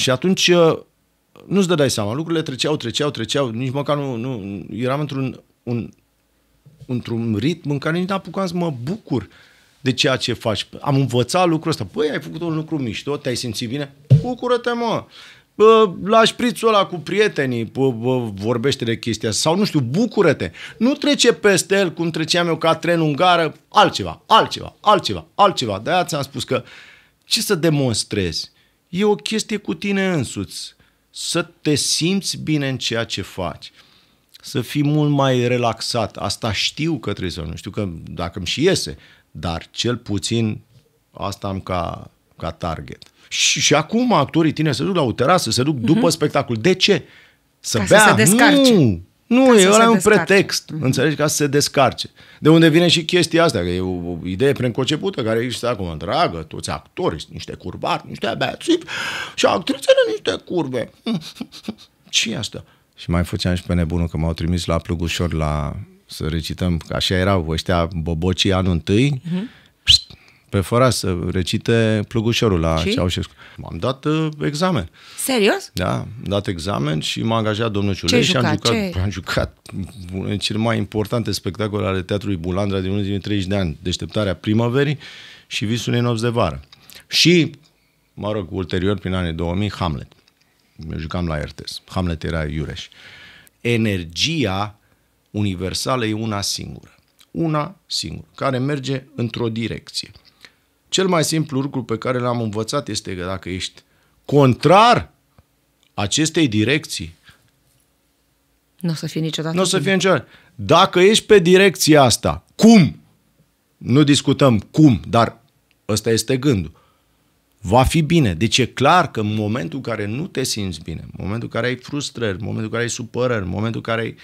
Și atunci uh, nu-ți dădeai seama, lucrurile treceau, treceau, treceau, nici măcar nu, nu eram într-un un, într-un ritm în care nici n-apucam să mă bucur de ceea ce faci. Am învățat lucrul ăsta. Păi, ai făcut un lucru mișto, te-ai simțit bine? Bucură-te, mă! Bă, la șprițul ăla cu prietenii, bă, bă, vorbește de chestia Sau, nu știu, bucură-te! Nu trece peste el cum treceam eu ca tren în gară. Altceva, altceva, altceva, altceva. De-aia ți-am spus că ce să demonstrezi? E o chestie cu tine însuți. Să te simți bine în ceea ce faci. Să fii mult mai relaxat. Asta știu că trebuie să nu știu că dacă îmi și iese, dar cel puțin asta am ca, ca target. Și, și acum actorii tine se duc la o terasă, se duc după uh-huh. spectacol. De ce? Să ca bea? Să se descarce. Nu! Nu, e ăla un descarce. pretext, mm-hmm. înțelegi, ca să se descarce. De unde vine și chestia asta, că e o, o idee preconcepută care există acum dragă, toți actori, niște curbari, niște abeațivi și actrițele niște curbe. ce asta? Și mai făceam și pe nebunul că m-au trimis la Plugușor la să recităm, că așa erau ăștia bobocii anul întâi, mm-hmm pe fără să recite Plugușorul la și? Ceaușescu. M-am dat uh, examen. Serios? Da, am dat examen și m-a angajat domnul Ciulei și am jucat, Ce? am jucat cel mai importante spectacol ale Teatrului Bulandra din din 30 de ani, Deșteptarea primăverii și Visul unei nopți de vară. Și, mă rog, ulterior, prin anii 2000, Hamlet. Eu jucam la Ertes. Hamlet era Iureș. Energia universală e una singură. Una singură, care merge într-o direcție. Cel mai simplu lucru pe care l-am învățat este că dacă ești contrar acestei direcții, nu o să fie niciodată. Nu o să fie niciodată. Dacă ești pe direcția asta, cum? Nu discutăm cum, dar ăsta este gândul. Va fi bine. Deci e clar că în momentul în care nu te simți bine, în momentul în care ai frustrări, în momentul în care ai supărări, în momentul în care ai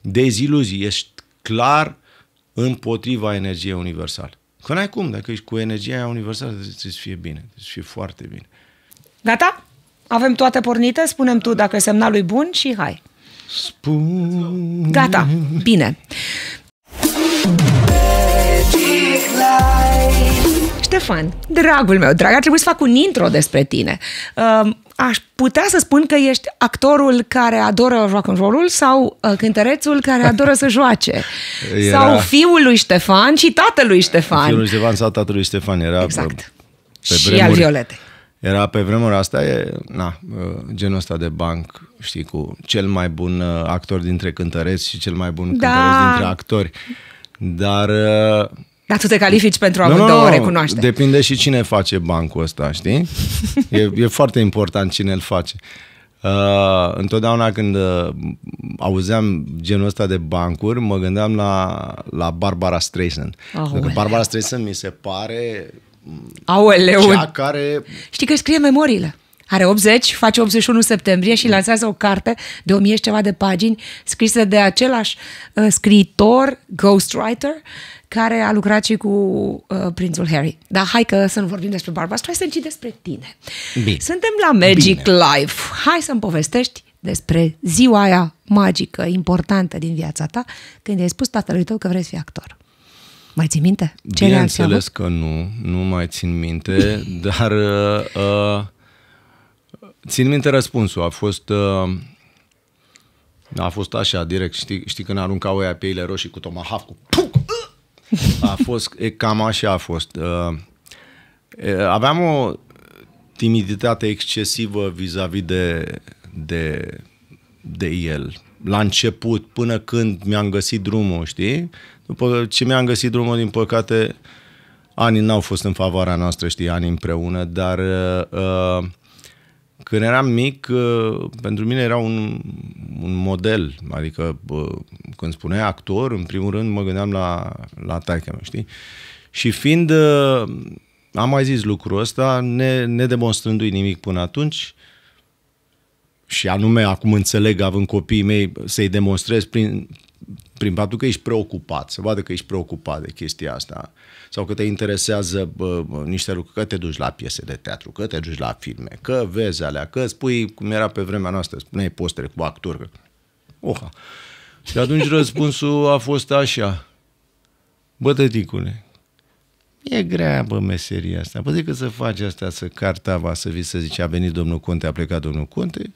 deziluzii, ești clar împotriva energiei universale. Că n-ai cum, dacă ești cu energia aia universală, trebuie să fie bine, trebuie să fie foarte bine. Gata? Avem toate pornite? Spunem tu dacă e semnalul e bun și hai. Spun. Gata, bine. Ștefan, dragul meu, drag, ar trebui să fac un intro despre tine. Uh, aș putea să spun că ești actorul care adoră rock and roll sau uh, cântărețul care adoră să joace. Era... Sau fiul lui Ștefan și tatălui Ștefan. Fiul lui Ștefan sau tatălui Ștefan. Era exact. Pe, uh, pe și al Violete. Era pe vremuri asta, e, na, uh, genul ăsta de banc, știi, cu cel mai bun uh, actor dintre cântăreți și cel mai bun da. cântăreț dintre actori. Dar dar tu te califici pentru a amândouă, nu, nu, recunoaște. Depinde și cine face bancul ăsta, știi? E, e foarte important cine îl face. Uh, întotdeauna când uh, auzeam genul ăsta de bancuri, mă gândeam la, la Barbara Streisand. Oh, Pentru că Barbara Streisand mi se pare Aoleu. cea care... Știi că scrie memoriile. Are 80, face 81 septembrie și lansează o carte de 1000 ceva de pagini scrisă de același uh, scriitor, ghostwriter, care a lucrat și cu uh, prințul Harry. Dar hai că să nu vorbim despre Barbara Streisand, ci despre tine. Bine. Suntem la Magic Bine. Life. Hai să-mi povestești despre ziua aia magică, importantă din viața ta, când ai spus tatălui tău că vrei să fii actor. Mai ții minte? Ce Bineînțeles că nu, nu mai țin minte, dar uh, uh, țin minte răspunsul. A fost... Uh, a fost așa, direct, știi, știi când aruncau oia pe ele roșii cu tomahawk cu puc, uh, a fost, e, cam așa a fost. Uh, aveam o timiditate excesivă vis-a-vis de, de, de el. La început, până când mi-am găsit drumul, știi? După ce mi-am găsit drumul, din păcate, anii n-au fost în favoarea noastră, știi, ani împreună, dar uh, uh când eram mic, uh, pentru mine era un, un model, adică când spunea actor, în primul rând mă gândeam la, la taica mea, știi? Și fiind, uh, am mai zis lucrul ăsta, ne, ne demonstrându-i nimic până atunci, și anume acum înțeleg, având copiii mei, să-i demonstrez prin, prin faptul că ești preocupat, să vadă că ești preocupat de chestia asta sau că te interesează bă, niște lucruri, că te duci la piese de teatru, că te duci la filme, că vezi alea, că spui cum era pe vremea noastră, spuneai postere cu actor. Că... Oha. Și atunci răspunsul a fost așa. Bă, tăticule, e grea, bă, meseria asta. Bă, păi decât să faci asta, să cartava, să vii să zici, a venit domnul Conte, a plecat domnul Conte,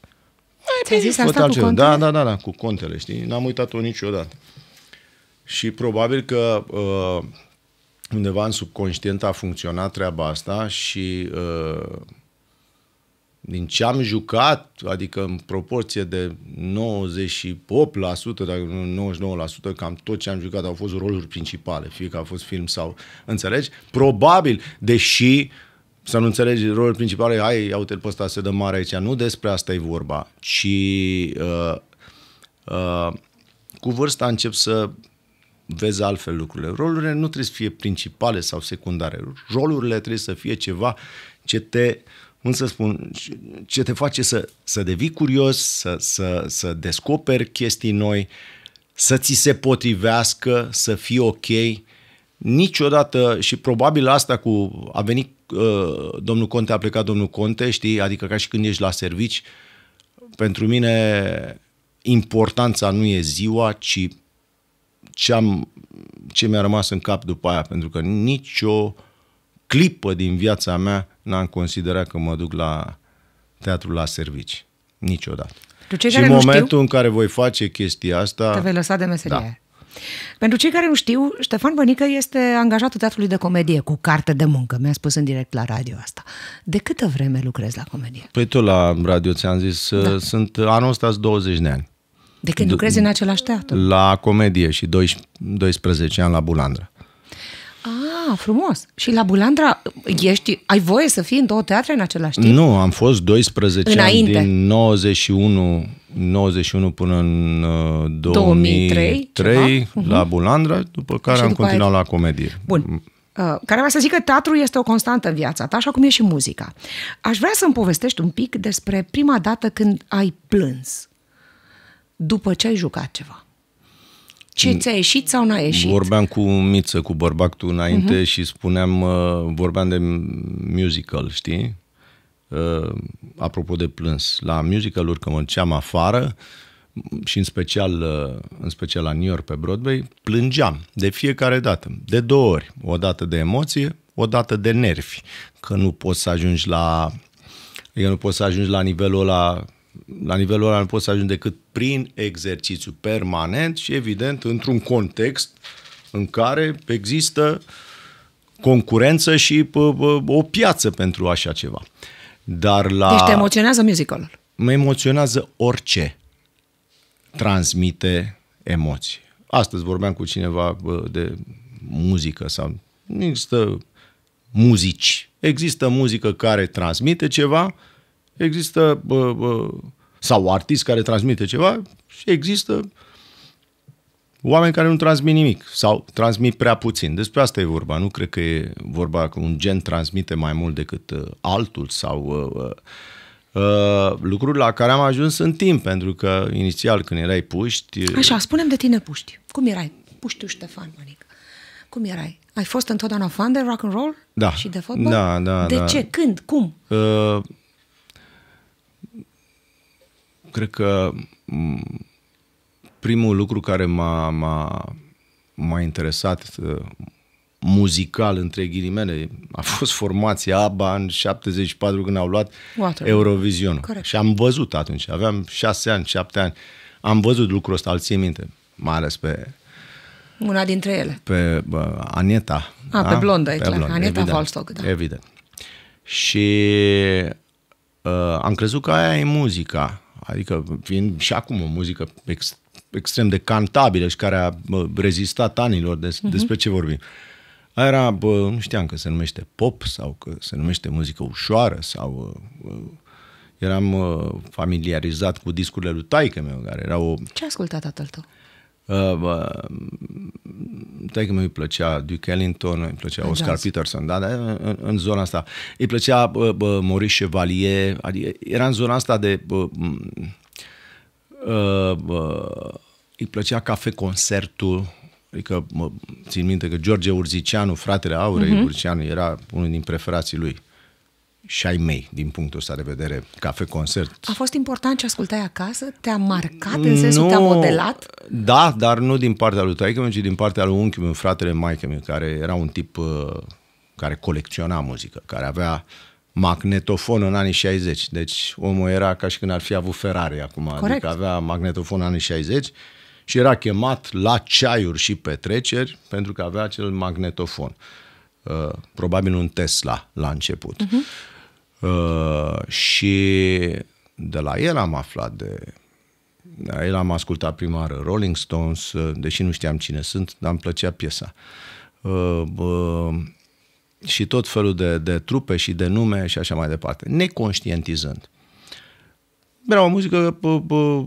Ți-ai zis asta cu contele? Da, da, da, da, cu contele, știi? N-am uitat-o niciodată. Și probabil că uh, undeva în subconștient a funcționat treaba asta și uh, din ce am jucat, adică în proporție de 98%, dacă nu 99%, cam tot ce am jucat au fost roluri principale, fie că a fost film sau, înțelegi? Probabil, deși uh, să nu înțelegi rolul principal, hai, uite pe ăsta se dă mare aici. Nu despre asta e vorba, ci uh, uh, cu vârsta încep să vezi altfel lucrurile. Rolurile nu trebuie să fie principale sau secundare. Rolurile trebuie să fie ceva ce te, cum să spun, ce te face să, să devii curios, să, să, să descoperi chestii noi, să ți se potrivească, să fii ok. Niciodată, și probabil asta cu a venit Uh, domnul Conte a plecat domnul Conte, știi, adică ca și când ești la servici, pentru mine importanța nu e ziua, ci ce, am, ce mi-a rămas în cap după aia, pentru că nicio clipă din viața mea n-am considerat că mă duc la teatru la servici. Niciodată. Și în momentul știu, în care voi face chestia asta... Te vei lăsa de meserie. Da. Pentru cei care nu știu, Ștefan Bănică este angajatul Teatrului de Comedie cu carte de muncă. Mi-a spus în direct la radio asta. De câtă vreme lucrezi la comedie? Păi tu la radio ți-am zis, da. Uh, sunt anul ăsta 20 de ani. De când lucrezi în același teatru? La comedie și 12, 12 ani la Bulandra frumos. Și la Bulandra ești, ai voie să fii în două teatre în același timp? Nu, am fost 12 Înainte. ani din 91, 91 până în 2003, uh, 2003 la mhm. Bulandra, după care și am după continuat aia... la comedie. Bun mm. uh, care vrea să zic că teatru este o constantă în viața ta, așa cum e și muzica. Aș vrea să-mi povestești un pic despre prima dată când ai plâns după ce ai jucat ceva ce ți-a ieșit sau n-a ieșit. Vorbeam cu Miță, cu Bărbactu înainte uh-huh. și spuneam, uh, vorbeam de musical, știi? Uh, apropo de plâns, la musical-uri că mărgeam afară și în special, uh, în special la New York pe Broadway, plângeam de fiecare dată, de două ori, o dată de emoție, o dată de nervi, că nu poți să ajungi la, că nu poți să ajungi la nivelul ăla la nivelul ăla nu poți să ajungi decât prin exercițiu permanent și, evident, într-un context în care există concurență și o piață pentru așa ceva. Dar la... Deci te emoționează musicalul. Mă emoționează orice transmite emoții. Astăzi vorbeam cu cineva de muzică sau există muzici. Există muzică care transmite ceva, există bă, bă, sau artist care transmite ceva și există oameni care nu transmit nimic sau transmit prea puțin. Despre asta e vorba. Nu cred că e vorba că un gen transmite mai mult decât uh, altul sau uh, uh, Uh, lucruri la care am ajuns în timp, pentru că inițial când erai puști... Uh, Așa, spunem de tine puști. Cum erai? Puștiu Ștefan, Monica? Cum erai? Ai fost întotdeauna fan de rock and roll? Da. Și de fotbal? Da, da, De da. ce? Când? Cum? Uh, cred că primul lucru care m-a, m-a, m-a interesat uh, muzical, între ghilimele, a fost formația ABBA în 74 când au luat Eurovision Corect. Și am văzut atunci, aveam 6 ani, 7 ani, am văzut lucrul ăsta, îl ții minte, mai ales pe una dintre ele. Pe bă, Aneta. A, ah, da? pe blondă, pe e clar. Blondă, Aneta evident, Falstock, da. Evident. Și uh, am crezut că aia e muzica. Adică fiind și acum o muzică ex, extrem de cantabilă și care a rezistat anilor, des, uh-huh. despre ce vorbim. Aia era, bă, nu știam că se numește pop sau că se numește muzică ușoară sau... bă, uh, uh, eram uh, familiarizat cu discurile lui taică meu, care erau... Ce a ascultat tatăl tău? Uh, că că îi plăcea Duke Ellington, îi plăcea exact. Oscar Jazz. Peterson, da, da, în, în zona asta. Îi plăcea uh, uh, Maurice Chevalier, adică era în zona asta de... Uh, uh, uh, îi plăcea cafe-concertul, adică mă, țin minte că George Urzicianu, fratele Aurei uh-huh. Mhm. Urzicianu, era unul din preferații lui și ai mei, din punctul ăsta de vedere, cafe concert. A fost important ce ascultai acasă? Te-a marcat în sensul nu, te-a modelat? Da, dar nu din partea lui taică ci din partea lui unchiul meu, fratele maică meu, care era un tip uh, care colecționa muzică, care avea magnetofon în anii 60. Deci omul era ca și când ar fi avut Ferrari acum, adică Corect. adică avea magnetofon în anii 60 și era chemat la ceaiuri și petreceri pentru că avea acel magnetofon. Uh, probabil un Tesla la început. Uh-huh. Uh, și de la el am aflat de... de el am ascultat prima oară Rolling Stones, uh, deși nu știam cine sunt, dar îmi plăcea piesa. Uh, uh, și tot felul de, de trupe și de nume și așa mai departe, neconștientizând. Era o muzică uh,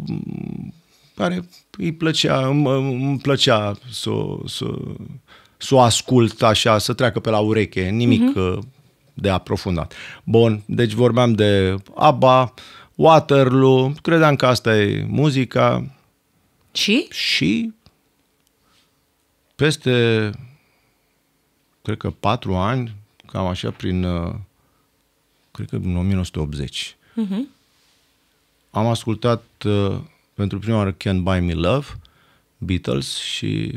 care îi plăcea, îmi, îmi plăcea să, să, să o ascult așa, să treacă pe la ureche, nimic uh-huh de aprofundat. Bun, deci vorbeam de ABBA, Waterloo, credeam că asta e muzica. Și? Și peste, cred că patru ani, cam așa prin, uh, cred că în 1980, uh-huh. Mhm. am ascultat uh, pentru prima oară Can't Buy Me Love, Beatles și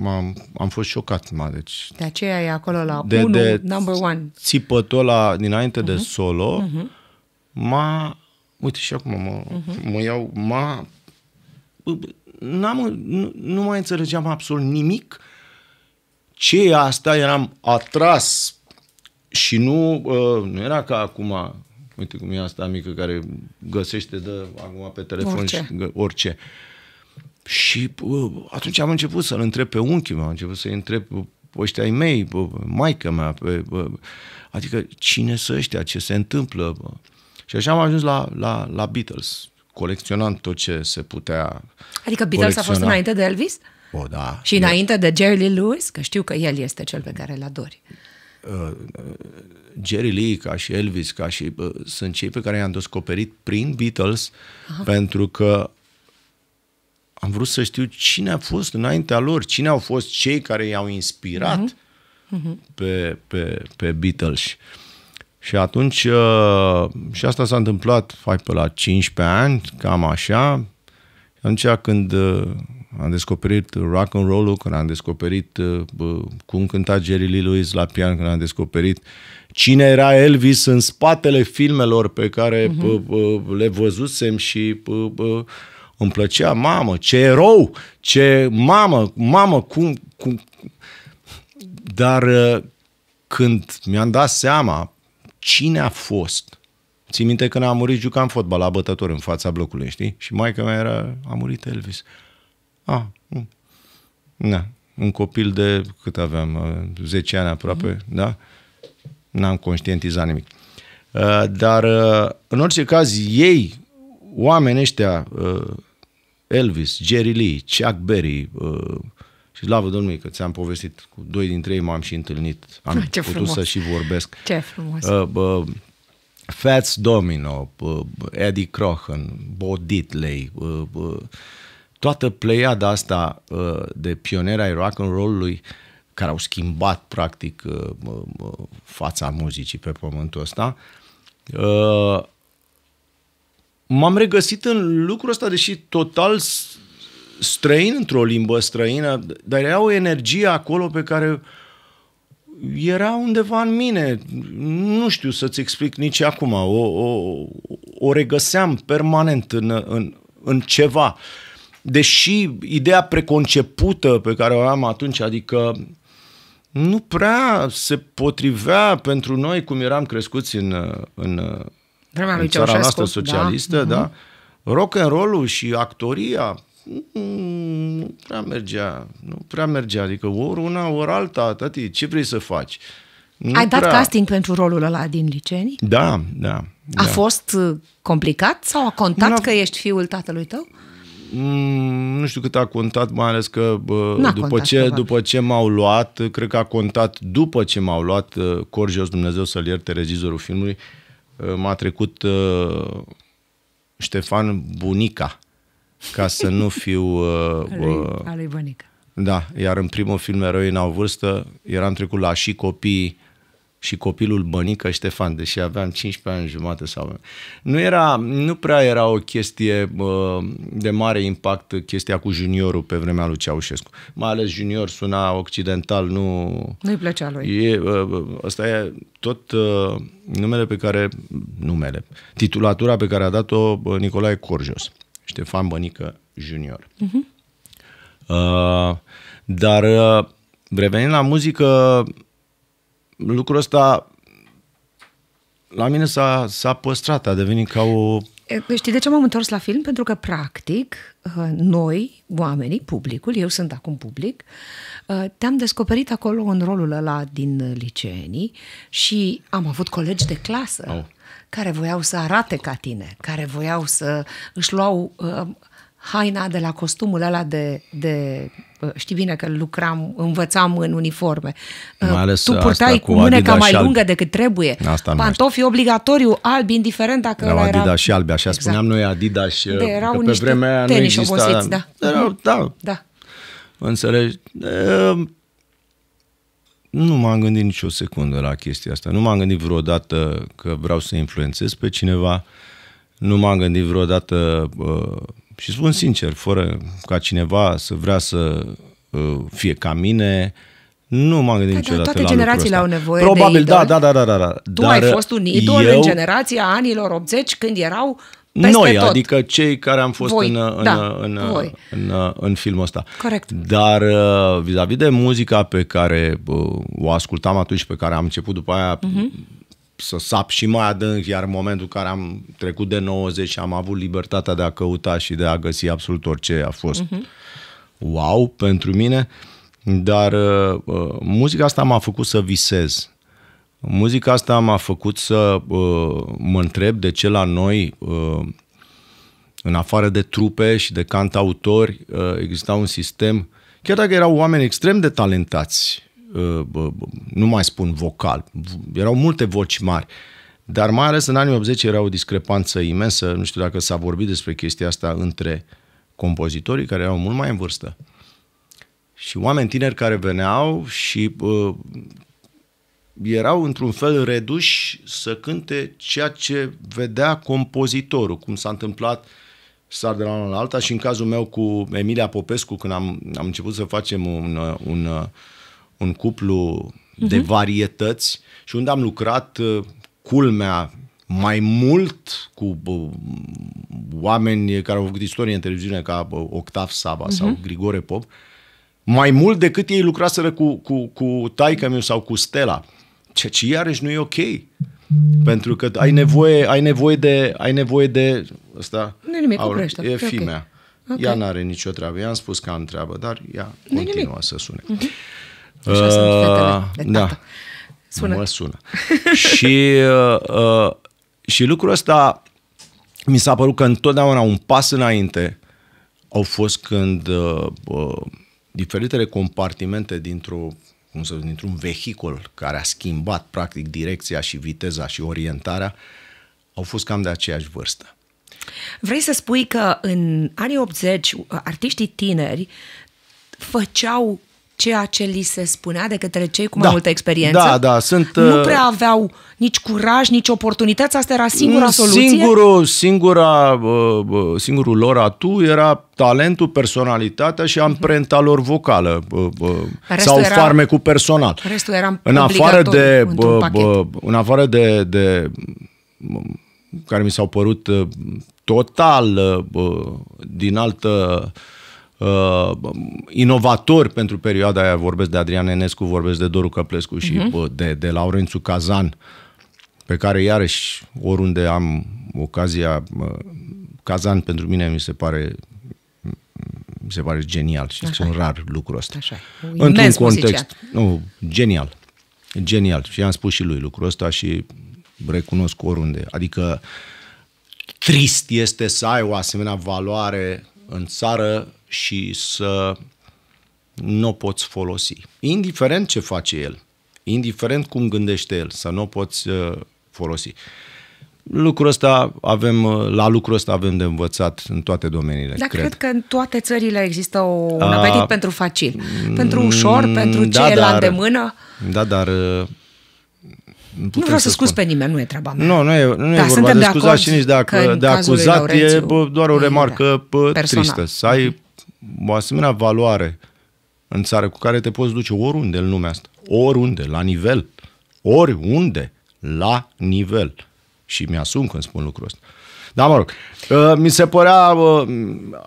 m-am, am fost șocat. M-a, deci, de aceea e acolo la de, unu, de number one. Țipătul ăla dinainte uh-huh. de mhm. solo uh-huh. m-a... Uite și acum mă, uh-huh. mă iau... M-a, n-am, nu, nu mai înțelegeam absolut nimic ce e asta, eram atras și nu, uh, nu era ca acum, uite cum e asta mică care găsește de acum pe telefon orice. și gă, orice. Uh, și uh, atunci am început să-l întreb pe unchi, meu, am început să-i întreb ăștia ai mei, bă, maica mea, pe, bă, adică cine sunt ăștia, ce se întâmplă. Bă. Și așa am ajuns la, la, la Beatles, colecționam tot ce se putea Adică Beatles a fost înainte de Elvis? O, da. Și eu... înainte de Jerry Lee Lewis? Că știu că el este cel pe care îl adori. Uh, uh Jerry Lee ca și Elvis ca și uh, sunt cei pe care i-am descoperit prin Beatles Aha. pentru că am vrut să știu cine a fost înaintea lor, cine au fost cei care i-au inspirat mm-hmm. pe, pe, pe Beatles. Și atunci, uh, și asta s-a întâmplat, fai pe la 15 ani, cam așa, atunci când uh, am descoperit rock and roll-ul, când am descoperit uh, cum cânta Jerry Lee Lewis la pian, când am descoperit cine era Elvis în spatele filmelor pe care mm-hmm. le văzusem și îmi plăcea, mamă, ce erou, ce mamă, mamă, cum, cum... Dar uh, când mi-am dat seama cine a fost, ții minte când a murit jucam fotbal la bătător în fața blocului, știi? Și maica mea era, a murit Elvis. A, ah, na, un copil de cât aveam, 10 uh, ani aproape, mm. da? N-am conștientizat nimic. Uh, dar, în orice caz, ei, oamenii ăștia Elvis, Jerry Lee, Chuck Berry, uh, și slavă Domnului că ți-am povestit, cu doi dintre ei m-am și întâlnit, am ah, Ce putut frumos. să și vorbesc. Ce frumos! Uh, uh, Fats Domino, uh, Eddie Crohan, Bo Diddley, uh, uh, toată pleiada asta uh, de pionera ai rock and roll-ului care au schimbat practic uh, uh, fața muzicii pe pământul ăsta, uh, m-am regăsit în lucrul ăsta, deși total străin într-o limbă străină, dar era o energie acolo pe care era undeva în mine. Nu știu să-ți explic nici acum. O, o, o regăseam permanent în, în, în ceva. Deși ideea preconcepută pe care o am atunci, adică nu prea se potrivea pentru noi cum eram crescuți în, în, Vremea în lui țara noastră da. socialistă, da, da rock and roll și actoria mm, nu prea mergea, nu prea mergea, adică ori una, ori alta, tati, ce vrei să faci? Nu Ai prea... dat casting pentru rolul ăla din licenii? Da, da. A da. fost uh, complicat sau a contat a că ești fiul tatălui tău? Mm, nu știu cât a contat, mai ales că bă, după, contat, ce, după ce m-au luat, cred că a contat după ce m-au luat, uh, Corjos Dumnezeu să-l ierte, regizorul filmului, uh, m-a trecut uh, Ștefan Bunica, ca să nu fiu... Uh, uh, a Bunica. Da, iar în primul film Eroi în vârstă eram trecut la și copiii și copilul bănică Ștefan, deși aveam 15 ani jumate sau... Nu, era, nu prea era o chestie de mare impact chestia cu juniorul pe vremea lui Ceaușescu. Mai ales junior suna occidental, nu... Nu-i plăcea lui. E, asta e tot ă, numele pe care... Numele. Titulatura pe care a dat-o Nicolae Corjos. Ștefan Bănică junior. Uh-huh. Uh, dar ă, revenind la muzică, lucrul ăsta la mine s-a, s-a păstrat, a devenit ca o... Știi de ce m-am întors la film? Pentru că, practic, uh, noi, oamenii, publicul, eu sunt acum public, uh, te-am descoperit acolo în rolul ăla din liceenii și am avut colegi de clasă. Oh care voiau să arate ca tine, care voiau să își luau uh, haina de la costumul ăla de, de știi bine că lucram, învățam în uniforme. Mai ă, ales tu purtai cu mâneca mai alb... lungă decât trebuie. Asta Pantofii obligatoriu, albi, indiferent dacă erau Adidas era... și albi, așa exact. spuneam noi Adidas, de, erau că adică pe niște vremea aia nu exista. Obosiți, da. Erau, da. da. Înțelegi? Ehm, nu m-am gândit nicio secundă la chestia asta. Nu m-am gândit vreodată că vreau să influențez pe cineva. Nu m-am gândit vreodată uh, și spun sincer, fără ca cineva să vrea să uh, fie ca mine, nu m-am gândit da, da niciodată toate la generațiile au nevoie Probabil, de idol. da, da, da, da, da. da. Tu Dar ai fost un idol eu... în generația anilor 80 când erau peste Noi, tot. adică cei care am fost voi, în, în, da, în, voi. În, în, în filmul ăsta. Corect. Dar uh, vis-a-vis de muzica pe care uh, o ascultam atunci și pe care am început după aia uh-huh să sap și mai adânc, iar în momentul în care am trecut de 90 și am avut libertatea de a căuta și de a găsi absolut orice a fost uh-huh. wow pentru mine, dar uh, uh, muzica asta m-a făcut să visez. Muzica asta m-a făcut să uh, mă întreb de ce la noi, uh, în afară de trupe și de cantautori, uh, exista un sistem, chiar dacă erau oameni extrem de talentați, Uh, nu mai spun vocal, erau multe voci mari, dar mai ales în anii 80 era o discrepanță imensă, nu știu dacă s-a vorbit despre chestia asta între compozitorii care erau mult mai în vârstă și oameni tineri care veneau și uh, erau într-un fel reduși să cânte ceea ce vedea compozitorul, cum s-a întâmplat sar de la unul la alta și în cazul meu cu Emilia Popescu, când am, am început să facem un, un un cuplu uh-huh. de varietăți și unde am lucrat uh, culmea mai mult cu uh, oameni care au făcut istorie în televiziune ca uh, Octav Saba uh-huh. sau mhm. Grigore Pop, mai mult decât ei lucraseră cu, cu, cu taica meu sau cu Stella. Ceea ce iarăși nu e ok. Pentru că ai nevoie, ai nevoie de... Ai nevoie de asta, nu nimic, aur, oprește, e fimea. Okay. Okay. Ea nu are nicio treabă. I-am spus că am treabă, dar ea nu continuă nimic. să sune. Uh-huh. Așa uh, sunt fetele de uh, tată. Da. Sună. Mă sună. și, uh, uh, și lucrul ăsta mi s-a părut că întotdeauna un pas înainte au fost când uh, uh, diferitele compartimente dintr-o cum să zic, dintr-un vehicul care a schimbat practic direcția și viteza și orientarea, au fost cam de aceeași vârstă. Vrei să spui că în anii 80 uh, artiștii tineri făceau ceea ce li se spunea de către cei cu mai da. multă experiență. Da, da, sunt... Nu uh, prea aveau nici curaj, nici oportunități, asta era singura mm, soluție? Singurul, singura, uh, uh, singurul lor atu era talentul, personalitatea și amprenta lor vocală restul sau era, farme cu personal. Restul era în afară de, în afară de, de care mi s-au părut total din altă uh, inovatori pentru perioada aia, vorbesc de Adrian Enescu, vorbesc de Doru Căplescu și uh-huh. de, de Laurențiu Cazan, pe care iarăși oriunde am ocazia, uh, Cazan pentru mine mi se pare mi se pare genial și Așa sunt e. rar lucrul ăsta. Așa Într-un context, nu, genial. Genial. Și am spus și lui lucrul ăsta și recunosc oriunde. Adică trist este să ai o asemenea valoare în țară și să nu o poți folosi. Indiferent ce face el, indiferent cum gândește el, să nu o poți uh, folosi. Lucrul ăsta avem, uh, la lucrul ăsta avem de învățat în toate domeniile. Dar cred, cred că în toate țările există o, un A, apetit pentru facil, pentru mm, ușor, pentru da, ce e la îndemână. Da, dar uh, nu vreau să, să scuz pe nimeni, nu e treaba mea. Nu, nu e, nu da, e vorba de scuzat și nici de, ac- de acuzat, e doar o remarcă da, tristă. Să ai mhm o asemenea valoare în țară cu care te poți duce oriunde în lumea asta, oriunde, la nivel, oriunde, la nivel. Și mi-asum când spun lucrul ăsta. Da, mă rog, uh, mi se părea, uh,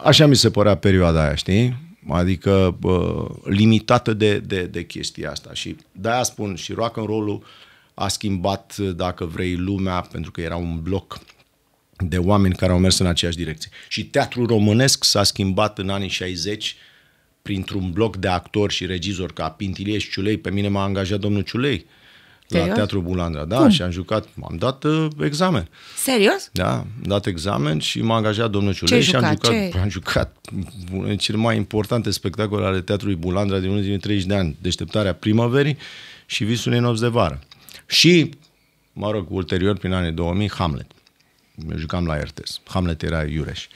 așa mi se părea perioada aia, știi? Adică uh, limitată de, de, de chestia asta. Și de-aia spun și rock and roll a schimbat, dacă vrei, lumea, pentru că era un bloc de oameni care au mers în aceeași direcție. Și teatrul românesc s-a schimbat în anii 60 printr-un bloc de actori și regizori ca Pintilie și Ciulei. Pe mine m-a angajat domnul Ciulei la Serios? Teatrul Bulandra, da, Cum? și am jucat, am dat uh, examen. Serios? Da, am dat examen și m-a angajat domnul Ciulei și am jucat, Ce? am jucat unul cel mai importante spectacole ale Teatrului Bulandra din unul 30 de ani, Deșteptarea primăverii și Visul unei nopți de vară. Și, mă rog, ulterior, prin anii 2000, Hamlet eu jucam la Ertes. Hamlet era Iureș.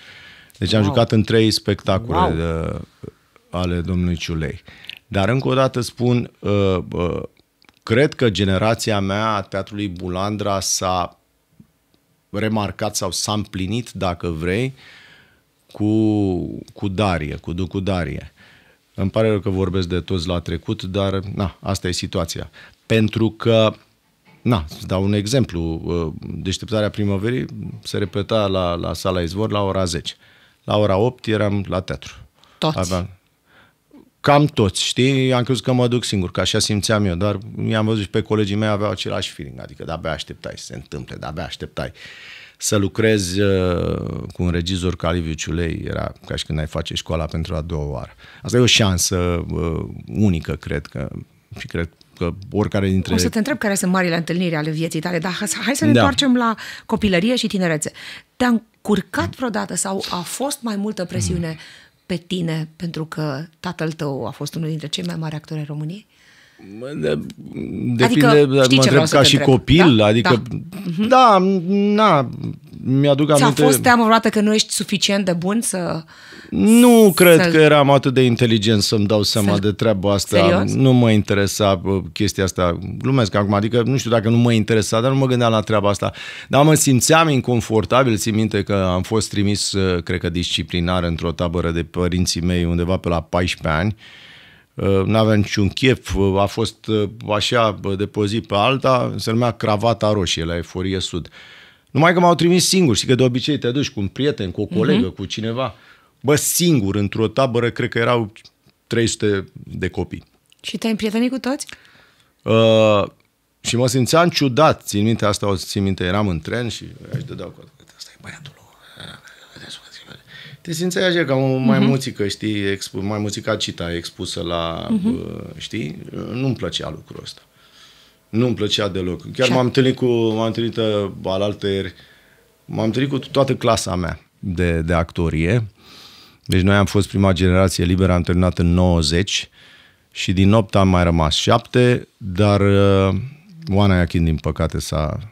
Deci wow. am jucat în trei spectacole wow. de, uh, ale domnului Ciulei. Dar încă o dată spun, uh, uh, cred că generația mea a teatrului Bulandra s-a remarcat sau s-a împlinit, dacă vrei, cu, cu Darie, cu Ducu Darie. Îmi pare rău că vorbesc de toți la trecut, dar na, asta e situația. Pentru că Na, să dau un exemplu. Uh, deșteptarea primăverii se repeta la, la sala Izvor la ora 10. La ora 8 eram la teatru. Toți? Aveam, cam toți, știi? Am crezut că mă duc singur, că așa simțeam eu, dar mi-am văzut și pe colegii mei aveau același feeling, adică de-abia așteptai să se întâmple, de-abia așteptai. Să lucrezi uh, cu un regizor ca Liviu Ciulei era ca și când ai face școala pentru a doua oară. Asta e o șansă uh, unică, cred că, și cred că oricare dintre... O să te întreb care sunt marile întâlniri ale vieții tale, dar hai să ne da. întoarcem la copilărie și tinerețe. Te-a încurcat vreodată sau a fost mai multă presiune mm. pe tine pentru că tatăl tău a fost unul dintre cei mai mari actori ai României? Depinde, adică, mă întreb ca și întreb, copil, da? adică, da, mhm. da na, mi-aduc aminte... Ți-a fost teamă vreodată că nu ești suficient de bun să... Nu cred să... că eram atât de inteligent să-mi dau seama să... de treaba asta. Serios? Nu mă interesa chestia asta. Glumesc acum, adică nu știu dacă nu mă interesa, dar nu mă gândeam la treaba asta. Dar mă simțeam inconfortabil, țin minte că am fost trimis, cred că disciplinar, într-o tabără de părinții mei undeva pe la 14 ani Uh, nu avea niciun chef, uh, a fost uh, așa de pe zi pe alta, se numea Cravata Roșie la Eforie Sud. Numai că m-au trimis singur, știi că de obicei te duci cu un prieten, cu o colegă, uh-huh. cu cineva. Bă, singur, într-o tabără, cred că erau 300 de copii. Și te-ai împrietenit cu toți? Uh, și mă simțeam ciudat, țin minte asta, o țin minte, eram în tren și aș dădeau cu asta e băiatul te simți așa ca o mai mhm. muțică, uh-huh. știi, expu- mai muțica cita expusă la, uh-huh. știi, nu-mi plăcea lucrul ăsta. Nu-mi plăcea deloc. Chiar m-am întâlnit cu, m-am întâlnit uh, alaltăieri, m-am întâlnit cu toată clasa mea de, de actorie. Deci noi am fost prima generație liberă, am terminat în 90 și din 8 am mai rămas 7, dar uh, Oana Iachin, din păcate, s-a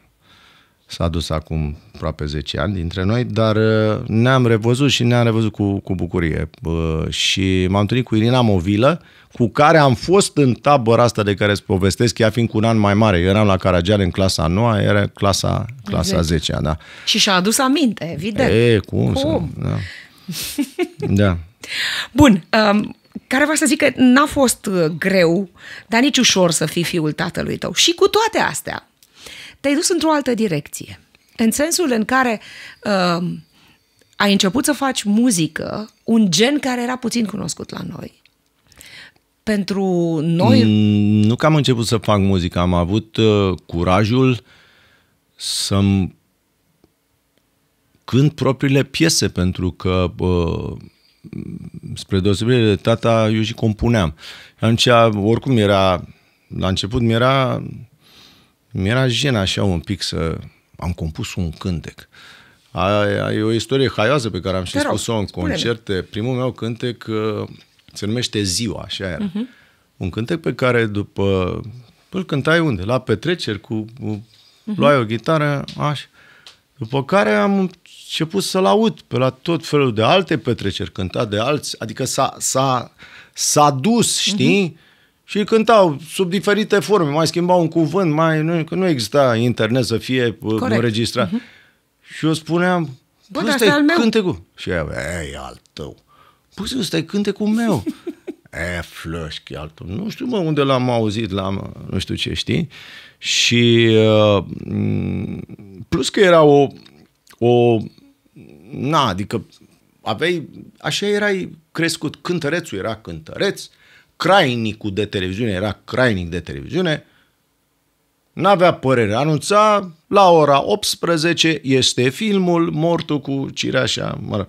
s-a dus acum aproape 10 ani dintre noi, dar uh, ne-am revăzut și ne-am revăzut cu, cu bucurie. Uh, și m-am întâlnit cu Irina Movilă, cu care am fost în tabăra asta de care îți povestesc, ea fiind cu un an mai mare. Eu eram la Caragiale în clasa 9, era clasa, clasa 10 exact. da. Și și-a adus aminte, evident. E, cum? cum? Să, da. da. Bun, um, care vreau să zic că n-a fost uh, greu, dar nici ușor să fii fiul tatălui tău. Și cu toate astea, te-ai dus într-o altă direcție. În sensul în care uh, ai început să faci muzică, un gen care era puțin cunoscut la noi. Pentru noi... Mm, nu că am început să fac muzică, am avut uh, curajul să-mi cânt propriile piese, pentru că... Uh, spre deosebire de tata, eu și compuneam. Atunci, oricum era, la început mi era mi-era jenă așa un pic să... Am compus un cântec. Aia e o istorie haioasă pe care am și spus-o în spune concerte. Primul meu cântec uh, se numește Ziua, așa era. Uh-huh. Un cântec pe care după... Îl cântai unde? La petreceri cu... Uh-huh. Luai o gitară, așa. După care am început să-l aud pe la tot felul de alte petreceri cântat de alți, adică s-a, s-a, s-a dus, mhm. știi? Uh-huh. Și cântau sub diferite forme, mai schimbau un cuvânt, mai nu, că nu exista internet să fie uh, Corect. înregistrat. Uh-huh. Și eu spuneam, Bă, păi, ăsta e cântecul. Și ea, e al tău. Păi ăsta e cântecul meu. e, flășchi, al tău. Nu știu, mă, unde l-am auzit, l-am, nu știu ce, știi? Și uh, plus că era o, o, na, adică aveai, așa erai crescut, cântărețul era cântăreț, uh, crainicul de televiziune, era crainic de televiziune, n-avea părere. Anunța la ora 18 este filmul Mortul cu Cireașa. Mă rog.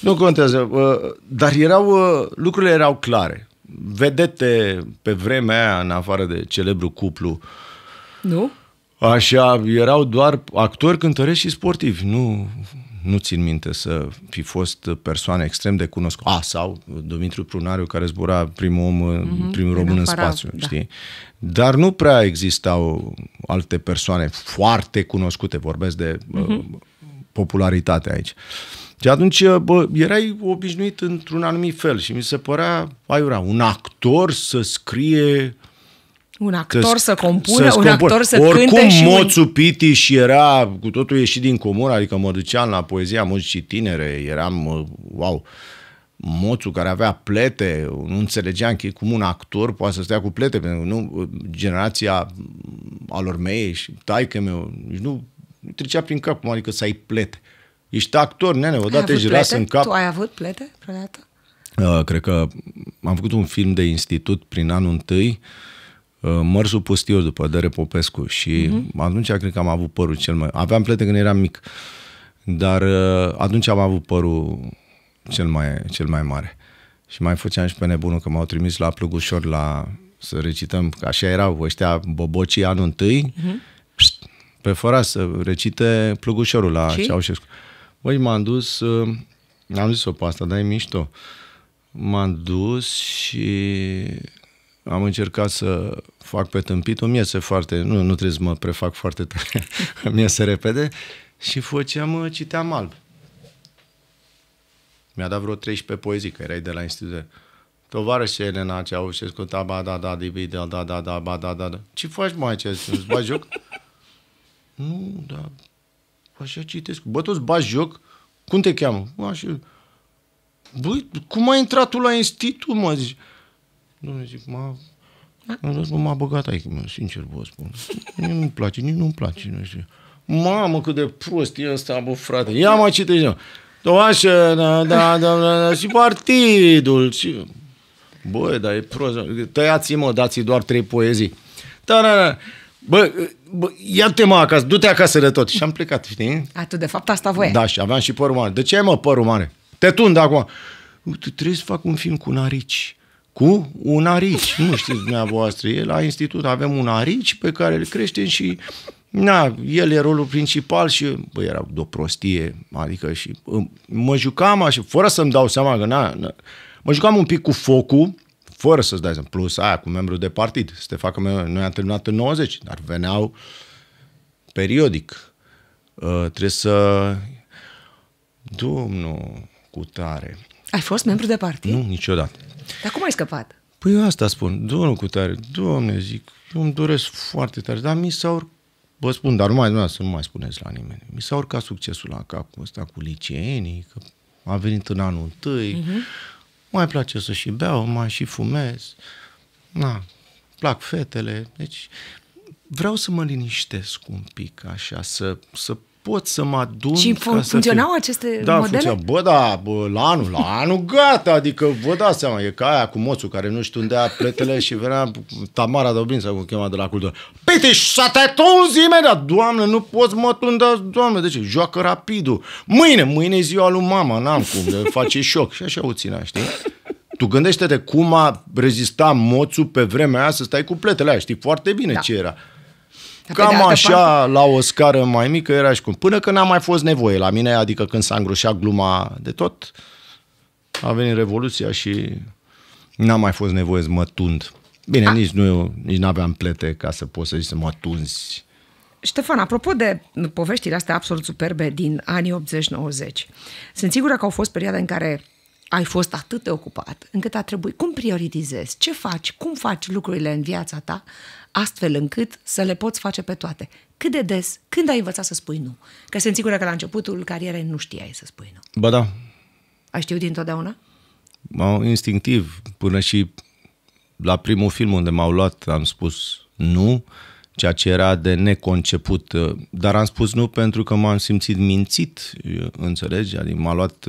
Nu contează. Uh, dar erau, uh, lucrurile erau clare. Vedete pe vremea aia, în afară de celebru cuplu. Nu? Așa, erau doar actori, cântărești și sportivi. Nu, nu țin minte să fi fost persoane extrem de cunoscute, Ah, sau Dumitru Prunariu care zbura primul om, mm-hmm, primul român în spațiu, da. știi? Dar nu prea existau alte persoane foarte cunoscute, vorbesc de mm-hmm. popularitate aici. Și atunci, uh, bă, erai obișnuit într-un anumit fel și mi se părea aiurea, un actor să scrie uh, un actor să compună, un actor să Oricum, cânte și Moțu un... Pitiș era cu totul ieșit din comun, adică mă duceam la poezia muzicii tinere, eram, uh, wow, Moțu care avea plete, nu înțelegeam că cum un actor poate să stea cu plete, pentru că nu, generația alor mei și taică meu, nu, nu trecea prin cap cum adică să ai plete. Ești actor, nene, odată ești ras în cap. Tu ai avut plete vreodată? Uh, cred că am făcut un film de institut prin anul întâi, uh, Uh, mărsul Pustiu după Dere Popescu și uh-huh. atunci cred că am avut părul cel mai... Aveam plete când eram mic, dar uh, atunci am avut părul cel mai, cel mai mare. Și mai făceam și pe nebunul că m-au trimis la plugușor la să recităm, că așa erau ăștia bobocii anul întâi, uh-huh. pe fără să recite Plugușorul la și? Ceaușescu. Băi, m-am dus, uh, am zis-o pe asta, dar e mișto. M-am dus și am încercat să fac pe tâmpit, îmi iese foarte, nu, nu trebuie să mă prefac foarte tare, îmi iese repede și făceam, uh, citeam alb. Mi-a dat vreo 13 poezii, că erai de la institut. Tovarășe Elena Ceaușescu, da, ba, da, da, divide, da, da, da, da, ba, da, da, da. Ce faci, mai ce? Îți bagi joc? nu, da, așa citesc. Bă, tu îți bagi joc? Cum te cheamă? Așa. Băi, cum ai intrat tu la institut, mă? Zici. Nu, zic, mă, mi-a zis, m-a băgat aici, sincer vă spun. Nu-mi place, nici nu-mi place, nu știu. Mamă, cât de prost e ăsta, bă, frate. Ia mă, citește. Așa, da, da, da, da, și partidul. Și... Bă, dar e prost. Tăiați-mă, dați doar trei poezii. Da, da, da. Bă, bă ia-te mă acasă, du-te acasă de tot. Și am plecat, știi? A, tu de fapt asta voia. Da, și aveam și părul mare. De ce ai mă părul mare? Te tund acum. Uite, trebuie să fac un film cu narici cu un arici. Nu știți dumneavoastră, e la institut avem un arici pe care îl creștem și na, el e rolul principal și bă, era de o prostie, adică și mă jucam așa, fără să-mi dau seama că na, na mă jucam un pic cu focul, fără să-ți dai seama, plus aia cu membru de partid, să te facă, noi am terminat în 90, dar veneau periodic, uh, trebuie să, domnul, cu tare. Ai fost membru de partid? Nu, niciodată. Dar cum ai scăpat? Păi eu asta spun, domnul cu tare, domne, zic, eu îmi doresc foarte tare, dar mi s-a urcat Vă spun, dar numai dumneavoastră nu mai spuneți la nimeni. Mi s-a urcat succesul la capul ăsta cu liceenii, că a venit în anul întâi, uh-huh. mai place să și beau, mai și fumez, na, plac fetele, deci vreau să mă liniștesc un pic, așa, să, să pot să mă adun. Și fun- ca funcționau fi... aceste da, modele? Funcționa. Bă, da, bă, la anul, la anul, gata, adică vă dați seama, e ca aia cu moțul care nu știu unde a pletele și venea Tamara Dobrin sau cum chema de la cultură. Pite, deci să te tunzi imediat! Doamne, nu poți mă tundați, doamne, de ce? Joacă rapidul. Mâine, mâine ziua lui mama, n-am cum, de face șoc. Și așa o ținea, știi? Tu gândește-te cum a rezistat moțul pe vremea aia să stai cu pletele aia, știi foarte bine da. ce era. Cam așa, parte... la o scară mai mică, era și cum. Până când n-a mai fost nevoie la mine, adică când s-a îngroșat gluma de tot, a venit Revoluția și n-a mai fost nevoie să mă tund. Bine, a. nici nu nici aveam plete ca să poți să zici să mă tunzi. Ștefan, apropo de poveștile astea absolut superbe din anii 80-90, sunt sigură că au fost perioade în care ai fost atât de ocupat încât a trebuit. Cum prioritizezi? Ce faci? Cum faci lucrurile în viața ta astfel încât să le poți face pe toate. Cât de des, când ai învățat să spui nu? Că sunt sigură că la începutul carierei nu știai să spui nu. Ba da. Ai știut dintotdeauna? Instinctiv, până și la primul film unde m-au luat am spus nu, ceea ce era de neconceput, dar am spus nu pentru că m-am simțit mințit, înțelegi? Adică m-a luat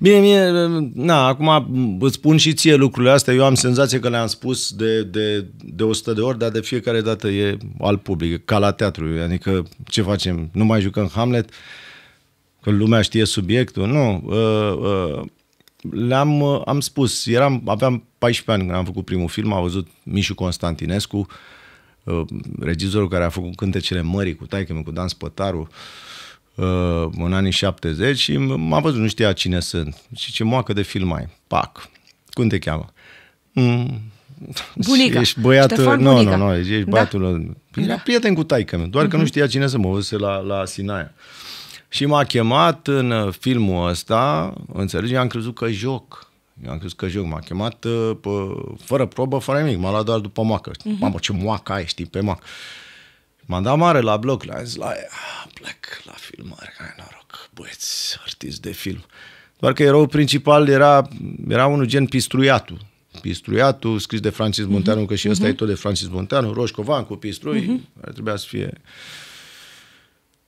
Bine, mie, na, acum îți spun și ție lucrurile astea, eu am senzație că le-am spus de, de, de 100 de ori, dar de fiecare dată e al public, ca la teatru, adică ce facem, nu mai jucăm Hamlet, că lumea știe subiectul, nu, uh, uh, le-am am spus, eram, aveam 14 ani când am făcut primul film, a văzut Mișu Constantinescu, uh, regizorul care a făcut cântecele mării cu taică cu Dan Spătaru, uh, Uh, în anii 70 și m-a văzut, nu știa cine sunt. Și ce moacă de film ai. Pac. Cum te cheamă? Mm. Bunica. Ești băiatul, nu, nu, nu, ești da. băiatul. Era da. prieten cu taică meu, doar uh-huh. că nu mhm. știa cine să mă văzuse la, la Sinaia. Și m-a chemat în uh, filmul ăsta, înțelegi, am crezut că joc. Eu am crezut că joc. M-a chemat uh, pă, fără probă, fără nimic. M-a luat doar după moacă. Uh-huh. Mamă, ce moacă ai, știi, pe moacă. M-am dat mare la bloc, la zis, la ea, plec la filmare, ai noroc, băieți, artist de film. Doar că eroul principal era, era unul gen Pistruiatu. Pistruiatu, scris de Francis mhm. Munteanu, uh-huh. că și ăsta uh-huh. e mhm. tot de Francis Munteanu, Roșcovan cu Pistrui, uh-huh. care trebuia să fie...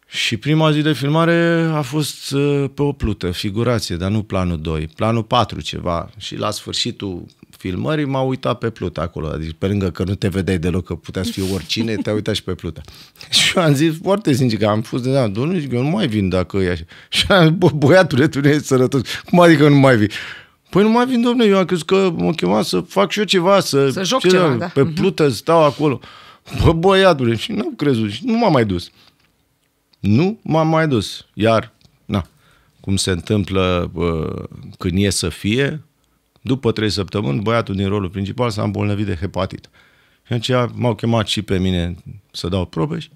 Și prima zi de filmare a fost uh, pe o plută, figurație, dar nu planul 2, planul 4 ceva. Și la sfârșitul filmării, m-a uitat pe Pluta acolo. Adică, pe lângă că nu te vedeai deloc, că putea să fie oricine, te-a uitat și pe Pluta. și eu am zis foarte sincer că am fost de da, domnule, zic, eu nu mai vin dacă e așa. Și am zis, bă, băiatule, tu nu ești sărătos. Cum adică nu mai vin? Păi nu mai vin, domnule, eu am crezut că mă chema să fac și eu ceva, să, să joc ceva, da. pe mhm. pluta, stau acolo. Bă, băiatule, și nu am crezut și nu m-am mai dus. Nu m-am mai dus. Iar, na, cum se întâmplă uh, când e să fie, după trei săptămâni, băiatul din rolul principal s-a îmbolnăvit de hepatit. Și aceea m-au chemat și pe mine să dau probe și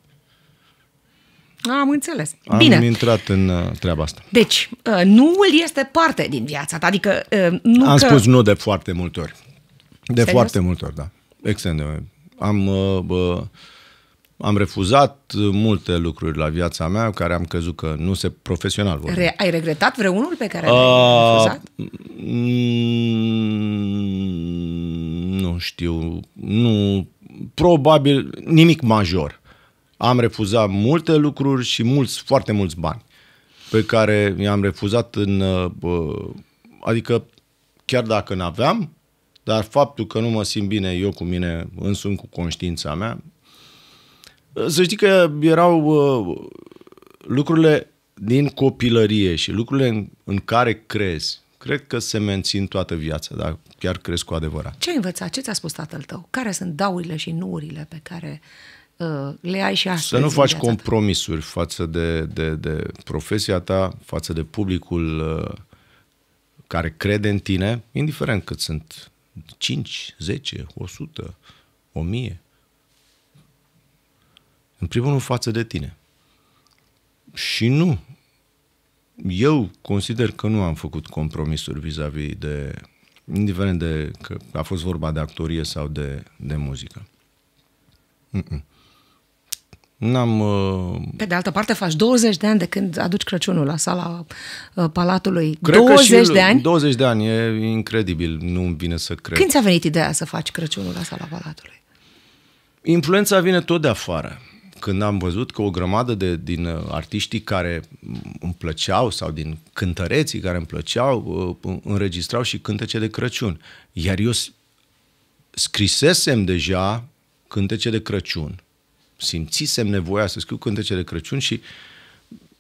am înțeles. Am Bine. intrat în uh, treaba asta. Deci, uh, nuul este parte din viața ta, adică uh, nu Am că... spus nu de foarte multe ori. De Serios? foarte multe ori, da. Excelent. Am... Uh, uh, am refuzat multe lucruri la viața mea care am crezut că nu se profesional vor. Re- ai regretat vreunul pe care l-ai refuzat? Mm, nu știu. Nu. Probabil nimic major. Am refuzat multe lucruri și mulți, foarte mulți bani pe care i-am refuzat în... Adică chiar dacă n-aveam, dar faptul că nu mă simt bine eu cu mine însumi, cu conștiința mea, să știi că erau uh, lucrurile din copilărie și lucrurile în, în care crezi, cred că se mențin toată viața, dar chiar crezi cu adevărat. Ce ai învățat? Ce ți-a spus tatăl tău? Care sunt daurile și nuurile pe care uh, le ai și astăzi? Să nu faci compromisuri ta? față de, de, de profesia ta, față de publicul uh, care crede în tine, indiferent cât sunt 5, 10, 100, 1000. În primul rând față de tine. Și nu. Eu consider că nu am făcut compromisuri vis-a-vis de, indiferent de că a fost vorba de actorie sau de, de muzică. Mm-mm. N-am... Uh... Pe de altă parte, faci 20 de ani de când aduci Crăciunul la sala uh, Palatului. Cred 20 de ani? 20 de ani, e incredibil, nu îmi vine să cred. Când ți-a venit ideea să faci Crăciunul la sala Palatului? Influența vine tot de afară când am văzut că o grămadă de, din uh, artiștii care îmi plăceau sau din cântăreții care îmi plăceau uh, înregistrau și cântece de Crăciun. Iar eu scrisesem deja cântece de Crăciun. Simțisem nevoia să scriu cântece de Crăciun și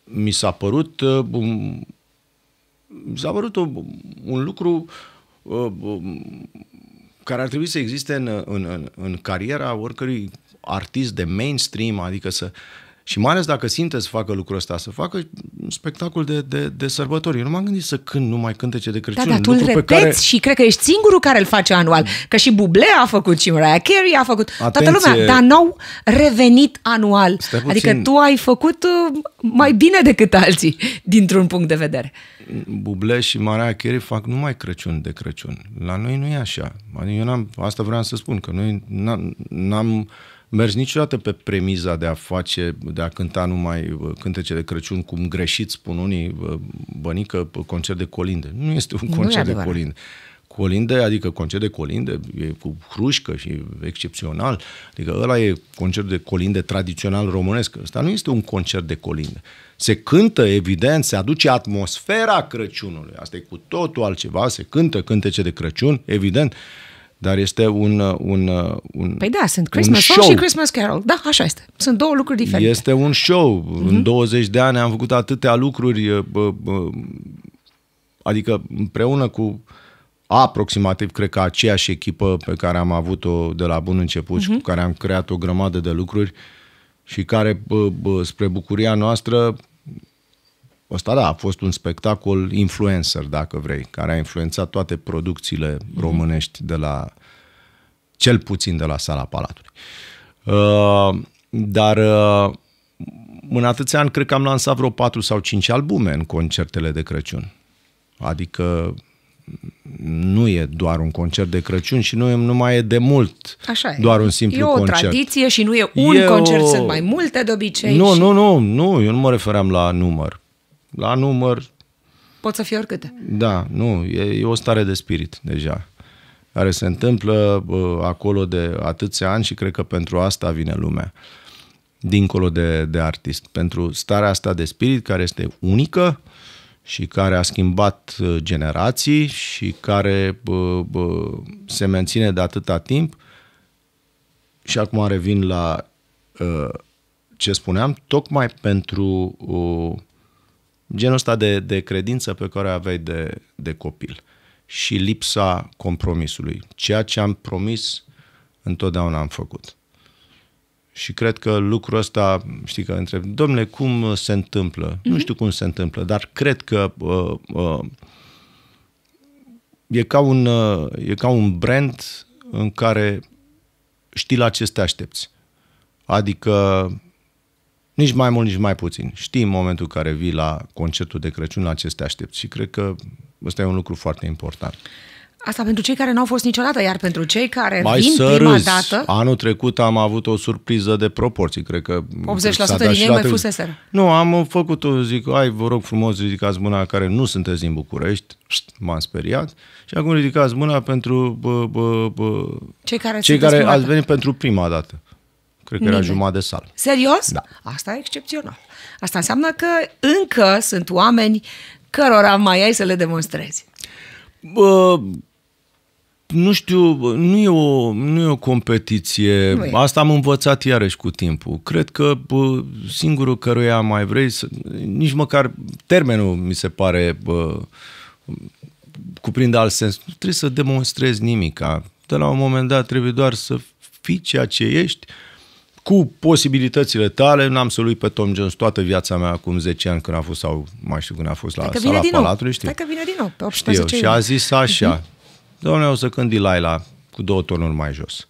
mi s-a părut uh, mi s-a părut un, un lucru um, care ar trebui să existe în, în, în, în cariera oricărui artist de mainstream, adică să... Și mai ales dacă simte să facă lucrul ăsta, să facă un spectacol de, de, de sărbători. Eu nu m-am gândit să cânt numai cântece de da, Crăciun. Da, dar tu îl repeți care... și cred că ești singurul care îl face anual. Că și Buble a făcut și Mariah Carey a făcut Atenție. toată lumea, dar n-au revenit anual. Puțin... Adică tu ai făcut uh, mai bine decât alții, dintr-un punct de vedere. Buble și Mariah Carey fac numai Crăciun de Crăciun. La noi nu e așa. Adică eu n-am, asta vreau să spun, că noi n-am, n-am mergi niciodată pe premiza de a face, de a cânta numai uh, cântece de Crăciun, cum greșit spun unii, uh, bănică, uh, concert de colinde. Nu este un concert de colinde. Colinde, adică concert de colinde, e cu hrușcă și excepțional. Adică ăla e concert de colinde tradițional românesc. Ăsta nu este un concert de colinde. Se cântă, evident, se aduce atmosfera Crăciunului. Asta e cu totul altceva. Se cântă cântece de Crăciun, evident. Uh, dar este un... Uh, un, uh, un păi da, sunt Christmas song și Christmas carol. Da, așa este. Sunt două lucruri diferite. Este un show. Mm-hmm. În 20 de ani am făcut atâtea lucruri, uh, bă, bă, adică împreună cu aproximativ, cred că aceeași echipă pe care am avut-o de la bun început mm-hmm. și mhm. cu care am creat o grămadă de lucruri și care, bă, bă, spre bucuria noastră, Ăsta, da, a fost un spectacol influencer, dacă vrei, care a influențat toate producțiile mhm. românești de la, cel puțin de la sala Palatului. Uh, dar uh, în atâția ani cred că am lansat vreo 4 sau 5 albume în concertele de Crăciun. Adică mm, nu e doar un concert de Crăciun și nu, e, nu mai e de mult Așa e. doar un simplu concert. E o concert. tradiție și nu e un e concert, o... sunt mai multe de obicei. Nu, și... nu, nu, nu, eu nu mă refeream la număr la număr. Pot să fie oricâte. Da, nu, e, e o stare de spirit deja, care se întâmplă acolo de atâția ani și cred că pentru asta vine lumea, dincolo de, de artist. Pentru starea asta de spirit, care este unică și care a schimbat generații și care bă, bă, se menține de atâta timp. Și acum revin la ă, ce spuneam, tocmai pentru uh, genul ăsta de, de credință pe care o aveai de, de copil și lipsa compromisului. Ceea ce am promis, întotdeauna am făcut. Și cred că lucrul ăsta, știi că întreb, domnule, cum se întâmplă? Mm-hmm. Nu mhm. știu cum se întâmplă, dar cred că uh, uh, e, ca un, uh, e ca un brand în care știi la ce te aștepți. Adică nici mai mult, nici mai puțin. Știi în momentul în care vii la concertul de Crăciun la ce te aștepți și cred că ăsta e un lucru foarte important. Asta pentru cei care n-au fost niciodată, iar pentru cei care Mai vin prima râzi. dată... Anul trecut am avut o surpriză de proporții, cred că... 80% din ei mai fusese. Nu, am făcut o zic, ai, vă rog frumos, ridicați mâna care nu sunteți din București, m-am speriat, și acum ridicați mâna pentru bă, bă, bă, cei care, cei care ați venit pentru prima dată. Cred că Nimeni. era jumătate de sală. Serios? Da. Asta e excepțional. Asta înseamnă că încă sunt oameni cărora mai ai să le demonstrezi. Bă, nu știu, nu e o, nu e o competiție. Nu e. Asta am învățat iarăși cu timpul. Cred că bă, singurul căruia mai vrei să... Nici măcar termenul mi se pare... Bă, cuprinde alt sens. Nu trebuie să demonstrezi nimic. De la un moment dat trebuie doar să fii ceea ce ești, uh, cu posibilitățile tale, n-am să lui pe Tom Jones toată viața mea, acum 10 ani când a fost, sau mai știu când a fost la Dacă sala vine Palatului, știi? Dacă vine din nou, pe 18 știu, Și a zis așa, uh-huh. doamne, o să cânt Delilah cu două tonuri mai jos.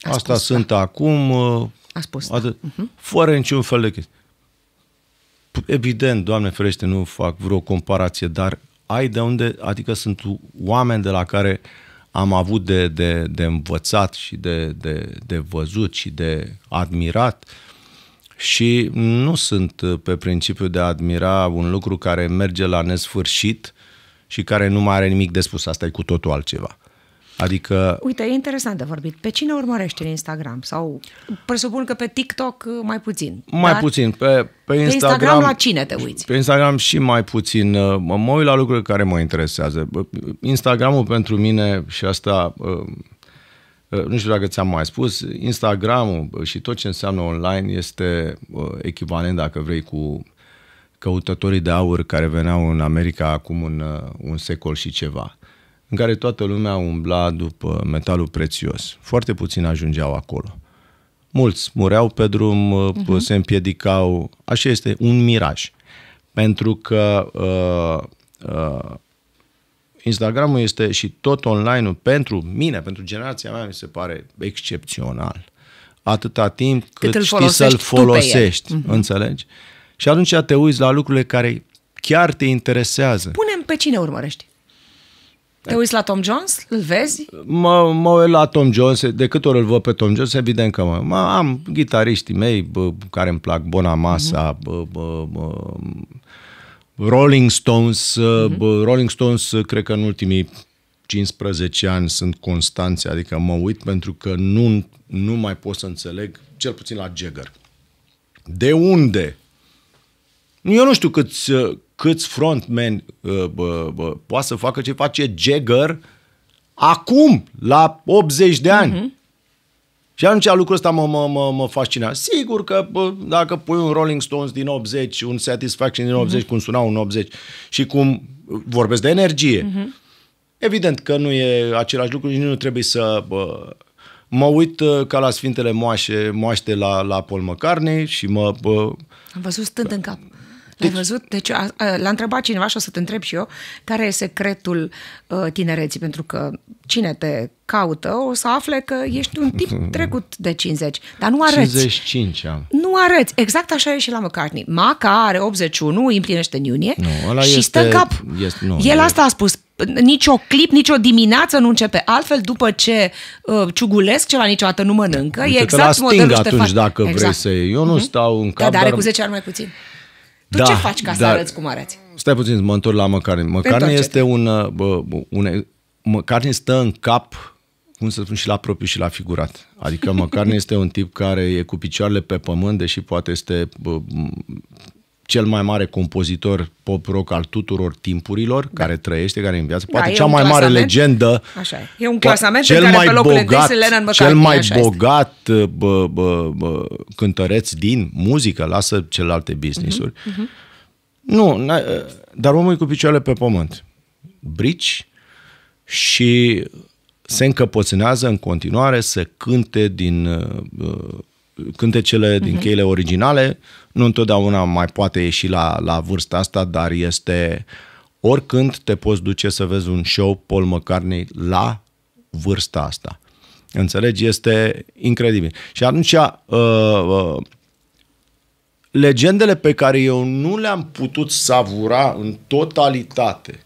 A Asta spus, da. sunt da. acum, uh, a spus, da. atât, da. uh-huh. fără niciun fel de chestie. Evident, Doamne ferește, nu fac vreo comparație, dar ai de unde, adică sunt oameni de la care uh, am avut de, de, de învățat și de, de, de văzut și de admirat și nu sunt uh, pe principiu de a admira un lucru care merge la nesfârșit și care nu mai are nimic de spus. Asta e cu totul altceva. Adică... Uite, e interesant de vorbit. Pe cine urmărești în Instagram? Sau presupun că pe TikTok uh, mai puțin. Mai dar... puțin. Pe, pe, Instagram, pe Instagram la cine te uiți? Pe Instagram și mai puțin. Uh, mă, mă uit la lucruri care mă interesează. Instagramul pentru mine și asta... Uh, nu știu dacă ți-am mai spus, Instagramul și tot ce înseamnă online este echivalent, dacă vrei, cu căutătorii de aur care veneau în America acum un, un secol și ceva în care toată lumea umbla după metalul prețios. Foarte puțin ajungeau acolo. Mulți mureau pe drum, uh-huh. se împiedicau. Așa este un miraj. Pentru că uh, uh, Instagramul este și tot online-ul pentru mine, pentru generația mea, mi se pare excepțional. Atâta timp cât, cât știi să-l folosești, uh-huh. înțelegi? Și atunci te uiți la lucrurile care chiar te interesează. Punem pe cine urmărești? Te uiți la Tom Jones? Îl vezi? Mă, mă uit la Tom Jones, de câte ori îl văd pe Tom Jones, evident că mă, mă am gitariștii mei bă, care îmi plac, Bona Masa, mhm. bă, bă, bă, Rolling Stones, Mm-hmm. bă, Rolling Stones cred că în ultimii 15 ani sunt constanți, adică mă uit pentru că nu, nu mai pot să înțeleg, cel puțin la Jagger. De unde? Eu nu știu câți, câți frontmen uh, bă, bă, poate să facă ce face Jagger acum, la 80 de ani. Uh-huh. Și atunci lucrul ăsta mă, mă, mă, mă fascina. Sigur că bă, dacă pui un Rolling Stones din 80, un Satisfaction din 80, uh-huh. Mhm. cum suna în 80 și cum vorbesc de energie, uh-huh. evident că nu e același lucru și nu trebuie să... Bă, mă uit uh, ca la Sfintele Moaște, moaște la, la Paul McCartney și mă... Bă, Am văzut stând în cap. Deci, Ai văzut? Deci a, a, l-a întrebat cineva și o să te întreb și eu, care e secretul uh, tinereții, pentru că cine te caută o să afle că ești un tip trecut de 50, dar nu arăți. 55 am. Nu arăți, exact așa e și la McCartney. Maca are 81, îi împlinește în iunie nu, ăla și este, stă în cap. Este, nu, El asta a spus, nici o clip, nici o dimineață nu începe altfel după ce uh, ciugulesc ceva niciodată nu mănâncă. Uite e exact că la exact modelul atunci Ștefan. dacă exact. vrei să iei. Eu nu mm-hmm. stau în da, cap. Da, dar are dar... cu 10 ani mai puțin. Tu da, ce faci ca să arăți cum arăți? Stai puțin, mă întorc la măcar. Măcar este un... Uh, bă, un McCartney stă în cap, cum să spun, și la propriu și la figurat. Adică McCartney este un tip care e cu picioarele pe pământ, deși poate este bă, cel mai mare compozitor pop-rock al tuturor timpurilor, da. care trăiește, care da, e în viață, poate da, cea mai clasament. mare legendă. Așa e. E un clasament cel care mai pe locurile bogat, Lennon Cel mai așa bogat bă, bă, bă, cântăreț din muzică, lasă celelalte business-uri. Uh-huh, uh-huh. Nu, ă, dar omul e cu picioarele pe pământ. Brici și se încăpățânează în continuare să cânte din uh, cântecele din uh-huh. cheile originale. Nu întotdeauna mai poate ieși la, la vârsta asta, dar este oricând te poți duce să vezi un show Paul McCartney la vârsta asta. Înțelegi? Este incredibil. Și atunci, uh, uh, legendele pe care eu nu le-am putut savura în totalitate,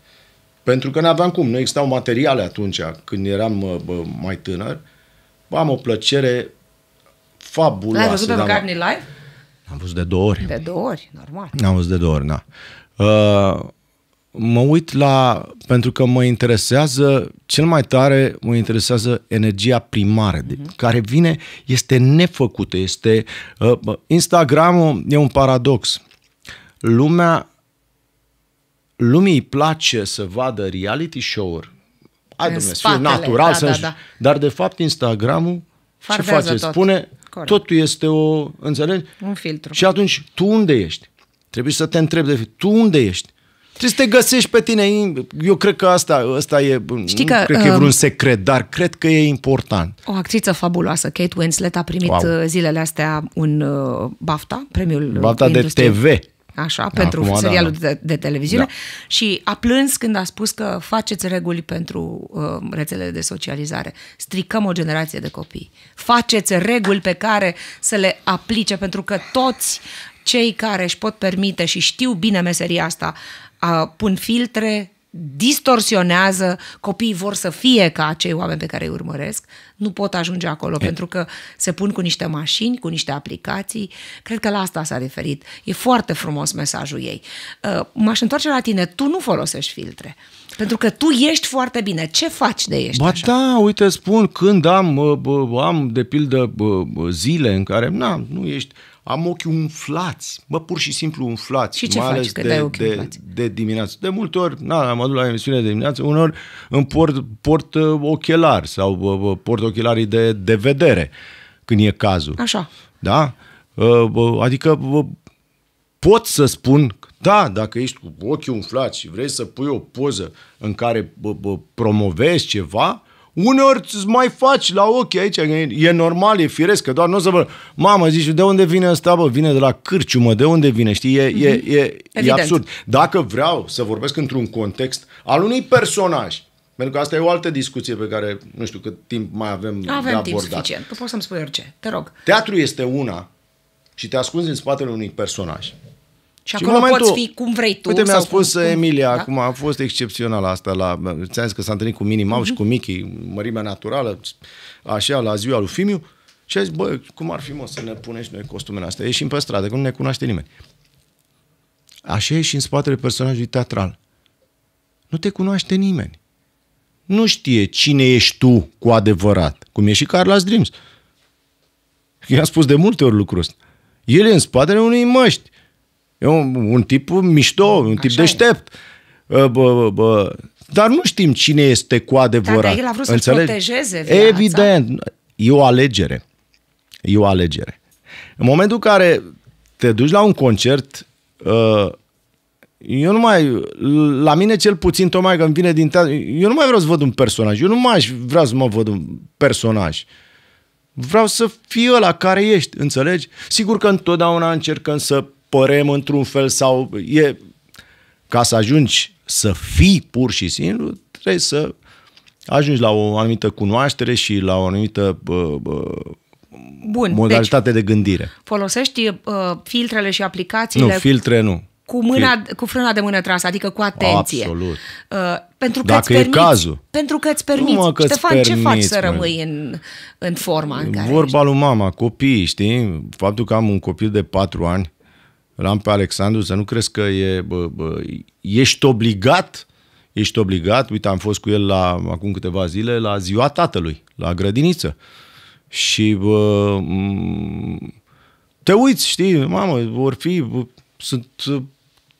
pentru că nu aveam cum, nu existau materiale atunci, când eram uh, uh mai tânăr, am o plăcere fabuloasă. L-ai văzut pe McCartney live? Am văzut de două ori. De două ori, normal. Am văzut de două ori, da. Uh, mă uit la, pentru că mă interesează, cel mai tare mă interesează energia primară, uh-huh. care vine, este nefăcută, este... Uh, Instagramul e un paradox. Lumea, lumii îi place să vadă reality show-uri, ai domnule, fiu natural, da, să da, da. dar de fapt Instagramul ce face? Tot. Spune, Corect. Totul este o, înțelegi? Un filtru. Și atunci, tu unde ești? Trebuie să te întrebi, de fapt. tu unde ești? Trebuie să te găsești pe tine. Eu cred că asta, asta e, Știi că, nu cred că e vreun um, secret, dar cred că e important. O actriță fabuloasă, Kate Winslet, a primit wow. Uh, zilele astea un uh, BAFTA, premiul uh, BAFTA de TV așa, da, pentru Acum, da, serialul da, da. De, de televiziune da. și a plâns când a spus că faceți reguli pentru uh, rețelele de socializare. Stricăm o generație de copii. Faceți reguli pe care să le aplice pentru că toți cei care își pot permite și știu bine meseria asta uh, pun filtre, distorsionează, copiii vor să fie ca acei oameni pe care îi urmăresc, nu pot ajunge acolo e. pentru că se pun cu niște mașini, cu niște aplicații. Cred că la asta s-a referit. E foarte frumos mesajul ei. Uh, m-aș întoarce la tine. Tu nu folosești filtre. Pentru că tu ești foarte bine. Ce faci de ești Ba așa? da, uite, spun, când am, uh, am de pildă zile în care, na, nu ești am ochi umflați, mă, pur și simplu umflați. Și ce mai faci ales că de, dai ochi de, De, dimineață. De multe ori, na, am adus la emisiune de dimineață, uneori îmi port, port uh, ochelari sau port ochelarii de, de vedere, când e cazul. Așa. Da? Uh, adică pot să spun da, dacă ești cu ochii umflați și vrei să pui o poză în care promovezi ceva, Uneori îți mai faci la ochi aici, e normal, e firesc, că doar nu o să vă... Mamă, zici, de unde vine ăsta, bă? Vine de la cârciumă, de unde vine, știi? E, mm-hmm. e, e, e absurd. Dacă vreau să vorbesc într-un context al unui personaj, pentru că asta e o altă discuție pe care nu știu cât timp mai avem, avem de abordat. timp suficient, poți să-mi spui orice, te rog. Teatru este una și te ascunzi în spatele unui personaj. Și, și acolo momentul, poți fi cum vrei tu. Uite, mi-a spus cum, Emilia, da? acum a fost excepțional asta, la, ți-am zis că s-a întâlnit cu Mini Mouse mm-hmm. și mhm. cu Mickey, mărimea naturală, așa, la ziua lui Fimiu, și a zis, bă, cum ar fi, mă, să ne punem și noi costumele astea, ieșim pe stradă, că nu ne cunoaște nimeni. Așa e și în spatele personajului teatral. Nu te cunoaște nimeni. Nu știe cine ești tu cu adevărat, cum e și Carlos Dreams. I-am spus de multe ori lucrul ăsta. El e în spatele unui măști. E un, un tip mișto, un tip Așa deștept. E. Ă, bă, bă, dar nu știm cine este cu adevărat. Da, dar el a vrut să protejeze viața. Evident. E o alegere. E o alegere. În momentul în care te duci la un concert, ă, eu nu mai, la mine cel puțin, tocmai că îmi vine din teatru, eu nu mai vreau să văd un personaj, eu nu mai vreau să mă văd un personaj. Vreau să fiu la care ești, înțelegi? Sigur că întotdeauna încercăm să părem într-un fel sau e ca să ajungi să fii pur și simplu, trebuie să ajungi la o anumită cunoaștere și la o anumită uh, uh, Bun, modalitate deci, de gândire. Folosești uh, filtrele și aplicațiile? Nu, filtre nu. Cu, mâna, Fil- cu frâna de mână trasă, adică cu atenție. Absolut. Uh, pentru că Dacă permiți, e cazul. Pentru că îți permiți. Numai că Ștefan, permiți, ce faci să rămâi în, în forma în care Vorba ești? lui mama, copiii, știi? Faptul că am un copil de patru ani, îl am pe Alexandru, să nu crezi că e, bă, bă, ești obligat, ești obligat, uite, am fost cu el la, acum câteva zile la ziua tatălui, la grădiniță. Și bă, te uiți, știi, mamă, vor fi, bă, sunt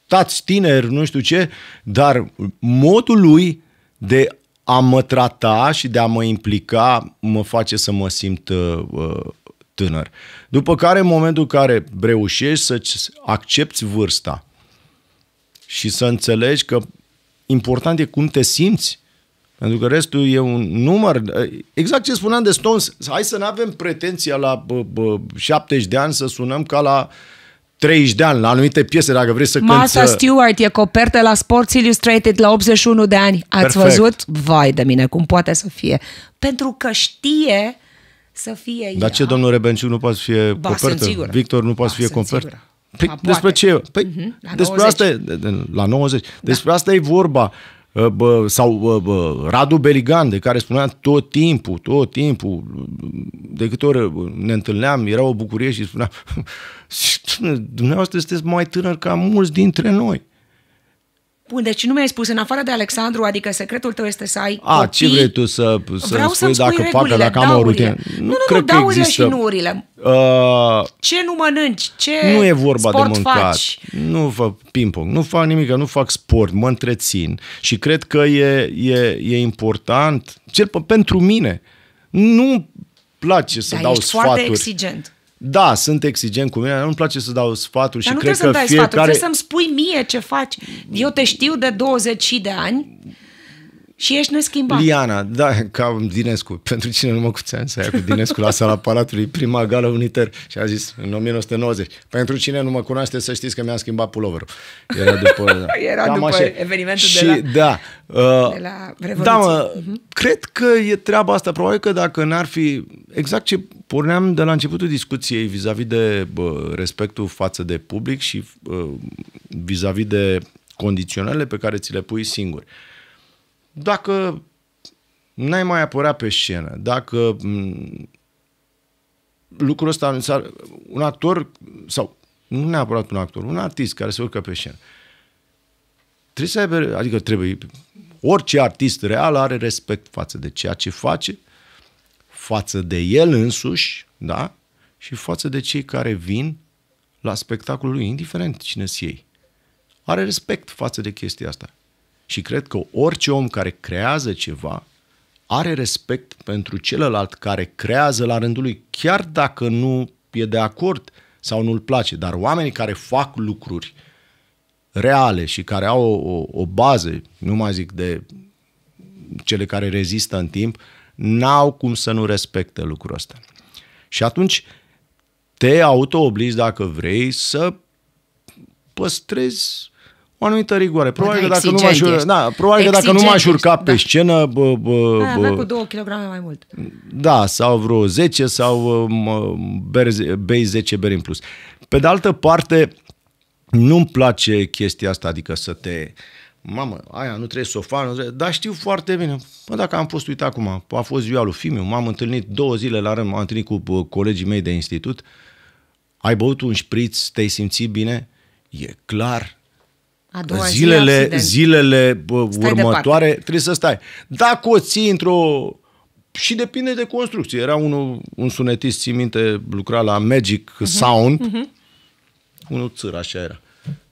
tați tineri, nu știu ce, dar modul lui de a mă trata și de a mă implica mă face să mă simt uh, tânăr. După care, în momentul în care reușești să accepti vârsta și să înțelegi că important e cum te simți, pentru că restul e un număr. Exact ce spuneam de Stones, hai să nu avem pretenția la bă, 70 de ani să sunăm ca la 30 de ani, la anumite piese, dacă vrei să cânti. Masa Stewart e copertă la Sports Illustrated la 81 de ani. Ați Perfect. văzut? Vai de mine, cum poate să fie. Pentru că știe să fie Dar ea. ce, domnul Rebenciu, nu poate fi ba, copertă? Victor nu poate fi copertă? Păi, despre ce? Păi, uh-huh. la despre 90. asta e, la 90. Da. Despre da. asta e vorba. Bă, sau bă, bă, Radu Beligan, de care spuneam tot timpul, tot timpul, de câte ori ne întâlneam, era o bucurie și spuneam, dumneavoastră sunteți mai tânăr ca mulți dintre noi. Bun, deci nu mi-ai spus, în afară de Alexandru, adică secretul tău este să ai A, copii. ce vrei tu să, să Vreau spui dacă regulile, facă, dacă am o rutină? Nu, nu, cred nu, că daurile există. și nuurile. Uh, ce nu mănânci? Ce Nu e vorba de mâncat. Faci? Nu fac ping-pong, nu fac nimic, nu fac sport, mă întrețin. Și cred că e, e, e important, cel pentru mine. Nu place să da, dau ești sfaturi. foarte exigent. Da, sunt exigent cu mine, nu-mi place să dau sfaturi Dar și nu cred că să-mi dai fiecare... sfaturi, trebuie să-mi spui mie ce faci. Eu te știu de 20 de ani și ești neschimbat. Liana, da, ca Dinescu. Pentru cine nu mă cuțea să cu Dinescu la sala Palatului, prima gală unitar. Și a zis în 1990. Pentru cine nu mă cunoaște să știți că mi-am schimbat puloverul. Era după, da. Era după așa. evenimentul și, de la, da, uh, de la Revoluție. Da, mă, uh-huh. cred că e treaba asta. Probabil că dacă n-ar fi... Exact ce porneam de la începutul discuției vis-a-vis de bă, respectul față de public și bă, uh, vis-a-vis de condiționele pe care ți le pui singuri. Uh, dacă n-ai mai apărea pe scenă, dacă lucrul ăsta, un actor, sau nu neapărat un actor, un artist care se urcă pe scenă, trebuie să aibă, adică trebuie, orice artist real are respect față de ceea ce face, față de el însuși, da? Și față de cei care vin la spectacolul lui, indiferent cine sunt ei. Are respect față de chestia asta. Și cred că orice om care creează ceva are respect pentru celălalt care creează la rândul lui, chiar dacă nu e de acord sau nu-l place. Dar oamenii care fac lucruri reale și care au o, o, o bază, nu mai zic de cele care rezistă în timp, n-au cum să nu respecte lucrul ăsta. Și atunci te auto dacă vrei să păstrezi o anumită rigoare. Probabil, da, că dacă, nu m-aș, da, probabil că dacă nu m-aș urca pe da. scenă... Bă, bă, da, bă, cu două kilograme mai mult. Da, sau vreo 10 sau mă, um, berze, bei 10 beri în plus. Pe de altă parte, nu-mi place chestia asta, adică să te... Mamă, aia nu trebuie să o fac, trebuie... dar știu foarte bine. Mă, dacă am fost, uite acum, a fost ziua lui Fimiu, m-am întâlnit două zile la rând, m-am întâlnit cu colegii mei de institut, ai băut un șpriț, te-ai simțit bine? E clar, a doua zilele, zi zilele stai următoare departe. trebuie să stai. Dacă o ții într-o... Și depinde de construcție. Era unul, un sunetist, ții minte, lucra la Magic uh-huh. Sound. Uh-huh. Unul țăr, așa era.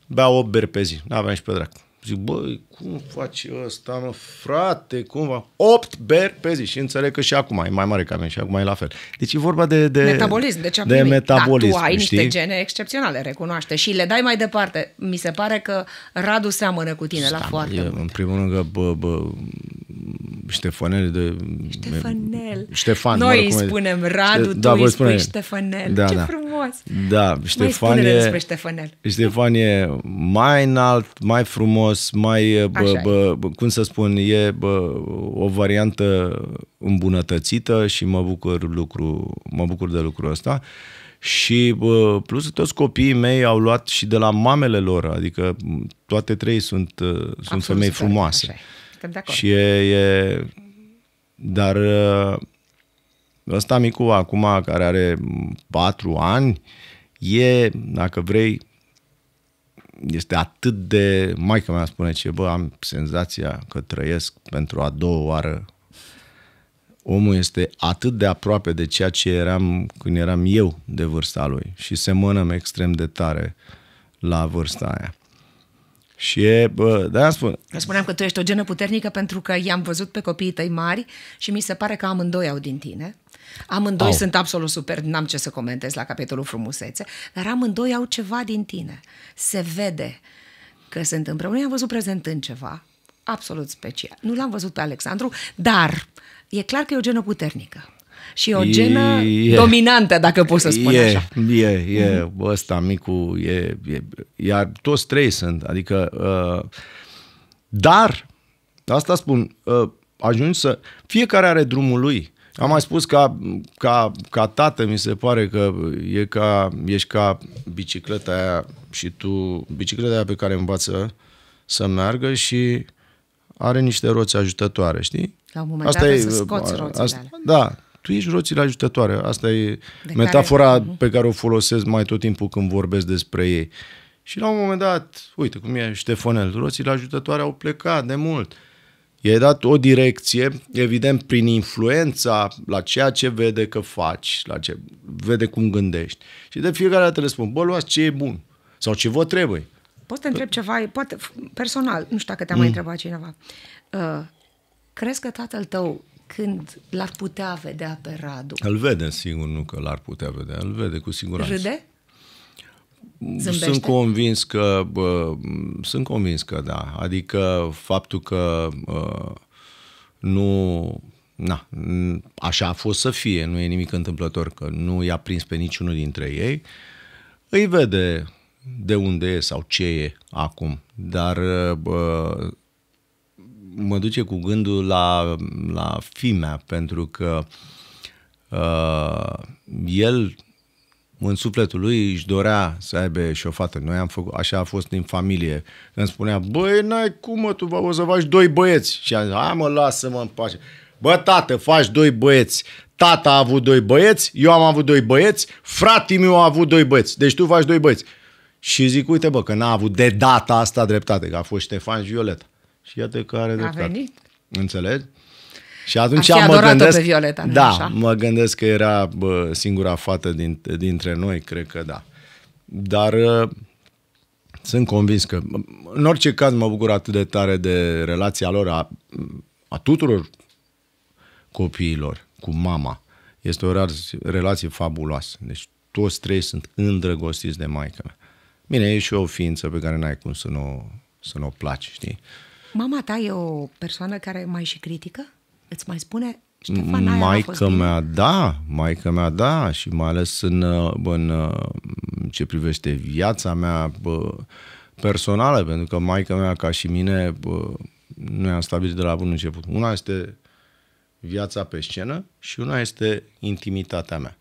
Bea o beri pe zi. n avea nici pe dracu. Zic, băi, cum faci ăsta, mă, frate, cum va? 8 beri pe zi și înțeleg că și acum e mai mare ca mine și acum e la fel. Deci e vorba de... de metabolism, deci de da, metabolism, da, tu ai știi? niște gene excepționale, recunoaște și le dai mai departe. Mi se pare că Radu seamănă cu tine Stam, la foarte e, În primul rând că bă, bă, Ștefanel de... Ștefanel. Ștefan, Noi mă rog, îi spunem Radu, Ște... Da, tu da, îi spune... Ștefanel. Da, Ce da. frumos! Da, Ștefan mai e... Ștefanel. Ștefan e mai înalt, mai frumos, frumos, mai, bă, bă, cum să spun, e bă, o variantă îmbunătățită și mă bucur, lucru, mă bucur de lucrul ăsta. Și bă, plus toți copiii mei au luat și de la mamele lor, adică toate trei sunt, uh, sunt femei frumoase. Și e, e... Dar uh, ăsta micu acum, care are patru ani, e, dacă vrei, este atât de... Maica mea spune ce, bă, am senzația că trăiesc pentru a doua oară. Omul este atât de aproape de ceea ce eram când eram eu de vârsta lui și semănăm extrem de tare la vârsta aia. Și e, bă, da, spun. spuneam că tu ești o genă puternică pentru că i-am văzut pe copiii tăi mari și mi se pare că amândoi au din tine. Amândoi au. sunt absolut super, n-am ce să comentez la capitolul frumusețe, dar amândoi au ceva din tine. Se vede că sunt împreună. I-am văzut prezentând ceva absolut special. Nu l-am văzut pe Alexandru, dar e clar că e o genă puternică. Și e o genă e, dominantă, dacă pot să spun e, așa. E, e, mm-hmm. ăsta, micul, e, e, iar toți trei sunt, adică, uh, dar, asta spun, uh, ajungi să, fiecare are drumul lui, am mai spus ca, ca, ca tată, mi se pare că e ca, ești ca bicicleta aia și tu, bicicleta aia pe care învață să meargă și are niște roți ajutătoare, știi? La un moment asta dat e, să scoți roțile asta, alea. Da, tu ești roțile ajutătoare. Asta e de metafora care... pe care o folosesc mai tot timpul când vorbesc despre ei. Și la un moment dat, uite cum e Ștefanel, roțile ajutătoare au plecat de mult. Uh, I-ai dat o direcție, evident, prin influența la ceea ce vede că faci, la ce vede cum gândești. Și de fiecare dată spun, bă, luați ce e bun sau ce vă trebuie. Poți să te întreb ceva, poate personal, nu știu dacă te-a mai mm. întrebat cineva. Uh, crezi că tatăl tău când l-ar putea vedea pe Radu? Îl vede, sigur, nu că l-ar putea vedea, îl vede cu siguranță. Râde? Zâmbește? Sunt convins că bă, sunt convins că da. Adică faptul că bă, nu na, așa a fost să fie, nu e nimic întâmplător că nu i-a prins pe niciunul dintre ei. Îi vede de unde e sau ce e acum, dar bă, mă duce cu gândul la, la fimea, pentru că uh, el în sufletul lui își dorea să aibă și o fată. Noi am făcut, așa a fost din familie. Îmi spunea, băi, n-ai cum, mă, tu o să faci doi băieți. Și am zis, hai mă, lasă-mă în pace. Bă, tată, faci doi băieți. Tata a avut doi băieți, eu am avut doi băieți, fratii meu a avut doi băieți. Deci tu faci doi băieți. Și zic, uite bă, că n-a avut de data asta dreptate, că a fost Ștefan și Violeta. Și iată că are a dreptate. A venit. Înțelegi? Și atunci am mă gândesc... pe Violeta, Da, așa? mă gândesc că era bă, singura fată din, dintre noi, cred că da. Dar bă, sunt convins că, în orice caz, mă bucur atât de tare de relația lor, a, a tuturor copiilor cu mama. Este o relație fabuloasă. Deci toți trei sunt îndrăgostiți de maică mea. Bine, e și o ființă pe care n-ai cum să nu, să nu o placi, știi? Mama ta e o persoană care mai și critică? îți mai spune Ștefan, aia Maica mea, da, maica mea, da, și mai ales în, uh, uh, în ce privește viața mea bă, personală, pentru că maica mea, ca și mine, bă, noi am stabilit de la bun început. Una este viața pe scenă și una este intimitatea mea.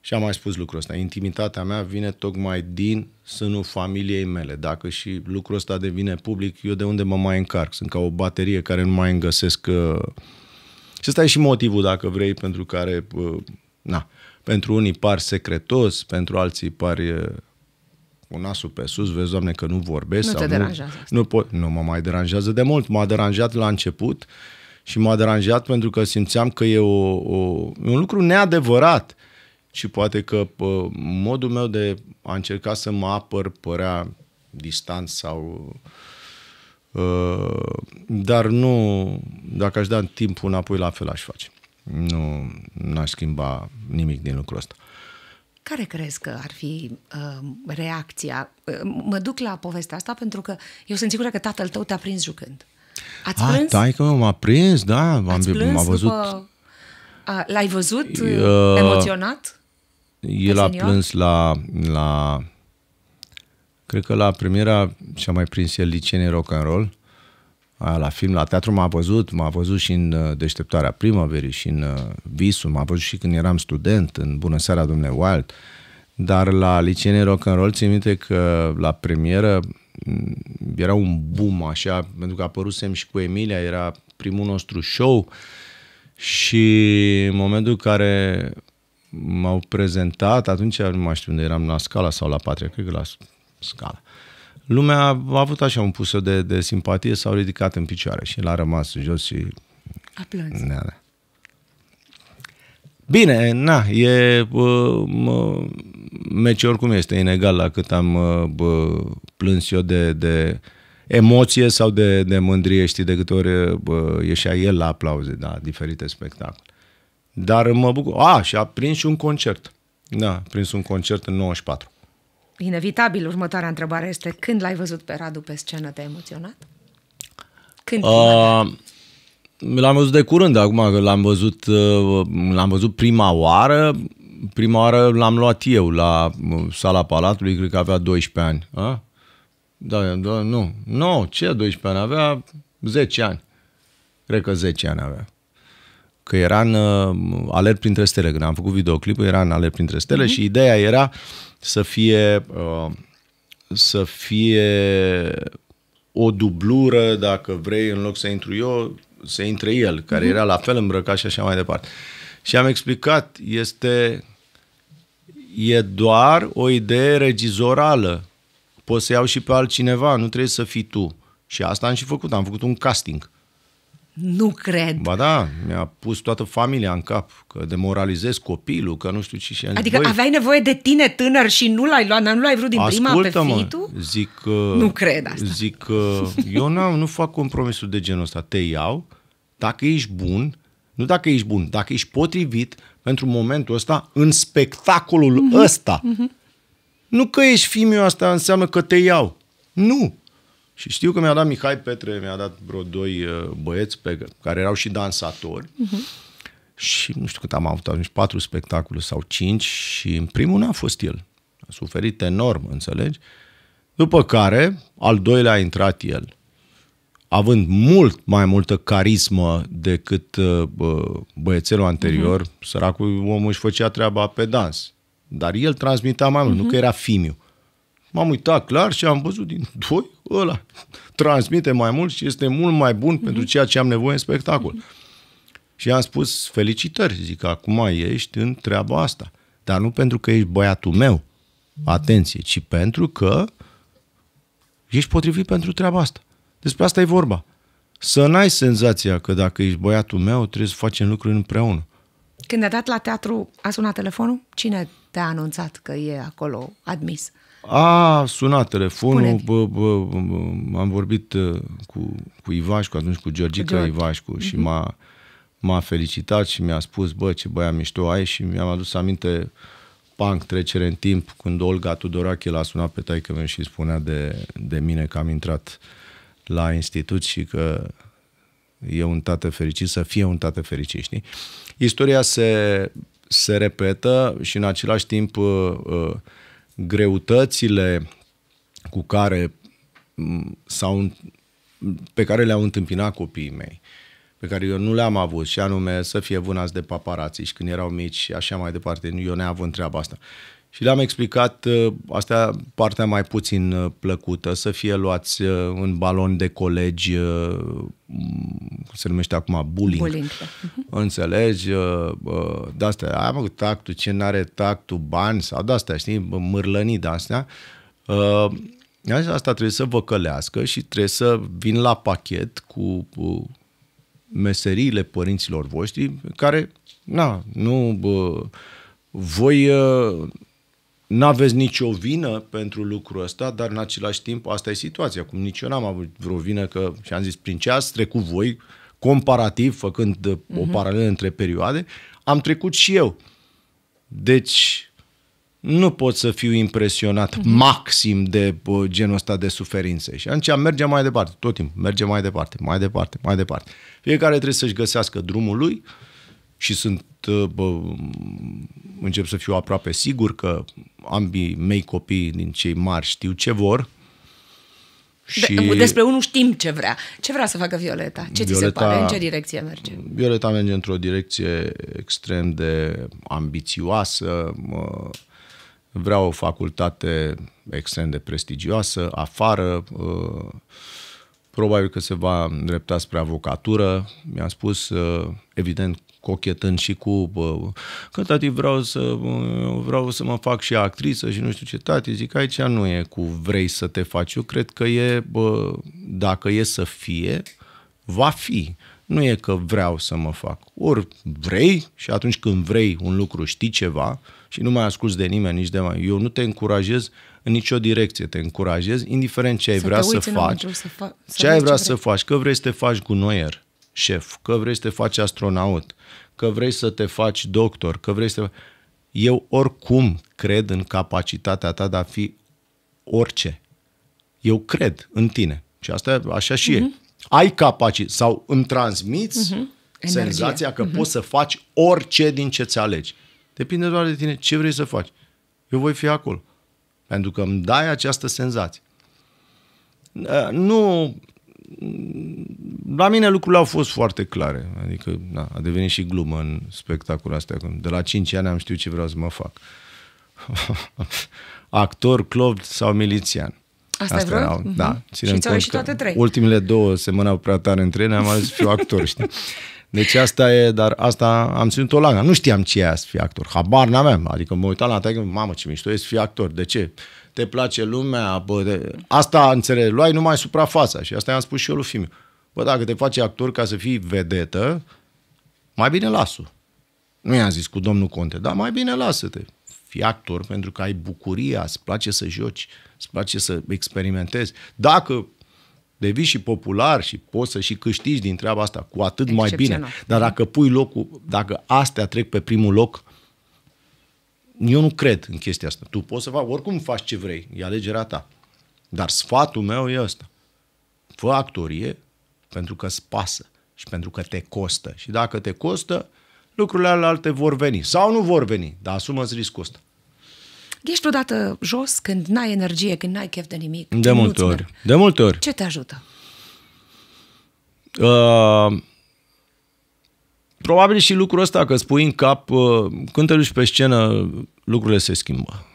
Și am mai spus lucrul ăsta. Intimitatea mea vine tocmai din sânul familiei mele. Dacă și lucrul ăsta devine public, eu de unde mă mai încarc? Sunt ca o baterie care nu mai îngăsesc uh, și ăsta e și motivul, dacă vrei, pentru care, uh, na, pentru unii par secretos, pentru alții par cu nasul pe sus, vezi, doamne, că nu vorbesc. Nu sau te nu, deranjează. Nu, pot, nu mă mai deranjează de mult. M-a deranjat la început și m-a deranjat pentru că simțeam că e o, o, un lucru neadevărat. Și poate că pă, modul meu de a încerca să mă apăr părea distanță. sau uh, Uh, dar nu, dacă aș da timpul înapoi, la fel aș face. Nu n-aș schimba nimic din lucrul ăsta. Care crezi că ar fi uh, reacția? Uh, mă duc la povestea asta pentru că eu sunt sigură că tatăl tău te-a prins jucând. Ați ah, prins? Tai că m-a prins, da. Am, m-a văzut. După... A, l-ai văzut uh, emoționat? El a senior? plâns la, la Cred că la premiera și-a mai prins el licenii rock and roll, aia la film, la teatru m-a văzut, m-a văzut și în uh, Deșteptarea primăverii și în uh, Visul, m-a văzut și când eram student, în Bună seara, domnule Wild. Dar la licenii rock and roll, țin minte că la premieră mm, era un boom așa, pentru că apărusem și cu Emilia, era primul nostru show și în momentul în care m-au prezentat, atunci nu mai știu unde eram, la Scala sau la Patria, cred că la scală. Lumea a avut așa un pusă de, de simpatie, s-au ridicat în picioare și l-a rămas jos și... Aplauze. Bine, na, e mă, meci oricum este inegal la cât am bă, plâns eu de, de emoție sau de, de mândrie, știi, de câte ori bă, ieșea el la aplauze, da, diferite spectacole. Dar mă bucur. A, și a prins și un concert. Da, a prins un concert în 94 inevitabil, următoarea întrebare este când l-ai văzut pe Radu pe scenă, te-ai emoționat? Când? Uh, l-am văzut de curând, acum l-am văzut, uh, l-am văzut prima oară, prima oară l-am luat eu la uh, sala Palatului, cred că avea 12 ani. A? Da, da, nu, nu, ce 12 ani? Avea 10 ani. Cred că 10 ani avea că era în uh, Alert printre stele, când am făcut videoclipul, era în Alert printre stele mm-hmm. și ideea era să fie, uh, să fie o dublură, dacă vrei, în loc să intru eu, să intre el, care mhm. era la fel îmbrăcat și așa mai departe. Și am explicat, este e doar o idee regizorală. Poți să iau și pe altcineva, nu trebuie să fii tu. Și asta am și făcut, am făcut un casting. Nu cred. Ba da, mi-a pus toată familia în cap, că demoralizez copilul, că nu știu ce și Adică zis, aveai nevoie de tine tânăr și nu l-ai luat, nu l-ai vrut din prima pe fiitul? zic că... Uh, nu cred asta. Zic că uh, eu n-am, nu fac compromisul de genul ăsta, te iau, dacă ești bun, nu dacă ești bun, dacă ești potrivit pentru momentul ăsta, în spectacolul mm-hmm. ăsta. Mm-hmm. Nu că ești fimiu asta înseamnă că te iau. Nu, și știu că mi-a dat Mihai Petre, mi-a dat vreo doi uh, băieți pe, care erau și dansatori. Uh-huh. Și nu știu cât am avut atunci, patru spectacole sau cinci și în primul n-a fost el. A suferit enorm, înțelegi? După care, al doilea a intrat el, având mult mai multă carismă decât uh, bă, băiețelul anterior, uh-huh. săracul om își făcea treaba pe dans. Dar el transmitea mai mult, uh-huh. nu mhm. că era fimiu. M-am uitat clar și am văzut din doi ăla transmite mai mult și este mult mai bun mm-hmm. pentru ceea ce am nevoie în spectacol. Mm-hmm. Și am spus felicitări, zic, acum ești în treaba asta. Dar nu pentru că ești băiatul meu, atenție, ci pentru că ești potrivit pentru treaba asta. Despre asta e vorba. Să n-ai senzația că dacă ești băiatul meu, trebuie să facem lucruri împreună. Când a dat la teatru, a sunat telefonul? Cine te-a anunțat că e acolo admis? A sunat telefonul, bă, bă, bă, am vorbit uh, cu, cu Ivașcu, atunci cu Georgica George. Ivașcu și mhm. m-a, m-a felicitat și mi-a spus, bă, ce băia mișto ai și mi-am adus aminte punk, trecere în timp, când Olga Tudorache l-a sunat pe taică meu și spunea de, de mine că am intrat la institut și că e un tată fericit, să fie un tată fericit, știi? Istoria se, se repetă și în același timp uh, uh, greutățile cu care sau pe care le-au întâmpinat copiii mei, pe care eu nu le-am avut, și anume să fie vânați de paparații și când erau mici și așa mai departe. Eu avut treaba asta. Și le-am explicat, ă, asta partea mai puțin ă, plăcută, să fie luați ă, în balon de colegi, cum se numește acum, bullying. bullying. Da. Înțelegi? De-astea, am avut tactul, ce n-are tactul, bani sau de-astea, știi, mârlănii de-astea. Asta trebuie să vă călească și trebuie să vin la pachet cu meseriile părinților voștri, care, na, nu... Bă, voi nu aveți nicio vină pentru lucrul ăsta, dar în același timp asta e situația. Cum nici eu n-am avut vreo vină că, și am zis, prin ce ați trecut voi, comparativ, făcând uh-huh. o mhm. paralelă între perioade, am trecut și eu. Deci, nu pot să fiu impresionat uh-huh. maxim de bă, uh, genul ăsta de suferințe. Și atunci mergem mai departe, tot timpul, mergem mai departe, mai departe, mai departe. Fiecare trebuie să-și găsească drumul lui, uh, și sunt uh, bă, încep să fiu aproape sigur că ambii mei copii din cei mari știu ce vor. Și... De- despre unul știm ce vrea. Ce vrea să facă Violeta? Ce Violeta, ți se pare? În ce direcție merge? Violeta merge într-o direcție extrem de ambițioasă. Vrea o facultate extrem de prestigioasă, afară. Probabil că se va îndrepta spre avocatură. Mi-a spus, evident, cochetând și cu că tati vreau să, vreau să mă fac și actriță și nu știu ce, tati, zic aici nu e cu vrei să te faci, eu cred că e, bă, dacă e să fie, va fi. Nu e că vreau să mă fac. Ori vrei și atunci când vrei un lucru, știi ceva și nu mai asculți de nimeni, nici de mai. Eu nu te încurajez în nicio direcție, te încurajez, indiferent ce ai să vrea să faci, să fa- să ce ai vrea ce vrei. să faci, că vrei să te faci gunoier, șef, că vrei să te faci astronaut, că vrei să te faci doctor, că vrei să... Eu oricum cred în capacitatea ta de a fi orice. Eu cred în tine. Și asta așa și uh-huh. e. Mhm. Ai capacitate sau îmi transmiți uh-huh. senzația că uh-huh. poți să faci orice din ce ți alegi. Depinde doar de tine ce vrei să faci. Eu voi fi acolo. Pentru că îmi dai această senzație. Nu la mine lucrurile au fost foarte clare. Adică, na, a devenit și glumă în spectacolul ăsta. De la 5 ani am știut ce vreau să mă fac. Actor, Clov sau milițian. Asta, Asta e erau, Da, mhm. Și și au ieșit toate trei. Ultimele două semănau prea tare între ele, am ales să fiu actor, știi? Deci asta e, dar asta am ținut-o langa. Nu știam ce e să fii actor. Habar n-aveam. Adică mă uitam la taică, mamă ce mișto e să fii actor. De ce? te place lumea, bă, de... asta înțeleg, luai numai suprafața și asta i-am spus și eu lui Fimiu. Bă, dacă te faci actor ca să fii vedetă, mai bine lasă. Nu i-am zis cu domnul Conte, dar mai bine lasă-te. Fii actor pentru că ai bucuria, îți place să joci, îți place să experimentezi. Dacă devii și popular și poți să și câștigi din treaba asta, cu atât mai bine. Dar dacă pui locul, dacă astea trec pe primul loc, eu nu cred în chestia asta. Tu poți să faci, oricum faci ce vrei, e alegerea ta. Dar sfatul meu e ăsta. Fă actorie pentru că îți pasă și pentru că te costă. Și dacă te costă, lucrurile alte vor veni. Sau nu vor veni, dar asumă-ți riscul ăsta. Ești odată jos când n-ai energie, când n-ai chef de nimic. De multe ori. De multe ori. Ce te ajută? Uh, Probabil și lucrul ăsta, că spui în cap, uh, când te duci pe scenă, lucrurile se schimbă.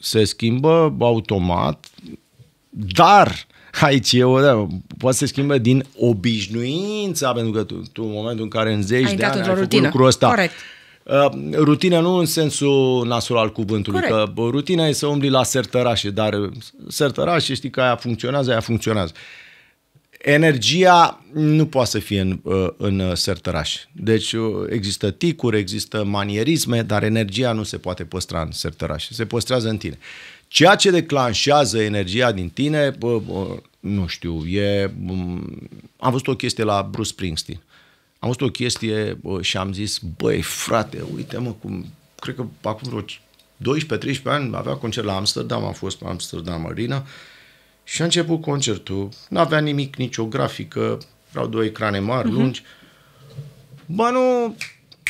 Se schimbă automat, dar aici e o da, poate se schimbe din obișnuința, pentru că tu, tu în momentul în care în zeci ai de ani ai făcut lucrul ăsta, Corect. Uh, rutina nu în sensul nasul al cuvântului, Corect. că rutina e să umbli la sertărașe, dar sertărașe știi că aia funcționează, aia funcționează. Uh, Energia nu poate să fie în, uh, în uh, sertăraș. Deci uh, există ticuri, există manierisme, dar energia nu se poate păstra în sertăraș. Se păstrează în tine. Ceea ce declanșează energia din tine, bă, bă, nu știu, e... Am văzut o chestie la Bruce Springsteen. Am văzut o chestie bă, și am zis, băi, frate, uite-mă cum... Cred că acum vreo 12-13 ani avea concert la Amsterdam, am fost la Amsterdam Arena, și a început concertul. N-avea nimic, nicio grafică, erau două ecrane mari, uh-huh. lungi. Ba nu...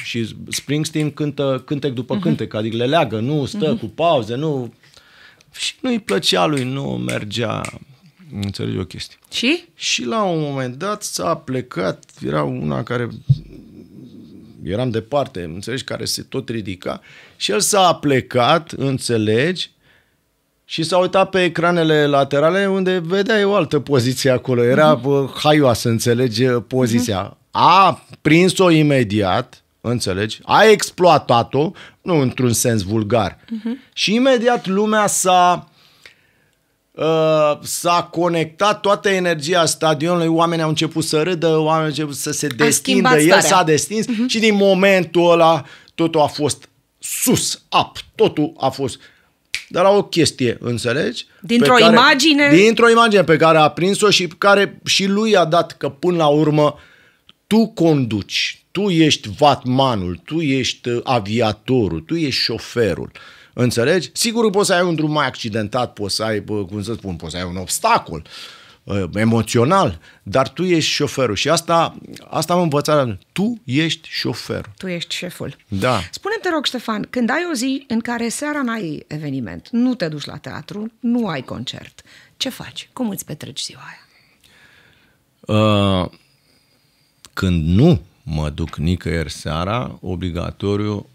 Și Springsteen cântă cântec după uh-huh. cântec, adică le leagă, nu stă uh-huh. cu pauze, nu... Și nu-i plăcea lui, nu mergea... Înțelegi o chestie. Și? Și la un moment dat s-a plecat, era una care eram departe, înțelegi, care se tot ridica și el s-a plecat, înțelegi, și s-a uitat pe ecranele laterale unde vedea o altă poziție acolo. Era mm-hmm. haioa să înțelegi poziția. Mm-hmm. A prins-o imediat, înțelegi? A exploatat-o, nu într-un sens vulgar. Mm-hmm. Și imediat lumea s-a uh, s-a conectat toată energia stadionului, oamenii au început să râdă, oamenii au început să se destindă, el s-a destins uh-huh. Mm-hmm. și din momentul ăla totul a fost sus, up, totul a fost dar la o chestie, înțelegi? Dintr-o care, imagine? Dintr-o imagine pe care a prins-o și pe care și lui a dat că până la urmă tu conduci, tu ești vatmanul, tu ești uh, aviatorul, tu ești șoferul. Înțelegi? Sigur poți să ai un drum mai accidentat, poți să ai, cum să spun, poți să ai un obstacol. Uh, Uh, emoțional, dar tu ești șoferul și asta, asta am învățat. Tu ești șofer. Tu ești șeful. Da. spune te rog, Ștefan, când ai o zi în care seara n-ai eveniment, nu te duci la teatru, nu ai concert, ce faci? Cum îți petreci ziua aia? Uh, când nu mă duc nicăieri seara, obligatoriu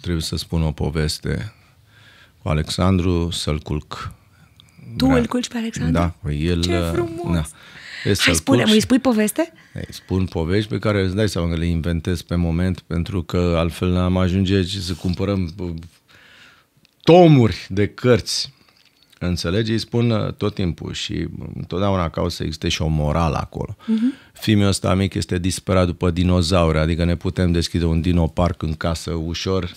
trebuie să spun o poveste cu Alexandru, să-l culc tu da. îl culci pe Alexandru? Da, păi el... Ce da. frumos! Da. Este Hai, spune, îi spui poveste? Îi spun povești pe care îți dai seama că le inventez pe moment, pentru că altfel am ajunge să cumpărăm uh, tomuri de cărți. Înțelegi? Îi spun uh, tot timpul și uh, întotdeauna ca să existe și o morală acolo. Uh-huh. Fimiul ăsta mic este disperat după dinozauri, adică ne putem deschide un dinoparc în casă ușor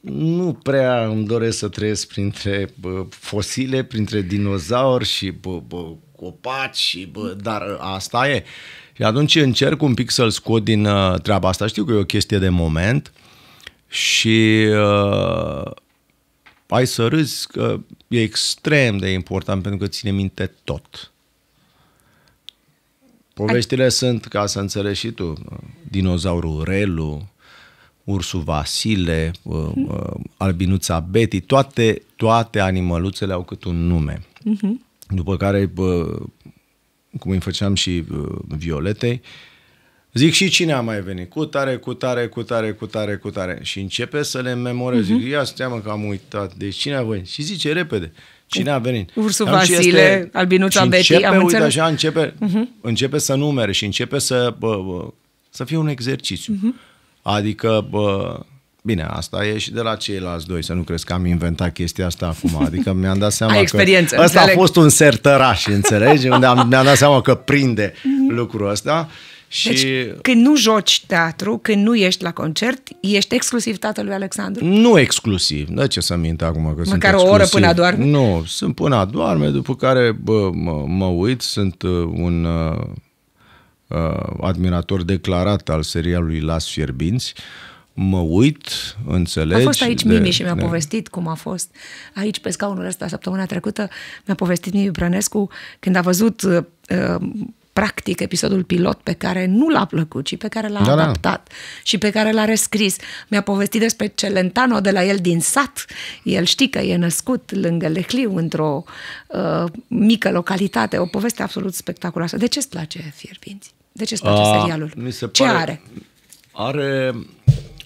nu prea îmi doresc să trăiesc printre fosile, printre dinozauri și bă, bă, copaci, și, bă, dar asta e. Și atunci încerc un pic să-l scot din uh, treaba asta. Știu că e o chestie de moment și uh, ai să râzi că e extrem de important pentru că ține minte tot. Poveștile ai... sunt, ca să înțelegi și tu, dinozaurul Relu, ursul Vasile, uh-huh. albinuța Betty, toate, toate animăluțele au cât un nume. Uh-huh. După care, cum îi făceam și Violetei, zic și cine a mai venit, cu tare, cu tare, cu tare, cu tare, cu tare. Și începe să le memorez. Uh-huh. Zic, ia steamă că am uitat, deci cine a venit? Și zice repede, cine a venit? Ursul Vasile, este... albinuța Betty, am uite, așa, începe, uh-huh. începe să numere și începe să, bă, bă, să fie un exercițiu. Uh-huh Adică, bă, Bine, asta e și de la ceilalți doi, să nu crezi că am inventat chestia asta acum. Adică mi-am dat seama Ai experiență, că ăsta înțeleg. a fost un sertăraș, înțelegi? Unde am, mi-am dat seama că prinde mhm. lucrul ăsta. Și... Deci, când nu joci teatru, când nu ești la concert, ești exclusiv tatălui Alexandru? Nu exclusiv. De ce să mint acum că Măcar sunt Măcar o oră până doar. Nu, sunt până doarme, după care bă, mă, mă uit, sunt uh, un... Uh, Uh, admirator declarat al serialului Las Fierbinți, mă uit, înțeleg. A fost aici de, Mimi și mi-a de... povestit cum a fost aici pe scaunul ăsta săptămâna trecută, mi-a povestit Mimi Brănescu când a văzut uh, practic episodul pilot pe care nu l-a plăcut, și pe care l-a da, da. adaptat da. și pe care l-a rescris. Mi-a povestit despre Celentano de la el din sat. El știe că e născut lângă Lehliu, într-o uh, mică localitate. O poveste absolut spectaculoasă. De ce îți place Fierbinți? De ce îți place uh, serialul? Mi se pare, ce are? Are...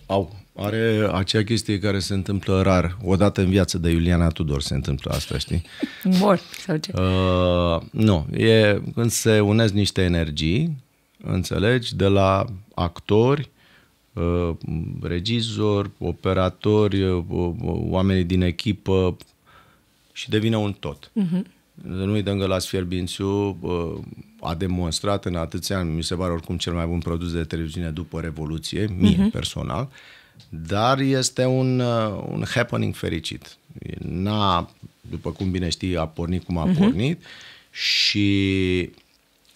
Au, are acea chestie care se întâmplă rar. Odată în viață de Iuliana Tudor se întâmplă asta, știi? Mor sau ce? Uh, nu, e când se unesc niște energii, înțelegi, de la actori, uh, regizori, operatori, uh, uh oamenii din echipă și devine un tot. Uh-huh nu uităm că la Sfierbințiu a demonstrat în atâția ani, mi se pare oricum cel mai bun produs de televiziune după Revoluție, mie uh-huh. personal, dar este un, uh, un happening fericit. N-a, după cum bine știi, a pornit cum a uh-huh. pornit și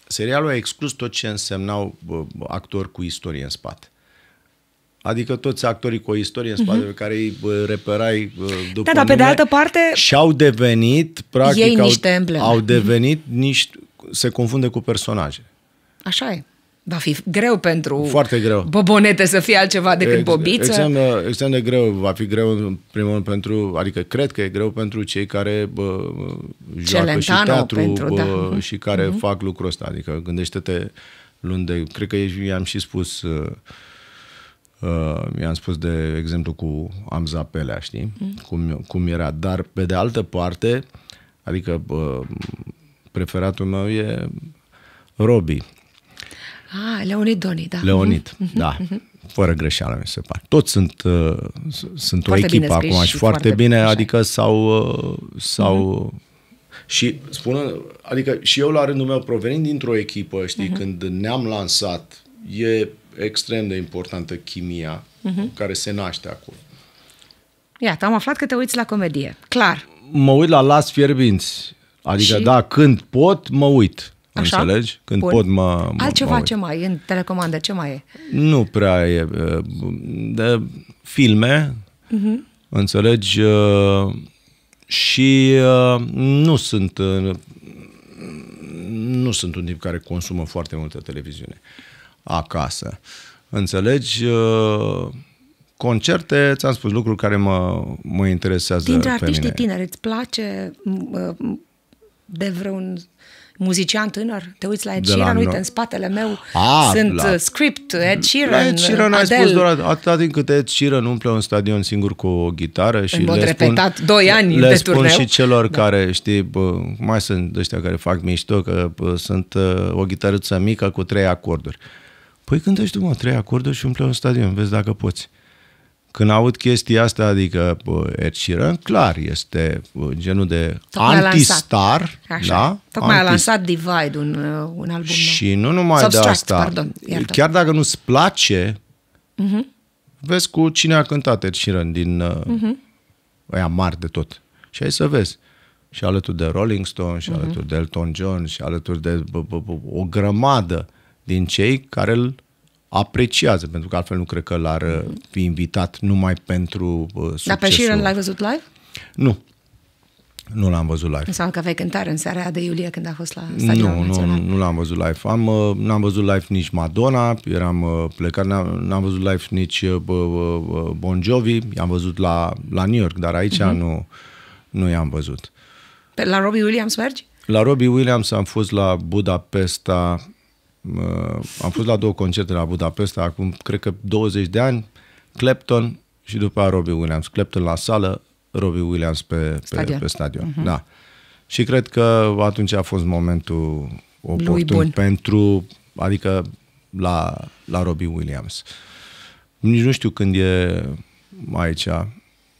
serialul a exclus tot ce însemnau actori cu istorie în spate. Adică toți actorii cu o istorie în mhm. spate mm-hmm. pe care îi reperai după Da, dar pe de altă parte... Și-au devenit, practic, ei niște au, embleme. au mhm. devenit mm-hmm. niște... se confunde cu personaje. Așa e. Va fi greu pentru Foarte greu. bobonete să fie altceva decât Ex- bobiță. Extrem de, extrem de greu. Va fi greu, în primul rând, pentru... Adică cred că e greu pentru cei care bă, joacă Celentano și teatru pentru, bă, da. și care mm-hmm. fac lucrul ăsta. Adică gândește-te luni de... Cred că i-am și spus... Uh, Uh, i-am spus de exemplu cu Amza Pelea, știi? Mm. Cum, cum era. Dar, pe de altă parte, adică uh, preferatul meu e Robi. Ah, Leonid Doni, da. Leonid, mm-hmm. da. Mhm. Fără greșeală, mi se pare. Toți sunt, uh, sunt o echipă acum și foarte, foarte bine, adică sau... Uh, sau mm-hmm. Și spun, adică și eu la rândul meu provenind dintr-o echipă, știi, mm-hmm. când ne-am lansat, e extrem de importantă chimia uh-huh. care se naște acolo. Iată, am aflat că te uiți la comedie. Clar. Mă uit la las fierbinți. Adică, și? da, când pot, mă uit. Așa? Înțelegi? Când Bun. pot, mă, mă Altceva mă uit. ce mai e în telecomandă? Ce mai e? Nu prea e. Uh, de filme, uh-huh. înțelegi? Uh, și uh, nu sunt nu sunt un tip care consumă foarte multă televiziune. Uh, acasă. Înțelegi? Uh, concerte, ți-am spus lucruri care mă, mă interesează Dintre pe artiștii mine. tineri, îți place uh, de vreun muzician tânăr, te uiți la Ed Sheeran, la uite, în spatele meu A, sunt la... Uh, script, Ed Sheeran, Ed Sheeran ai spus doar atâta din cât Ed Sheeran umple un stadion singur cu o gitară și în mod le repetat, spun, doi ani le de spun turneu. și celor da. care, știi, mai sunt ăștia care fac mișto, că sunt o gitarăță mică cu trei acorduri. Păi cântești tu, mă, trei acorduri și umple un stadion, vezi dacă poți. Când aud chestia asta, adică Ed Sheeran, clar, este genul de Tocmai antistar. Așa. Da? Tocmai Anti... a lansat Divide, un, uh, un album Și nu numai Substract, de asta. Pardon, chiar dacă nu-ți place, uh-huh. vezi cu cine a cântat Ed Sheeran din uh-huh. aia mari de tot. Și ai să vezi și alături de Rolling Stone, și uh-huh. alături de Elton John, și alături de b- b- b- o grămadă din cei care îl apreciază, pentru că altfel nu cred că l-ar uh, fi invitat numai pentru uh, succesul. Dar pe Sheeran l-ai văzut live? Nu. Nu l-am văzut live. Înseamnă că vei cântare în seara de iulie când a fost la stadionul Nu, nu, nu l-am văzut live. Am, uh, n-am văzut live nici Madonna, eram uh, plecat, n-am, n-am văzut live nici uh, uh, Bon Jovi, i-am văzut la, la New York, dar aici uh-huh. nu, nu i-am văzut. Pe la Robbie Williams mergi? La Robbie Williams am fost la Budapesta, Uh, am fost la două concerte la Budapest acum cred că 20 de ani, Clapton și după aia Robbie Williams. Clapton la sală, Robbie Williams pe stadion. Pe, pe stadion. Uh-huh. Da. Și cred că atunci a fost momentul oportun pentru, adică la, la Robbie Williams. Nici nu știu când e aici,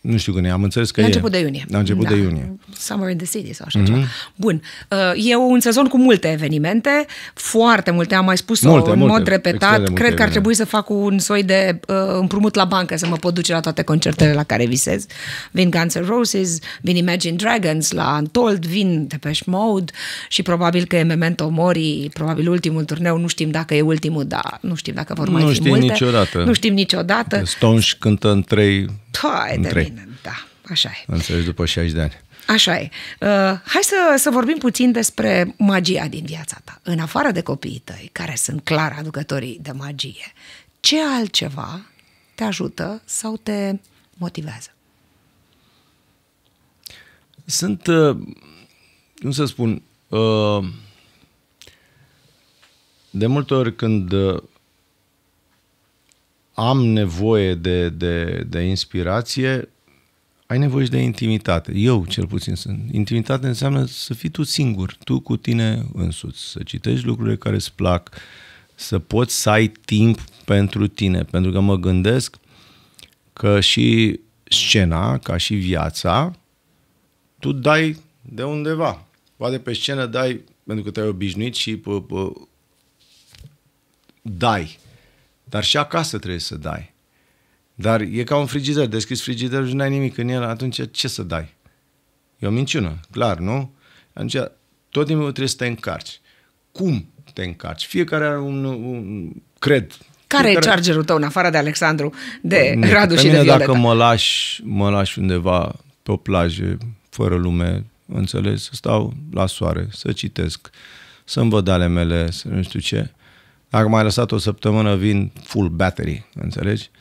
nu știu când e, am înțeles că la e. început de iunie. La început da. de iunie. Summer in the City sau așa mm-hmm. ceva. Bun. Uh, e un sezon cu multe evenimente, foarte multe, am mai spus-o multe, în multe, mod repetat. Cred că ar evenimente. trebui să fac un soi de uh, împrumut la bancă să mă pot duce la toate concertele la care visez. Vin Guns N' Roses, vin Imagine Dragons la Untold, vin Depeche Mode și probabil că e Memento Mori, probabil ultimul turneu, nu știm dacă e ultimul, dar nu știm dacă vor mai nu fi știm multe. Niciodată. Nu știm niciodată. Stones cântă în trei... Da, de bine, da. Așa e. Înțelegi, după 60 de ani. Așa e. Uh, hai să, să vorbim puțin despre magia din viața ta. În afară de copiii tăi, care sunt clar aducătorii de magie, ce altceva te ajută sau te motivează? Sunt, uh, cum să spun, uh, de multe ori când uh, am nevoie de, de, de inspirație, ai nevoie și de intimitate. Eu, cel puțin, sunt. Intimitate înseamnă să fii tu singur, tu cu tine însuți, să citești lucrurile care îți plac, să poți să ai timp pentru tine. Pentru că mă gândesc că și scena, ca și viața, tu dai de undeva. Poate pe scenă dai pentru că te-ai obișnuit și pă, pă, dai. Dar și acasă trebuie să dai. Dar e ca un frigider, deschizi frigiderul și nu ai nimic în el, atunci ce să dai? E o minciună, clar, nu? Atunci tot timpul trebuie să te încarci. Cum te încarci? Fiecare are un, un cred. Care Fiecare... e chargerul tău, în afară de Alexandru, de nu, Radu și mine, de Violeta? dacă mă lași, mă lași undeva pe o plajă, fără lume, înțeles, să stau la soare, să citesc, să-mi văd ale mele, să nu știu ce. Dacă m-ai lăsat o săptămână, vin full battery, înțelegi? Uh,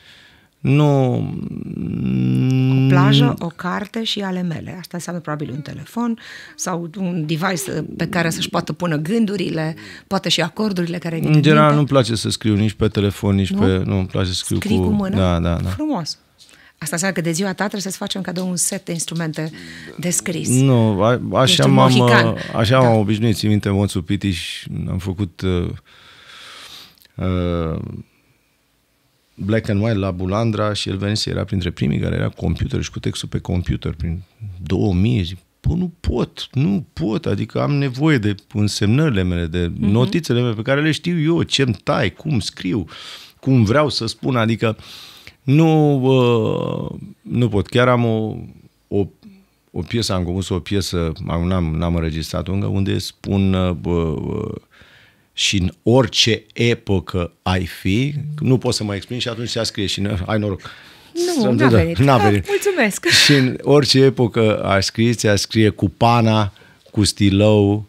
nu... O mm, plajă, o carte și ale mele. Asta înseamnă probabil un telefon sau un device pe care să-și poată pune gândurile, poate și acordurile care În general nu-mi place să scriu nici pe telefon, nici nu? pe... Nu, îmi place să scriu Scrii cu... cu mână? Da, da, da. Frumos. Asta înseamnă că de ziua ta trebuie să-ți facem cadou un set de instrumente de scris. Nu, a, așa m-am, uh, așa da. m-am obișnuit. Țin minte, Moțu Pitiș, am făcut... Uh, uh, black and white la Bulandra și el venise, era printre primii care era computer și cu textul pe computer prin 2000, zic, Bă, păi, nu pot, nu pot, adică am nevoie de însemnările mele, de uh-huh. notițele mele pe care le știu eu, ce-mi tai, cum scriu, cum vreau să spun, adică nu, uh, nu pot. Chiar am o, o, o piesă, am compus o piesă, n-am, n-am înregistrat-o încă, unde spun uh, uh, și în orice epocă ai fi, nu poți să mă explici și atunci se scrie și ai noroc. Nu, n-a venit. n-a da, venit. Mulțumesc. Și în orice epocă ai scris, ți-a scrie cu pana, cu stilou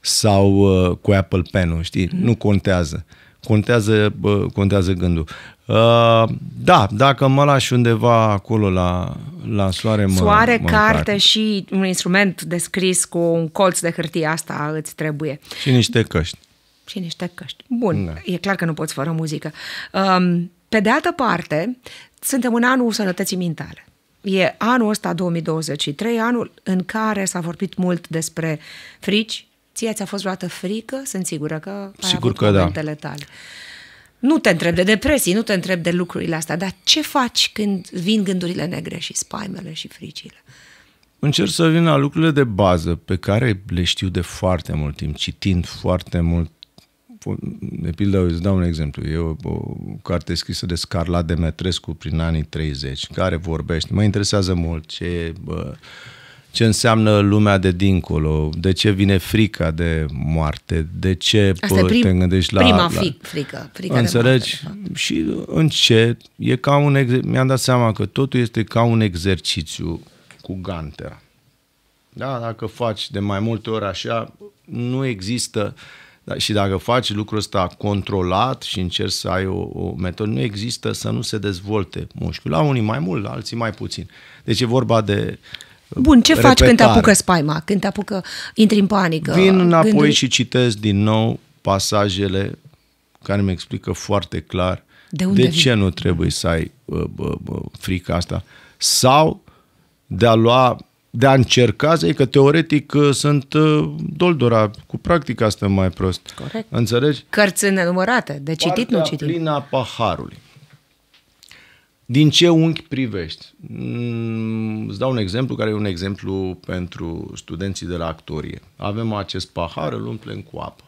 sau uh, cu Apple pen știi? Mm. Nu contează. Contează, bă, contează gândul. Uh, da, dacă mă lași undeva acolo la, la soare, mă Soare, mă carte încarc. și un instrument descris cu un colț de hârtie, asta îți trebuie. Și niște căști. Și niște căști. Bun, da. e clar că nu poți fără muzică. Um, pe de altă parte, suntem în anul sănătății mintale. E anul ăsta 2023, anul în care s-a vorbit mult despre frici. Ție ți-a fost luată frică? Sunt sigură că ai Sigur avut că da. momentele da. tale. Nu te întreb de depresii, nu te întreb de lucrurile astea, dar ce faci când vin gândurile negre și spaimele și fricile? Încerc să vin la lucrurile de bază pe care le știu de foarte mult timp, citind foarte mult de pildă, îți dau un exemplu, e o, o carte scrisă de Scarla Demetrescu prin anii 30, care vorbește, mă interesează mult ce, bă, ce înseamnă lumea de dincolo, de ce vine frica de moarte, de ce bă, prim, te gândești la... Prima la, frică, frica Înțelegi? De moarte, da. și încet, e ca un, mi-am dat seama că totul este ca un exercițiu cu gantera. Da, dacă faci de mai multe ori așa, nu există da, și dacă faci lucrul ăsta controlat și încerci să ai o, o metodă, nu există să nu se dezvolte mușchiul. La unii mai mult, la alții mai puțin. Deci e vorba de uh, Bun, ce repetare. faci când te apucă spaima, când te apucă, intri în panică? Vin înapoi gândi... și citesc din nou pasajele care mi explică foarte clar de, unde de ce nu trebuie să ai uh, uh, uh, frica asta. Sau de a lua de a încerca, să că teoretic uh, sunt uh, doldora, cu practica asta mai prost. Corect. Înțelegi? Cărți nenumărate, de citit, Partea nu citit. Plină paharului. Din ce unghi privești? Mm, îți dau un exemplu care e un exemplu pentru studenții de la actorie. Avem acest pahar, îl umplem cu apă.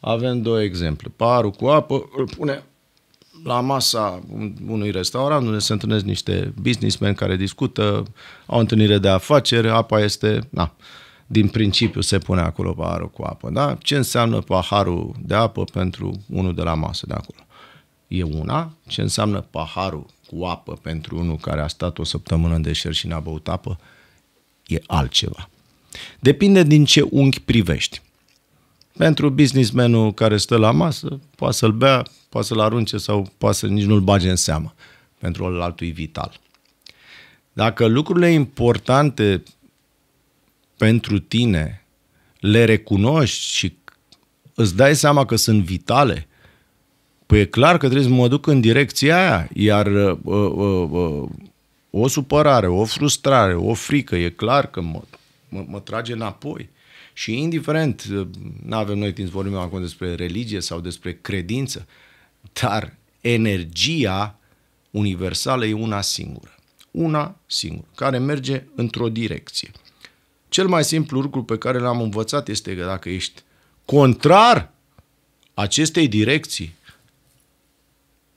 Avem două exemple. Paharul cu apă îl punem la masa unui restaurant unde se întâlnesc niște businessmen care discută, au întâlnire de afaceri, apa este, na, din principiu se pune acolo paharul cu apă, da? Ce înseamnă paharul de apă pentru unul de la masă de acolo? E una. Ce înseamnă paharul cu apă pentru unul care a stat o săptămână în deșert și n-a băut apă? E altceva. Depinde din ce unghi privești. Pentru businessmenul care stă la masă, poate să-l bea poate să-l arunce sau poate să nici nu-l bage în seamă. Pentru altul e vital. Dacă lucrurile importante pentru tine le recunoști și îți dai seama că sunt vitale, păi e clar că trebuie să mă duc în direcția aia, iar uh, uh, uh, uh o supărare, o frustrare, o frică, e clar că mă, mă, mă trage înapoi. Și indiferent, uh, nu avem noi timp să vorbim acum despre religie sau despre credință, uh, dar energia universală e una singură. Una singură, care merge într-o direcție. Cel mai simplu lucru pe care l-am învățat este că dacă ești contrar acestei direcții,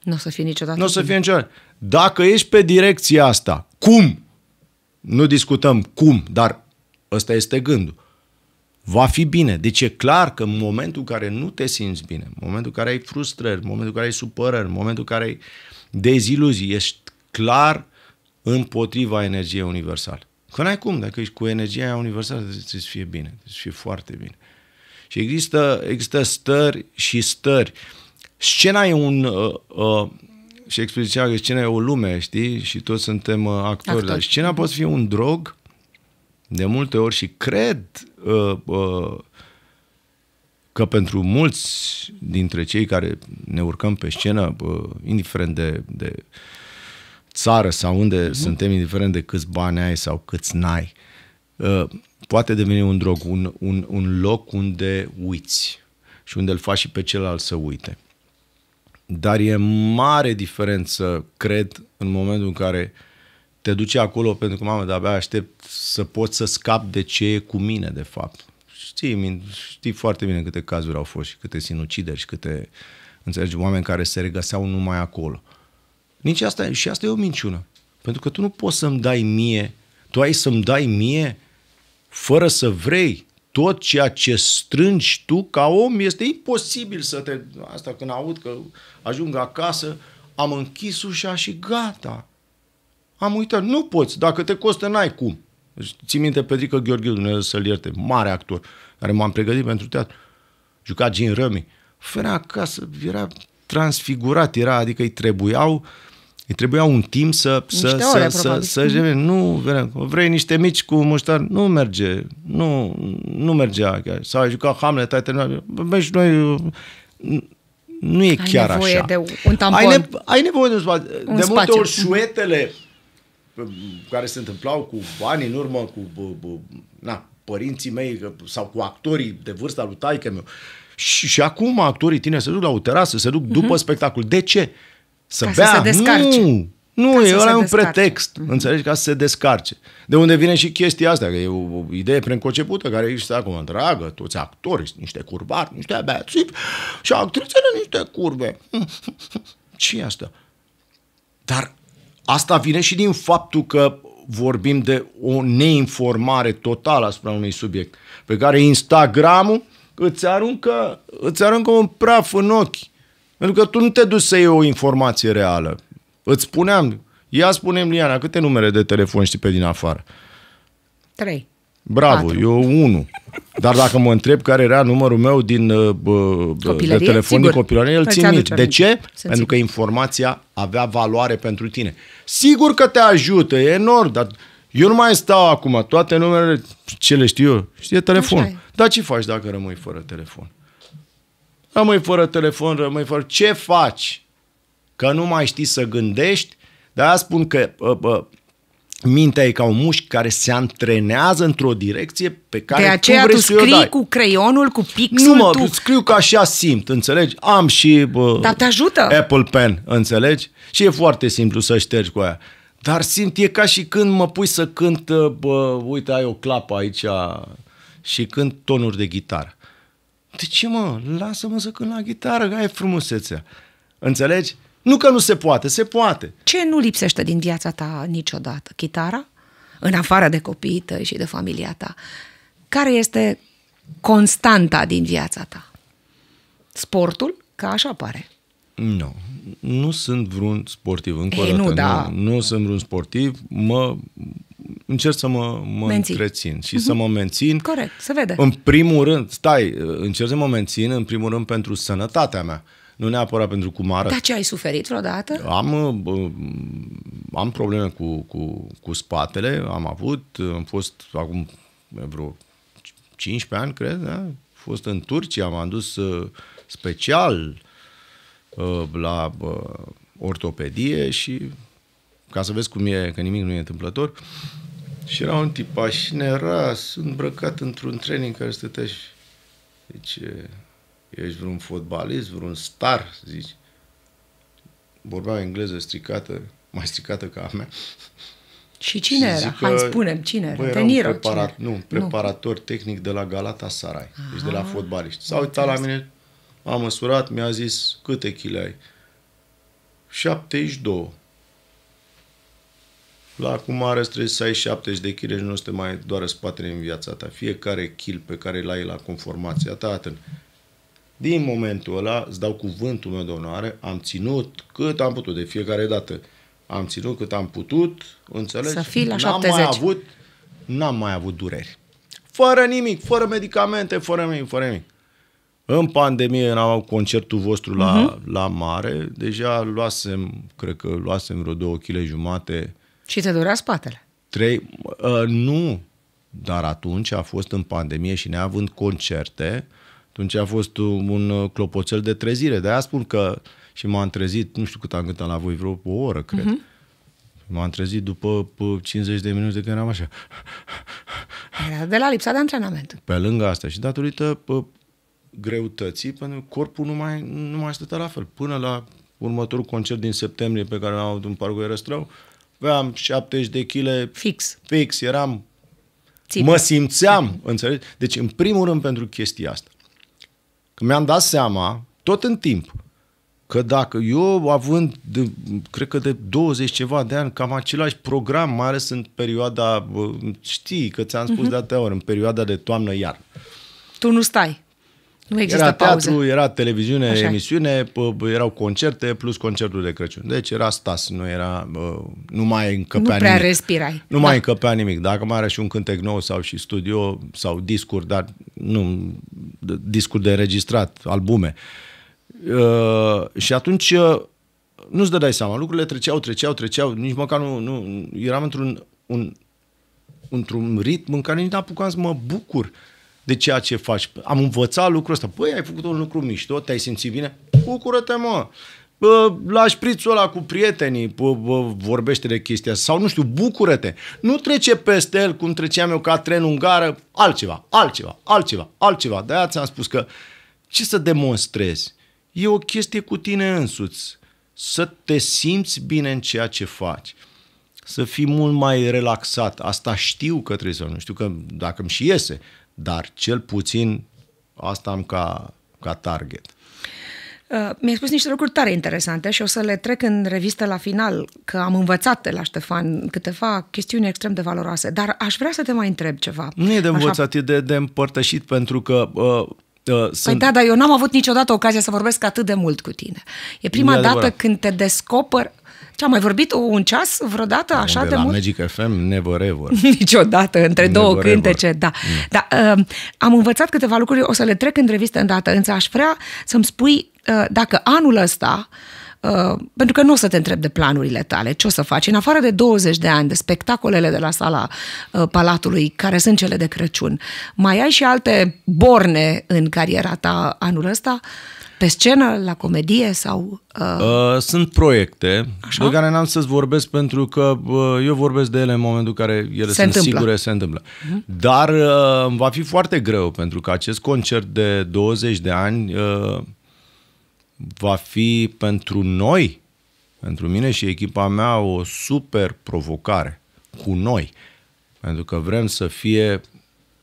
nu o să fie niciodată. Nu o să fie niciodată. Dacă ești pe direcția asta, cum? Nu discutăm cum, dar ăsta este gândul va fi bine. Deci e clar că în momentul în care nu te simți bine, în momentul în care ai frustrări, în momentul în care ai supărări, în momentul în care ai deziluzii, ești clar împotriva energiei universale. Că n-ai cum, dacă ești cu energia universală, să fie bine, să fie foarte bine. Și există, există stări și stări. Scena e un... Uh, uh, și expoziția că scena e o lume, știi? Și toți suntem uh, actori. Actor. Dar scena poate fi un drog, de multe ori și cred uh, uh, că pentru mulți dintre cei care ne urcăm pe scenă, uh, indiferent de, de țară sau unde uh-huh. suntem, indiferent de câți bani ai sau câți n-ai, uh, poate deveni un drog, un, un, un loc unde uiți și unde îl faci și pe celălalt să uite. Dar e mare diferență, cred, în momentul în care uh, te duci acolo pentru că, mamă, de-abia aștept să pot să scap de ce e cu mine, de fapt. Știi, știi foarte bine câte cazuri au fost și câte sinucideri și câte, înțelegi, oameni care se regăseau numai acolo. Nici asta, și asta e o minciună. Pentru că tu nu poți să-mi dai mie, tu ai să-mi dai mie fără să vrei tot ceea ce strângi tu ca om, este imposibil să te... Asta când aud că ajung acasă, am închis ușa și gata am uitat, nu poți, dacă te costă, n-ai cum. Deci, Ți minte Petrică Gheorghe, Dumnezeu să-l ierte, mare actor, care m-am pregătit pentru teatru. Juca Gin Rămi. Fără acasă, era transfigurat, era, adică îi trebuiau îi trebuiau un timp să niște să, ore, să, să să, să nu vrei, vrei niște mici cu muștar, nu merge, nu, nu mergea chiar. Sau a jucat Hamlet, ai terminat. Bă, și noi nu e ai chiar nevoie așa. De un tampon. Ai, ne, ai nevoie de un, un de multe spațiu. ori șuetele care se întâmplau cu ani în urmă, cu na, părinții mei sau cu actorii de vârsta lui taică meu. Și, și acum actorii tine se duc la o terasă, se duc uh-huh. după spectacol. De ce? Să Ca bea? Să se descarce. Nu! Nu, e ăla un descarce. pretext, uh-huh. înțelegi, ca să se descarce. De unde vine și chestia asta, că e o, o idee preconcepută care există acum, dragă, toți actorii sunt niște curbari, niște abeațivi și actrițele niște curbe. ce asta? Dar Asta vine și din faptul că vorbim de o neinformare totală asupra unui subiect, pe care Instagramul îți aruncă, îți aruncă un praf în ochi. Pentru că tu nu te duci să iei o informație reală. Îți spuneam, ia spunem Liana, câte numere de telefon știi pe din afară? Trei. Bravo, 4. eu unu. Dar dacă mă întreb care era numărul meu din uh, de telefon sigur. din copilărie, el țin minte. De ce? Să Pentru că informația avea valoare pentru tine. Sigur că te ajută, e enorm, dar eu nu mai stau acum, toate numerele, ce le știu eu, știe telefon. Dar ce faci dacă rămâi fără telefon? Rămâi fără telefon, rămâi fără... Ce faci? Că nu mai știi să gândești? Dar spun că uh, uh, mintea e ca un mușchi care se antrenează într-o direcție pe care de aceea tu, vrei tu scrii să cu creionul, cu pixul, Nu mă, tu... scriu ca așa simt, înțelegi? Am și bă, Dar te ajută. Apple Pen, înțelegi? Și e foarte simplu să ștergi cu aia. Dar simt, e ca și când mă pui să cânt, bă, uite, ai o clapă aici și cânt tonuri de gitară. De ce, mă? Lasă-mă să cânt la gitară, că e frumusețea. Înțelegi? Nu că nu se poate, se poate. Ce nu lipsește din viața ta niciodată? Chitara? În afară de copiii tăi și de familia ta. Care este constanta din viața ta? Sportul? Că așa pare. Nu. Nu sunt vreun sportiv. Încă Ei, nu, da. nu, nu sunt vreun sportiv. Mă, încerc să mă, mă întrețin și uh-huh. să mhm. mă mențin. Corect, se vede. În primul rând, stai, încerc să mă mențin în primul rând pentru sănătatea mea. Uh, nu neapărat pentru cum arăt. Dar ce ai suferit vreodată? Am, uh, am probleme cu, cu, cu spatele, am avut, am fost acum vreo 15 ani, cred, da? am fost în Turcia, m-am dus uh, special uh, la ortopedie și ca să vezi cum e, că nimic nu e întâmplător, și era un tipaș era îmbrăcat într-un training care stătea și... Deci, ești vreun fotbalist, vreun star, zici. Vorbea engleză stricată, mai stricată ca a mea. Și cine și era? Că, Hai, spunem, cine era? Bă, era Niro, preparat, cine? Nu, preparator nu. tehnic de la Galata Sarai, Aha, deci de la ah, fotbaliști. S-a uitat la mine, m-a măsurat, mi-a zis câte chile ai. 72. La cum are trebuie să ai 70 de chile și nu să te mai doară spatele în viața ta. Fiecare kil pe care l-ai la conformația ta, atât. Din momentul ăla, îți dau cuvântul meu de onoare, am ținut cât am putut, de fiecare dată. Am ținut cât am putut, înțelegi? Să fii la 70. N-am mai avut, n-am mai avut dureri. Fără nimic, fără medicamente, fără nimic, fără nimic. În pandemie, în concertul vostru la, uh-huh. la mare, deja luasem, cred că luasem vreo două kg jumate. Și te durea spatele. Trei, uh, nu, dar atunci a fost în pandemie și neavând concerte, uh, atunci a fost un uh, clopoțel de trezire. De-aia spun că și m-am trezit, nu știu cât am cântat la voi, vreo o oră, cred. Uh-huh. M-am trezit după 50 uh, de minute când eram așa. De la lipsa de antrenament. Pe lângă asta și datorită uh, greutății, pentru că corpul nu mai, nu mai stătea la fel. Până la următorul concert din septembrie pe care l-am avut în Parcul Erăstrău, aveam 70 de kg fix. Fix, eram Mă simțeam, înțelegi? Deci, în primul rând, pentru chestia asta. Că mi-am dat seama, tot în timp, că dacă eu, având, de, cred că de 20 ceva de ani, cam același program, mai ales în perioada, știi că ți-am spus uh-huh. de atâtea ori, în perioada de toamnă-iar. Tu nu stai. Nu există era teatru, pauze. era televiziune, Așa. emisiune, erau concerte plus concertul de Crăciun. Deci era stas, nu era nu mai încăpea Nu prea nimic. respirai. Nu da. mai încăpea nimic. Dacă mai are și un cântec nou sau și studio sau discuri, dar nu discuri de înregistrat, albume. Uh, și atunci ă, nu-ți dădeai seama, lucrurile treceau, treceau, treceau, nici măcar nu, nu eram într-un un, într-un ritm în care nici n-apucam să mă bucur de ceea ce faci. Am învățat lucrul ăsta. Păi, ai făcut un lucru mișto, te-ai simțit bine? Bucură-te, mă! la șprițul ăla cu prietenii, vorbește de chestia asta, sau nu știu, bucură-te. Nu trece peste el cum treceam eu ca trenul în gară, altceva, altceva, altceva, altceva. De-aia ți-am spus că ce să demonstrezi? E o chestie cu tine însuți. Să te simți bine în ceea ce faci. Să fii mult mai relaxat. Asta știu că trebuie să nu știu că dacă îmi și iese, dar cel puțin asta am ca, ca target. Uh, mi-ai spus niște lucruri tare interesante și o să le trec în revistă la final, că am învățat de la Ștefan câteva chestiuni extrem de valoroase, dar aș vrea să te mai întreb ceva. Nu e de învățat, Așa... e de, de împărtășit, pentru că uh, Uh, păi da, dar eu n-am avut niciodată ocazia să vorbesc atât de mult cu tine. E prima e dată când te descoper ce, am mai vorbit un ceas vreodată așa de, de la mult? Magic FM, never ever. Niciodată, între never două cântece, da. Mm. Dar uh, am învățat câteva lucruri, o să le trec în revistă îndată, însă aș vrea să-mi spui uh, dacă anul ăsta uh, Uh, pentru că nu o să te întreb de planurile tale, ce o să faci. În afară de 20 de ani, de spectacolele de la sala uh, Palatului, care sunt cele de Crăciun, mai ai și alte borne în cariera ta anul ăsta? Pe scenă, la comedie sau... Uh... uh sunt proiecte Așa? de care n-am să-ți vorbesc pentru că uh, eu vorbesc de ele în momentul în care ele se sunt întâmplă. sigure, se întâmplă. Uh-huh. Dar va fi foarte greu pentru că acest concert de 20 de ani va fi pentru noi, pentru mine și echipa mea, o super provocare cu noi. Pentru că vrem să fie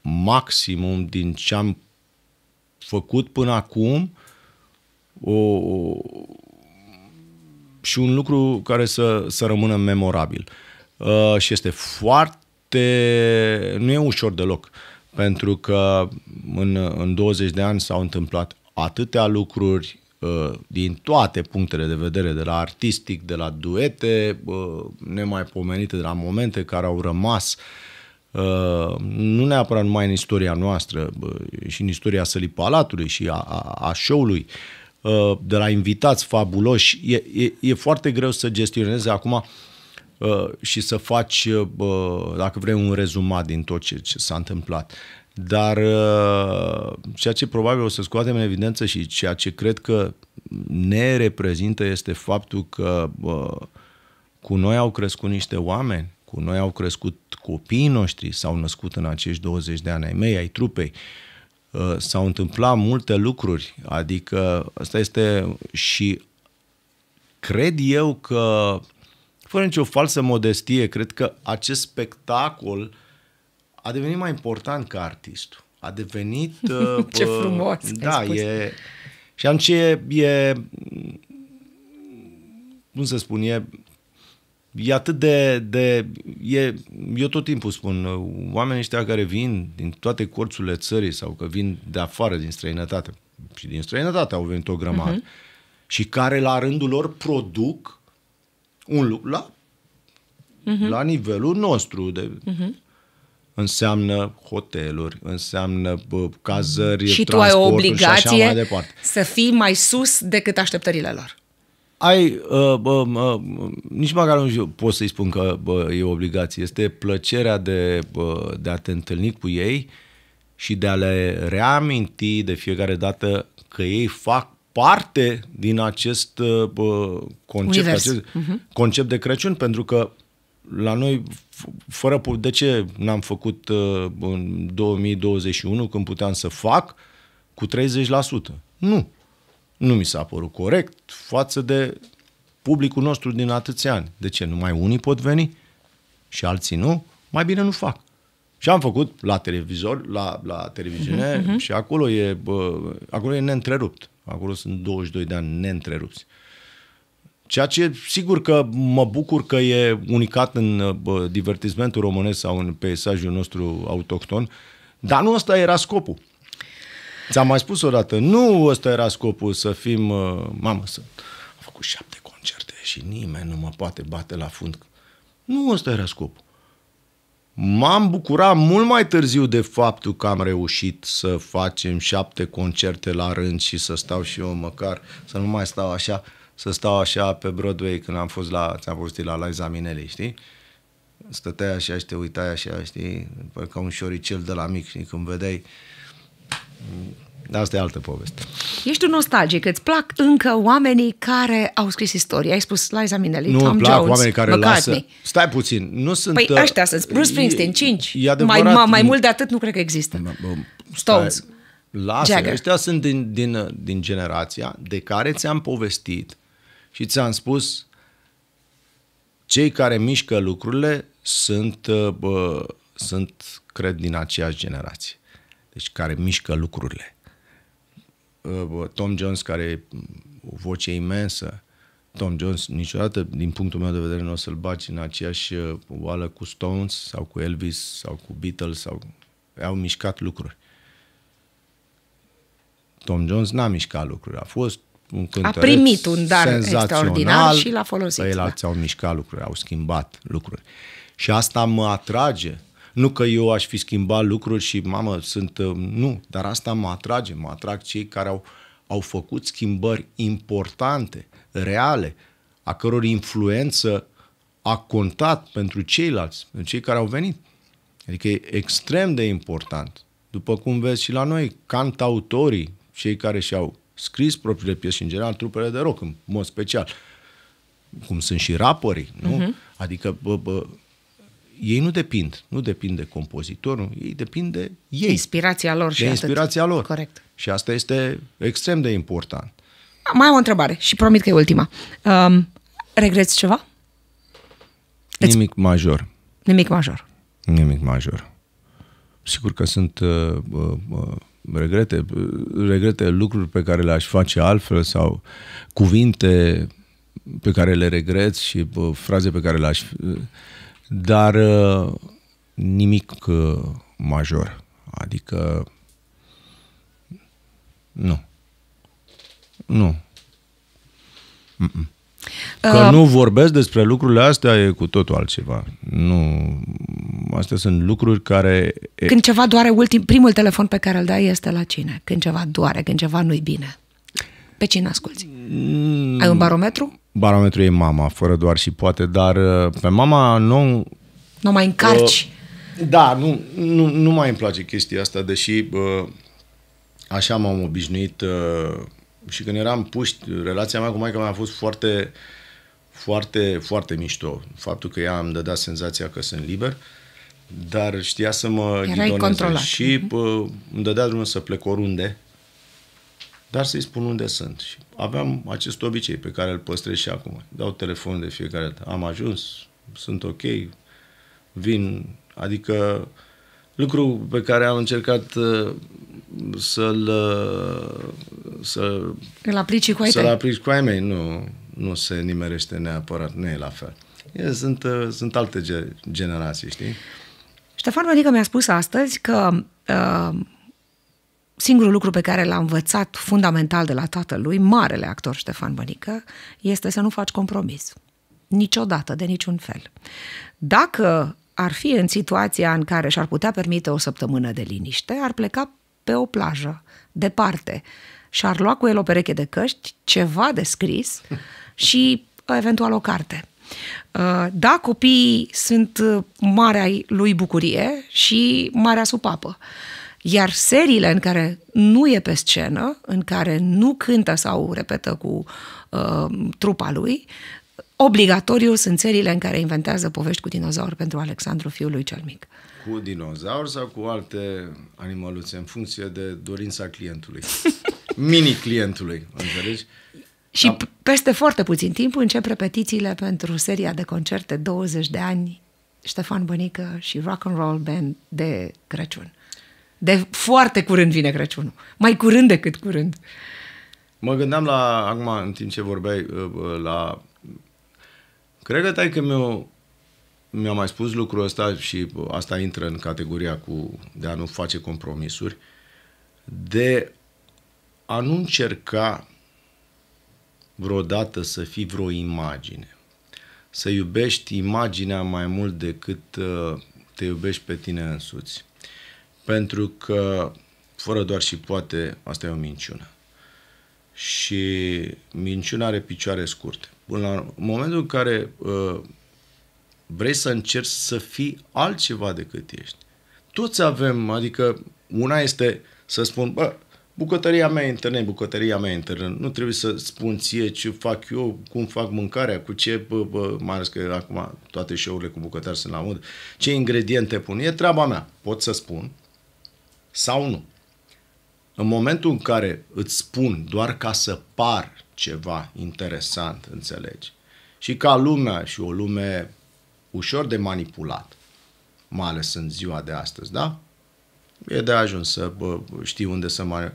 maximum din ce am făcut până acum o, o, și un lucru care să, să rămână memorabil. Uh, și este foarte... nu e ușor deloc, pentru că în, în 20 de ani s-au întâmplat atâtea lucruri Uh, din toate punctele de vedere, de la artistic, de la duete, uh, nemaipomenite, de la momente care au rămas, uh, nu neapărat numai în istoria noastră, și în istoria sălii palatului și a, a, a show-ului, de la invitați fabuloși, e, e, e foarte greu să gestioneze acum și să faci, dacă vrei, un rezumat din tot ce, ce s-a întâmplat. Dar uh, ceea ce probabil o să scoatem în evidență și ceea ce cred că ne reprezintă este faptul că bă, uh, cu noi au crescut niște oameni, cu noi au crescut copiii noștri, s-au născut în acești 20 de ani ai mei, ai trupei, uh, s-au întâmplat multe lucruri, adică asta este și cred eu că, fără nicio falsă modestie, cred că acest spectacol a devenit mai important ca artistul. A devenit... Uh, ce uh, frumos! Uh, da, spus. e... Și am ce e... Cum să spun, e... E atât de... de e, eu tot timpul spun, oamenii ăștia care vin din toate corțurile țării sau că vin de afară, din străinătate, și din străinătate au venit o grămadă, uh-huh. și care la rândul lor produc un lucru, la, uh-huh. la nivelul nostru de... Uh-huh înseamnă hoteluri, înseamnă bă, cazări, și tu ai o obligație mai departe. să fii mai sus decât așteptările lor. Ai, uh, uh, uh, nici măcar nu pot să-i spun că bă, e obligație, este plăcerea de, bă, de a te întâlni cu ei și de a le reaminti de fiecare dată că ei fac parte din acest bă, concept, acest uh-huh. concept de Crăciun, pentru că la noi, fără, de ce n-am făcut uh, în 2021 când puteam să fac cu 30%? Nu. Nu mi s-a părut corect față de publicul nostru din atâția ani. De ce? Numai unii pot veni și alții nu? Mai bine nu fac. Și am făcut la televizor, la, la televiziune uh-huh, uh-huh. și acolo e, bă, acolo e neîntrerupt. Acolo sunt 22 de ani neîntrerupți. Ceea ce sigur că mă bucur că e unicat în uh, divertismentul românesc sau în peisajul nostru autohton, dar nu ăsta era scopul. Ți-am mai spus odată, nu ăsta era scopul să fim, uh, mamă, să am făcut șapte concerte și nimeni nu mă poate bate la fund. Nu ăsta era scopul. M-am bucurat mult mai târziu de faptul că am reușit să facem șapte concerte la rând și să stau și eu măcar, să nu mai stau așa, să stau așa pe Broadway când am fost la, ți-am povestit la Liza Minelli, știi? Stăteai așa și te uitai așa, știi? Păi ca un șoricel de la mic, și Când vedeai... Dar asta e altă poveste. Ești un nostalgic, îți plac încă oamenii care au scris istorie. Ai spus Liza Minelli, nu, Tom îmi plac Jones, oamenii care McCartney. lasă. Stai puțin, nu sunt... Păi uh, ăștia sunt, Bruce Springsteen, 5. E adevărat, mai, mai mult de atât nu cred că există. Stones. Lasă, Jagger. ăștia sunt din, din, din generația de care ți-am povestit și ți-am spus, cei care mișcă lucrurile sunt, uh, bă, sunt, cred, din aceeași generație. Deci care mișcă lucrurile. Uh, Tom Jones, care e o voce imensă, Tom Jones niciodată, din punctul meu de vedere, nu o să-l baci în aceeași uh, oală cu Stones sau cu Elvis sau cu Beatles sau... Au mișcat lucruri. Tom Jones n-a mișcat lucruri. A fost un cântăreț A primit un dar extraordinar și l-a folosit. Păi da. au mișcat lucruri, au schimbat lucruri. Și asta mă atrage. Nu că eu aș fi schimbat lucruri și, mamă, sunt... Uh, nu, dar asta mă atrage. Mă atrag cei care au, au făcut schimbări importante, reale, a căror influență a contat pentru ceilalți, pentru cei care au venit. Adică e extrem de important. După cum vezi și la noi, cantautorii, cei care și-au scris propriile piese și în general trupele de rock, în mod special. Cum sunt și rapperii, nu? Uh-huh. Adică bă, bă, ei nu depind, nu depind de compozitorul, ei depind de ei. Inspirația lor de și inspirația atât. lor. Corect. Și asta este extrem de important. Mai am o întrebare și promit că e ultima. Um, regreți ceva? Nimic major. Nimic major. Nimic major. Sigur că sunt uh, uh, uh regrete, regrete lucruri pe care le-aș face altfel sau cuvinte pe care le regret și bă, fraze pe care le-aș... Dar ă, nimic ă, major. Adică nu. Nu. Mm-mm. Că uh, nu vorbesc despre lucrurile astea e cu totul altceva. Nu, astea sunt lucruri care... E... Când ceva doare, ultim, primul telefon pe care îl dai este la cine? Când ceva doare, când ceva nu-i bine. Pe cine asculti? Mm, Ai un barometru? Barometru e mama, fără doar și poate, dar uh, pe mama nu... Nu mai încarci. Uh, da, nu, nu, nu mai îmi place chestia asta, deși uh, așa m-am obișnuit... Uh, și când eram puști, relația mea cu maica mea a fost foarte, foarte, foarte mișto. Faptul că ea îmi dădea senzația că sunt liber, dar știa să mă Erai ghidoneze. Controlat. Și mhm. pă, îmi dădea drumul să plec oriunde, dar să-i spun unde sunt. Și aveam acest obicei pe care îl păstrez și acum. Dau telefon de fiecare dată. Am ajuns, sunt ok, vin. Adică lucru pe care am încercat să-l uh, să, îl aplici cu ai să-l aplici cu ai mei. Nu, nu se nimerește neapărat, nu e la fel. E, sunt, uh, sunt alte ge- generații, știi? Ștefan Vanică mi-a spus astăzi că uh, singurul lucru pe care l-a învățat fundamental de la tatălui, marele actor Ștefan Bănică, este să nu faci compromis. Niciodată, de niciun fel. Dacă ar fi în situația în care și-ar putea permite o săptămână de liniște, ar pleca pe o plajă, departe, și ar lua cu el o pereche de căști, ceva de scris și uh, eventual o carte. Uh, da, copiii sunt uh, marea lui bucurie și marea supapă. Iar seriile în care nu e pe scenă, în care nu cântă sau repetă cu uh, trupa lui, obligatoriu sunt seriile în care inventează povești cu dinozauri pentru Alexandru, fiul lui cel mic cu dinozauri sau cu alte animaluțe, în funcție de dorința clientului. Mini-clientului, înțelegi? Și da. peste foarte puțin timp încep repetițiile pentru seria de concerte 20 de ani Ștefan Bănică și Rock and Roll Band de Crăciun. De foarte curând vine Crăciunul. Mai curând decât curând. Mă gândeam la, acum, în timp ce vorbeai, uh, uh, la... Cred că taică meu mi-a mai spus lucrul ăsta și asta intră în categoria cu de a nu face compromisuri, de a nu încerca vreodată să fii vreo imagine. Să iubești imaginea mai mult decât uh, te iubești pe tine însuți. Pentru că, fără doar și poate, asta e o minciună. Și minciuna are picioare scurte. Până la momentul în care uh, Vrei să încerci să fii altceva decât ești. Toți avem, adică una este să spun, bă, bucătăria mea e internet, bucătăria mea e internet. Nu trebuie să spun ție ce fac eu, cum fac mâncarea, cu ce, bă, bă, mai ales că acum toate show-urile cu bucătari sunt la mod, ce ingrediente pun. E treaba mea, pot să spun sau nu. În momentul în care îți spun doar ca să par ceva interesant, înțelegi, și ca lumea și o lume ușor de manipulat, mai ales în ziua de astăzi, da? E de ajuns să bă, știi unde să mai...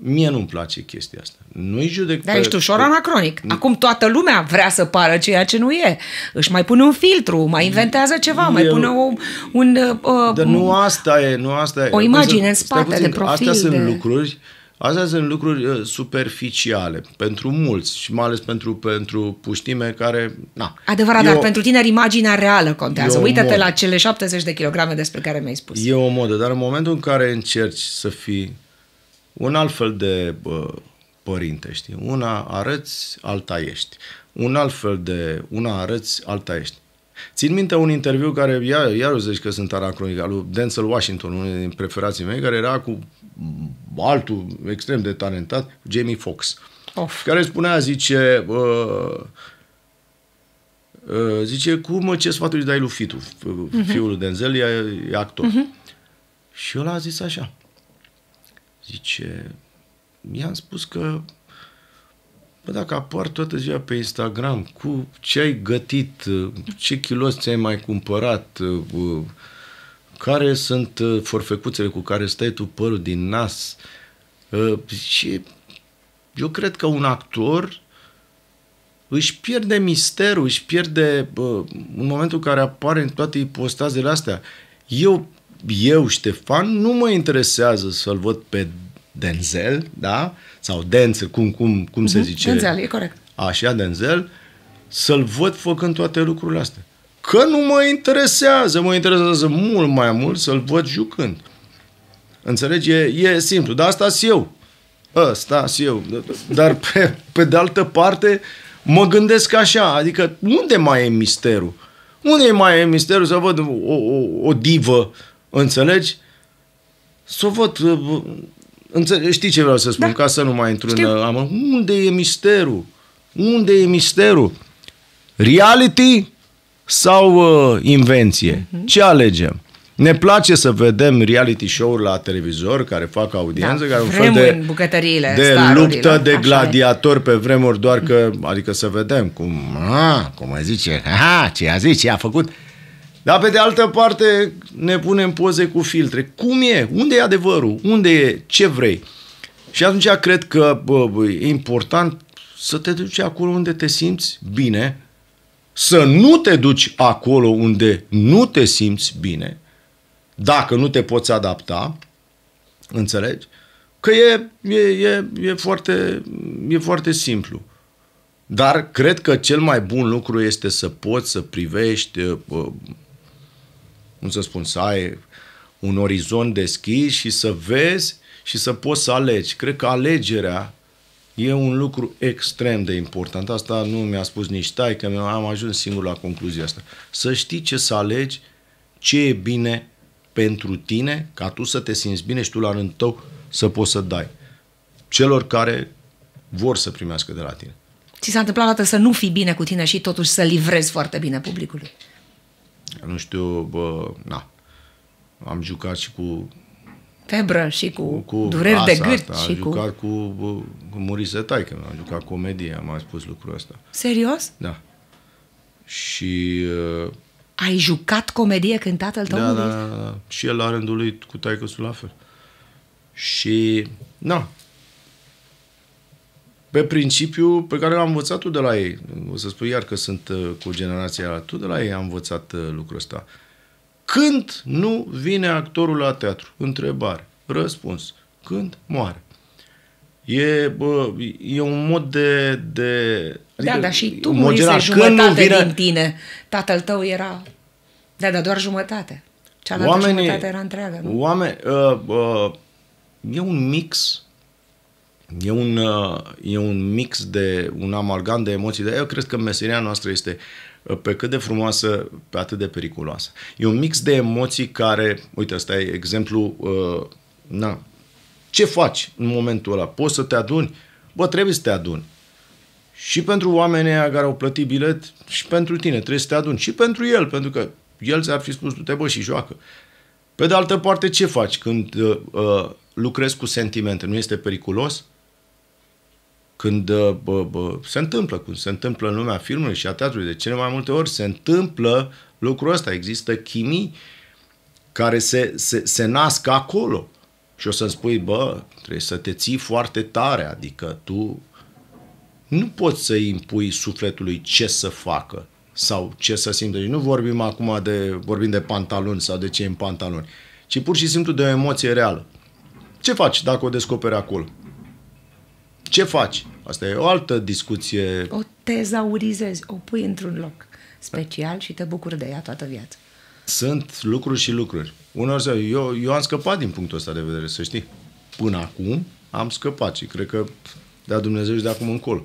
Mie nu-mi place chestia asta. Nu-i judec Dar pe, ești ușor pe... anacronic. Acum toată lumea vrea să pară ceea ce nu e. Își mai pune un filtru, mai inventează ceva, e, mai pune o, un... Uh, uh Dar nu asta e, nu asta e. O imagine în de profil. Astea de... sunt lucruri Astea sunt lucruri uh, superficiale pentru mulți și mai ales pentru, pentru puștime care... Na, Adevărat, dar o, pentru tine imaginea reală contează. Uită-te la cele 70 de kilograme despre care mi-ai spus. E o modă, dar în momentul în care încerci să fii un alt fel de bă, părinte, știi? Una arăți, alta ești. Un alt fel de... Una arăți, alta ești. Țin minte un interviu care, iar, iar zici că sunt anacronic, al lui Denzel Washington, unul din preferații mei, care era cu altul extrem de talentat, Jamie Fox, of. care spunea, zice, uh, uh, zice, cum, ce sfaturi dai lui Fitu? Uh-huh. Fiul lui Denzel e, e actor. Uh-huh. Și el a zis așa, zice, i-am spus că Bă, dacă apar toată ziua pe Instagram cu ce ai gătit, ce kilos ți-ai mai cumpărat, care sunt uh, forfecuțele cu care stai tu părul din nas. Uh, și eu cred că un actor își pierde misterul, își pierde în momentul în care apare în toate ipostazele astea. Eu, eu, Ștefan, nu mă interesează să-l văd pe Denzel, da? Sau Denzel, cum, cum, cum se mhm. zice? Denzel, e corect. Așa, Denzel, să-l văd făcând toate lucrurile astea. Că nu mă interesează, mă interesează mult mai mult să-l văd jucând. Înțelegi? E, e simplu. Dar asta sunt eu. Ăsta sunt eu. Dar pe, pe de altă parte mă gândesc așa, adică unde mai e misterul? Unde mai e misterul să văd o, o, o divă, înțelegi? Să o văd, uh, înțelegi, știi ce vreau să spun, da. ca să nu mai intru în uh, Unde e misterul? Unde e misterul? Reality sau uh, invenție? Uh-huh. Ce alegem? Ne place să vedem reality show-uri la televizor care fac audiență, da, care un fel de, bucătăriile, de luptă de gladiatori pe vremuri, doar că, adică să vedem cum, a, cum mai zice, a, ce a zis, ce a făcut. Dar pe de altă parte ne punem poze cu filtre. Cum e? Unde e adevărul? Unde e? Ce vrei? Și atunci cred că bă, bă, e important să te duci acolo unde te simți bine, să nu te duci acolo unde nu te simți bine, dacă nu te poți adapta, înțelegi? Că e, e, e, e, foarte, e foarte simplu. Dar cred că cel mai bun lucru este să poți să privești, uh, uh, cum să spun, să ai un orizont deschis și să vezi și să poți să alegi. Cred că alegerea E un lucru extrem de important. Asta nu mi-a spus nici tai, că am ajuns singur la concluzia asta. Să știi ce să alegi, ce e bine pentru tine, ca tu să te simți bine și tu la rândul tău să poți să dai. Celor care vor să primească de la tine. Ți s-a întâmplat dată să nu fii bine cu tine și totuși să livrezi foarte bine publicului? Nu știu, bă, na. Am jucat și cu febră și cu, cu dureri de gât. Asta. și am cu... jucat cu, cu Murise Taică, am jucat comedie, am mai spus lucrul ăsta. Serios? Da. Și... Uh... Ai jucat comedie când tatăl tău da, da, da, da, da. Și el la rândul lui cu taică la fel. Și, na, pe principiu pe care l-am învățat tu de la ei. O să spui iar că sunt uh, cu generația Tu de la ei am învățat uh, lucrul ăsta. Uh, când nu vine actorul la teatru? Întrebare. Răspuns. Când moare. E, bă, e un mod de... de da, adică da, dar și tu murise jumătate nu vine... din tine. Tatăl tău era... Da, dar doar jumătate. Cealaltă oamenii, jumătate era întreagă. Nu? Oameni, uh, ă, uh, ă, e un mix E un, uh, e un mix de, un amalgam de emoții. Dar eu cred că meseria noastră este uh, pe cât de frumoasă, pe atât de periculoasă. E un mix de emoții care, uite, asta e exemplu, uh, na, ce faci în momentul ăla? Poți să te aduni? Bă, trebuie să te aduni. Și pentru oamenii care au plătit bilet și pentru tine, trebuie să te aduni. Și pentru el, pentru că el ți-ar fi spus, du-te bă și joacă. Pe de altă parte, ce faci când uh, uh, lucrezi cu sentimente? Nu este periculos? Uh, când bă, bă, se întâmplă, cum se întâmplă în lumea filmului și a teatrului, de cele mai multe ori se întâmplă lucrul ăsta. Există chimii care se, se, se nasc acolo. Și o să-mi spui, bă, trebuie să te ții foarte tare, adică tu nu poți să impui sufletului ce să facă sau ce să simtă. Și deci nu vorbim acum de, vorbim de pantaloni sau de ce în pantaloni, ci pur și simplu de o emoție reală. Ce faci dacă o descoperi acolo? Ce faci? Asta e o altă discuție. O tezaurizezi, o pui într-un loc special și te bucuri de ea toată viața. Sunt lucruri și lucruri. Unor eu, eu am scăpat din punctul ăsta de vedere, să știi. Până acum am scăpat și cred că de Dumnezeu și de acum încolo.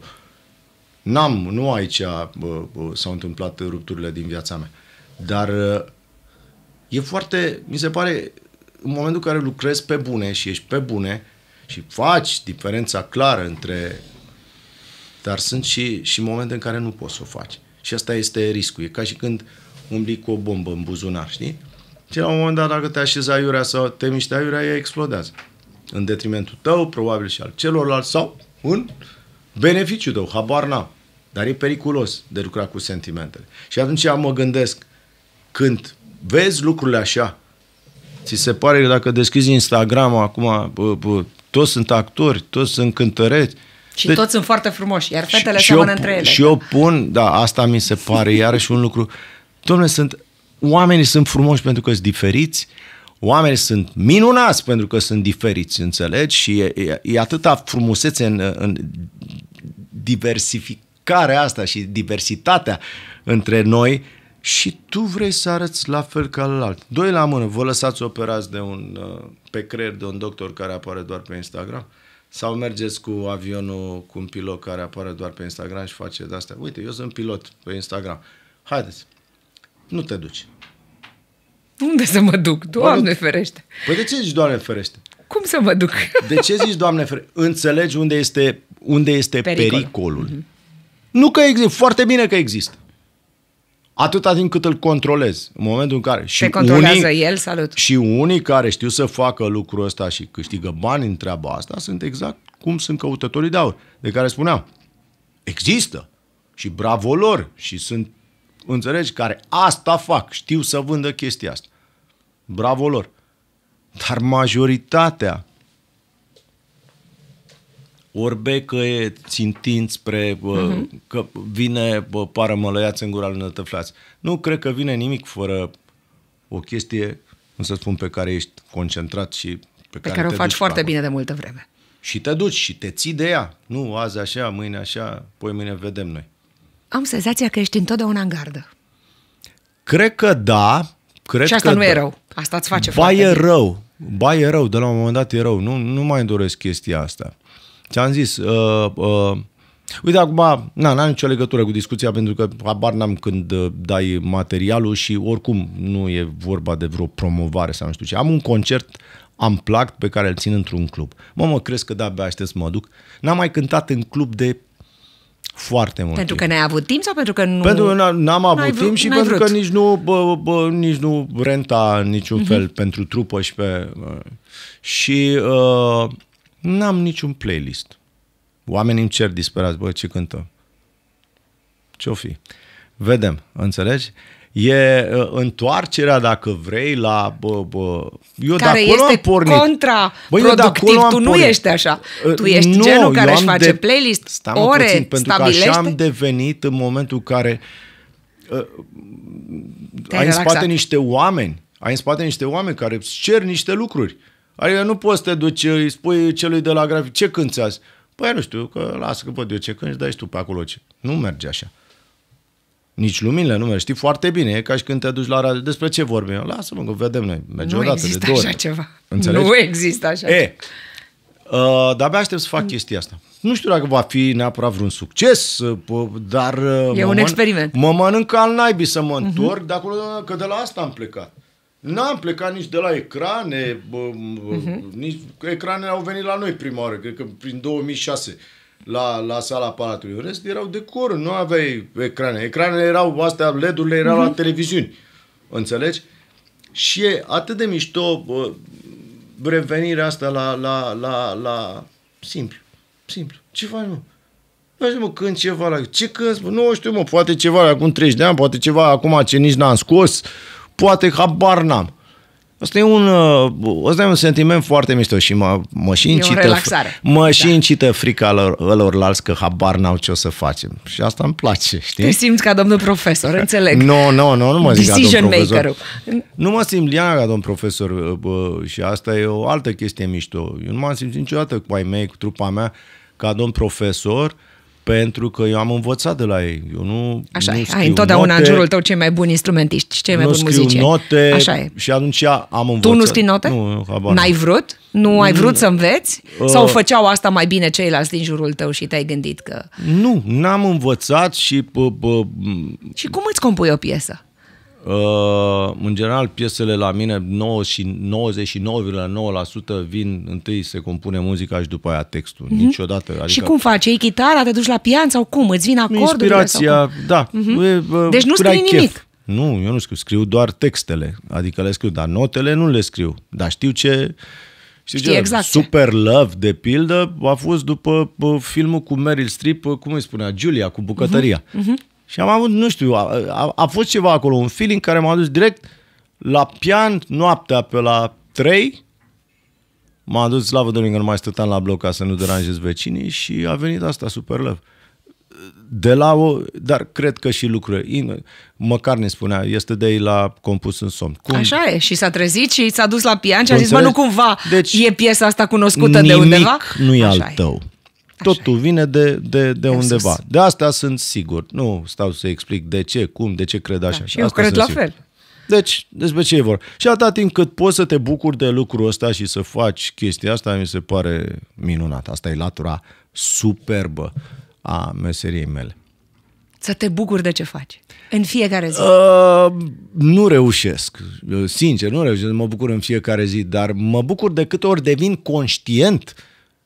N-am, nu aici bă, bă, s-au întâmplat rupturile din viața mea. Dar e foarte, mi se pare, în momentul în care lucrezi pe bune și ești pe bune, și faci diferența clară între... Dar sunt și, și momente în care nu poți să o faci. Și asta este riscul. E ca și când umbli cu o bombă în buzunar, știi? Și la un moment dat, dacă te așezi aiurea sau te miști aiurea, ea explodează. În detrimentul tău, probabil și al celorlalți, sau în beneficiu tău, habar n-am. Dar e periculos de lucra cu sentimentele. Și atunci mă gândesc, când vezi lucrurile așa, ți se pare că dacă deschizi Instagram acum, bă, bă, toți sunt actori, toți sunt cântăreți. Și de... Deci- toți sunt foarte frumoși, iar fetele și, seamănă eu, între ele. Și eu pun, da, asta mi se pare iarăși un lucru. Domnule, sunt, oamenii sunt frumoși pentru că sunt diferiți, oamenii sunt minunați pentru că sunt diferiți, înțelegi? Și e, e, e atâta frumusețe în, în diversificarea asta și diversitatea între noi, și tu vrei să arăți la fel ca alalt. Doi la mână, vă lăsați operați de un, uh, pe creier de un doctor care apare doar pe Instagram? Sau mergeți cu avionul cu un pilot care apare doar pe Instagram și face de astea? Uite, eu sunt pilot pe Instagram. Haideți, nu te duci. Unde să mă duc? Doamne mă duc. ferește! Păi de ce zici Doamne ferește? Cum să mă duc? De ce zici Doamne ferește? Înțelegi unde este, unde este Pericol. pericolul. Mm-hmm. Nu că există, foarte bine că există atâta timp cât îl controlez. În momentul în care... Și Te controlează unii, el, salut. Și unii care știu să facă lucrul ăsta și câștigă bani în treaba asta sunt exact cum sunt căutătorii de aur, de care spuneam. Există și bravo lor și sunt, înțelegi, care asta fac, știu să vândă chestia asta. Bravo lor. Dar majoritatea Orbe că e țintind spre uh-huh. că vine bă, mălăiați în gura lui Nu cred că vine nimic fără o chestie, cum să spun, pe care ești concentrat și pe, pe care, care o faci foarte acolo. bine de multă vreme. Și te duci și te ții de ea. Nu azi așa, mâine așa, poi mâine vedem noi. Am senzația că ești întotdeauna în gardă. Cred că da. Cred și asta că nu da. e rău. Asta îți face ba e rău. Ba e rău. De la un moment dat e rău. Nu, nu mai doresc chestia asta. Ce am zis, uh, uh, Uite, acum, na, n-am nicio legătură cu discuția pentru că abar n-am când uh, dai materialul și oricum nu e vorba de vreo promovare sau nu știu ce. Am un concert am plac pe care îl țin într-un club. Mă, mă, crezi că de-abia aștept să mă duc. N-am mai cântat în club de foarte mult Pentru timp. că n-ai avut timp sau pentru că nu... Pentru că n-am avut timp și pentru vrut. că nici nu, bă, bă, nici nu renta niciun uh-huh. fel pentru trupă și pe... Uh, și... Uh, N-am niciun playlist. Oamenii îmi cer disperați, bă, ce cântă? Ce-o fi? Vedem, înțelegi? E ă, întoarcerea, dacă vrei, la... Bă, bă, eu care de acolo este am pornit. Bă, eu de acolo am tu pornit. nu ești așa. Ă, tu ești nu, genul care își face de... playlist, Stam ore, puțin, pentru stabilește. că așa am devenit în momentul în care uh, ai în spate niște oameni, ai în spate niște oameni care îți cer niște lucruri. Uh, Adică nu poți să te duci, îi spui celui de la grafic, ce cânti azi? Păi nu știu, că lasă că pot eu ce cânti, dai și tu pe acolo ce. Nu merge așa. Nici luminile nu merge. Știi foarte bine, e ca și când te duci la radio. Despre ce vorbim? Lasă-mă, că vedem noi. Merge nu odată, există de două așa ori. ceva. Înțelegi? Nu există așa e, Uh, dar abia aștept să fac chestia asta. Nu știu dacă va fi neapărat vreun succes, uh, dar... Uh, e mă un experiment. Mă mănânc al naibii să mă întorc uh-huh. de acolo, că de la asta am plecat. N-am plecat nici de la ecrane, bă, bă, uh-huh. nici, ecranele au venit la noi prima oară, cred că prin 2006, la, la sala Palatului. În rest erau decor, nu aveai ecrane. Ecranele erau astea, LED-urile erau uh-huh. la mhm. televiziuni, înțelegi? Și e atât de mișto bă, revenirea asta la, la, la, la simplu, simplu. Ce faci, mă? Nu știu, mă, când ceva la... Ce când? Nu știu, mă, poate ceva acum 30 de ani, poate ceva acum ce nici n-am scos, Poate habar n-am. Asta e un, asta uh, e un sentiment foarte mișto și mă, mă și încită, mă da. și da. frica lor, lor că habar n-au ce o să facem. Și asta îmi place, știi? Te simți ca domnul profesor, înțeleg. Nu, no, nu, no, nu, no, nu mă zic Decision ca domnul profesor. Maker-ul. Nu mă simt Liana ca domn profesor uh, bă, și asta e o altă chestie mișto. Eu nu m-am simțit niciodată cu ai mei, cu trupa mea, ca domn profesor uh, pentru că eu am învățat de la ei. Eu nu, Așa nu scriu ai întotdeauna note, în jurul tău cei mai buni instrumentiști, cei mai buni muzicieni. note Așa e. și atunci am învățat. Tu nu scrii note? Nu, habar N-ai vrut? Nu ai vrut să înveți? Uh, Sau făceau asta mai bine ceilalți din jurul tău și te-ai gândit că... Nu, n-am învățat și... Uh, uh, și cum îți compui o piesă? Uh, în general, piesele la mine, 99,9% vin, întâi se compune muzica și după aia textul. Uh-huh. Niciodată. Adică și cum faci? Ei, chitara, te duci la pian sau cum? Îți vin acordurile? Inspirația, da. Uh-huh. E, deci nu scrii nimic. Chef. Nu, eu nu scriu, scriu doar textele, adică le scriu, dar notele nu le scriu, dar știu ce... Știi, Știi ce? exact. Super Love, de pildă, a fost după filmul cu Meryl Streep, cum îi spunea, Julia, cu bucătăria. Uh-huh, uh-huh. Și am avut, nu știu, a, a, a fost ceva acolo, un feeling care m-a dus direct la pian noaptea pe la 3. M-a dus, slavă Domnului, că nu mai stăteam la bloc ca să nu deranjez vecinii și a venit asta, super love. De la o, dar cred că și lucruri. măcar ne spunea, este de ei la compus în somn. Cum? Așa e, și s-a trezit și s-a dus la pian și a zis, mă, nu cumva deci, e piesa asta cunoscută de undeva? Nimic nu e al tău. e. Totul vine de, de, de undeva. De asta sunt sigur. Nu stau să explic de ce, cum, de ce cred da, așa. Da. Și eu asta cred la sigur. fel. Deci, despre ce e vorba? Și atâta timp cât poți să te bucuri de lucrul ăsta și să faci chestia asta, mi se pare minunat. Asta e latura superbă a meseriei mele. Să te bucuri de ce faci în fiecare zi. Uh, nu reușesc, sincer, nu reușesc mă bucur în fiecare zi, dar mă bucur de câte ori devin conștient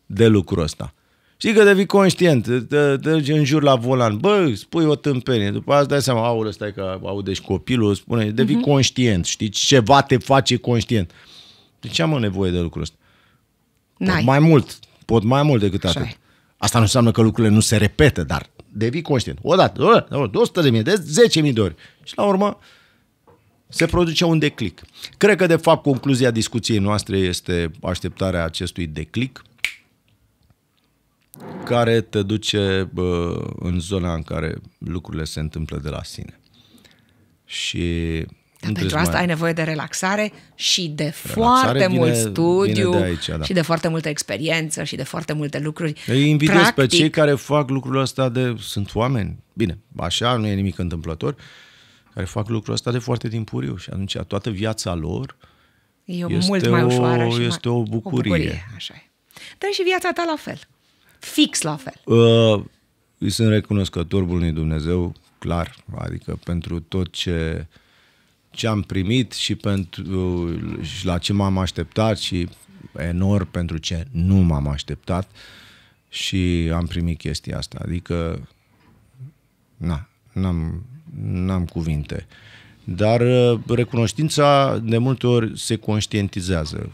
de lucrul ăsta. Știi că devii conștient, te, te duci în jur la volan, bă, spui o tâmpenie, după asta dai seama, aule, stai că audești copilul, spune, devii uh-huh. conștient, știi, ceva te face conștient. De ce am nevoie de lucrul ăsta? Pot N-ai. mai mult, pot mai mult decât Așa atât. Ai. Asta nu înseamnă că lucrurile nu se repetă, dar devii conștient. O dată, o, 200 de mii, de 10 mii de ori. Și la urmă se produce un declic. Cred că, de fapt, concluzia discuției noastre este așteptarea acestui declic care te duce bă, în zona în care lucrurile se întâmplă de la sine. Și da, pentru asta mai... ai nevoie de relaxare și de relaxare foarte vine, mult studiu de aici, da. și de foarte multă experiență și de foarte multe lucruri. Îi invidiez Practic... pe cei care fac lucrul ăsta de... Sunt oameni, bine, așa, nu e nimic întâmplător, care fac lucrul ăsta de foarte timpuriu și atunci toată viața lor e este mult mai ușoară o, și este mai... o bucurie. O bucurie așa e. Dar și viața ta la fel. Fix la fel. Uh, îi sunt recunoscător bunului Dumnezeu, clar, adică pentru tot ce, ce am primit și pentru și la ce m-am așteptat și enorm pentru ce nu m-am așteptat și am primit chestia asta. Adică, na, n-am, n-am cuvinte. Dar uh, recunoștința de multe ori se conștientizează.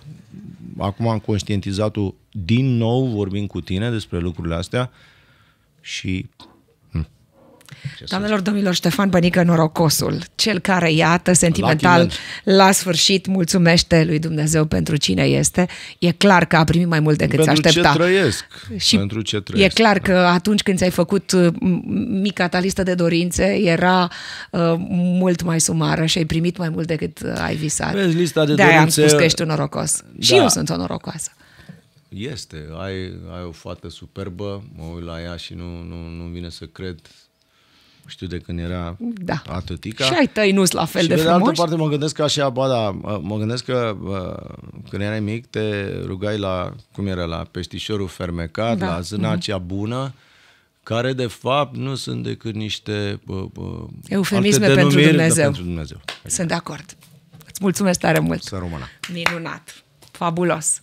Acum am conștientizat-o din nou vorbim cu tine despre lucrurile astea și... Hm, Doamnelor, domnilor, Ștefan Bănică, norocosul, cel care, iată, sentimental, la sfârșit, mulțumește lui Dumnezeu pentru cine este. E clar că a primit mai mult decât pentru se aștepta. ce trăiesc. Și pentru ce trăiesc. E clar că atunci când ți-ai făcut mica ta listă de dorințe, era uh, mult mai sumară și ai primit mai mult decât uh, ai visat. Vezi, lista de, de dorințe... am spus că ești un norocos. Da. Și eu sunt o norocoasă. Este. Ai, ai o fată superbă, mă uit la ea și nu, nu, nu vine să cred știu de când era da. atâtica. Și ai tăi nu la fel și de, de frumos. de altă parte mă gândesc că așa, ba da, mă gândesc că bă, când erai mic te rugai la, cum era, la peștișorul fermecat, da. la zâna mm-hmm. cea bună, care de fapt nu sunt decât niște bă, bă, eufemisme alte pentru Dumnezeu. pentru Dumnezeu. Sunt de acord. Îți mulțumesc tare mult. Să română. Minunat. Fabulos.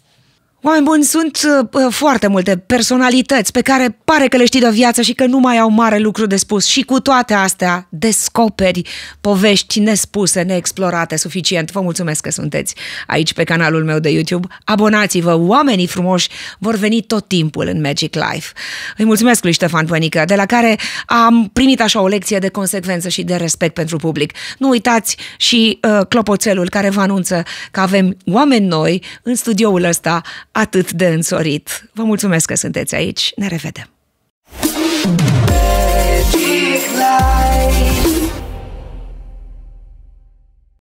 Oameni buni, sunt uh, uh, foarte multe personalități pe care pare că le știi de viață și că nu mai au mare lucru de spus și cu toate astea descoperi povești nespuse, neexplorate suficient. Vă mulțumesc că sunteți aici pe canalul meu de YouTube. Abonați-vă, oamenii frumoși vor veni tot timpul în Magic Life. Îi mulțumesc lui Ștefan Pănică, de la care am primit așa o lecție de consecvență și de respect pentru public. Nu uitați și uh, clopoțelul care vă anunță că avem oameni noi în studioul ăsta atât de însorit. Vă mulțumesc că sunteți aici. Ne revedem!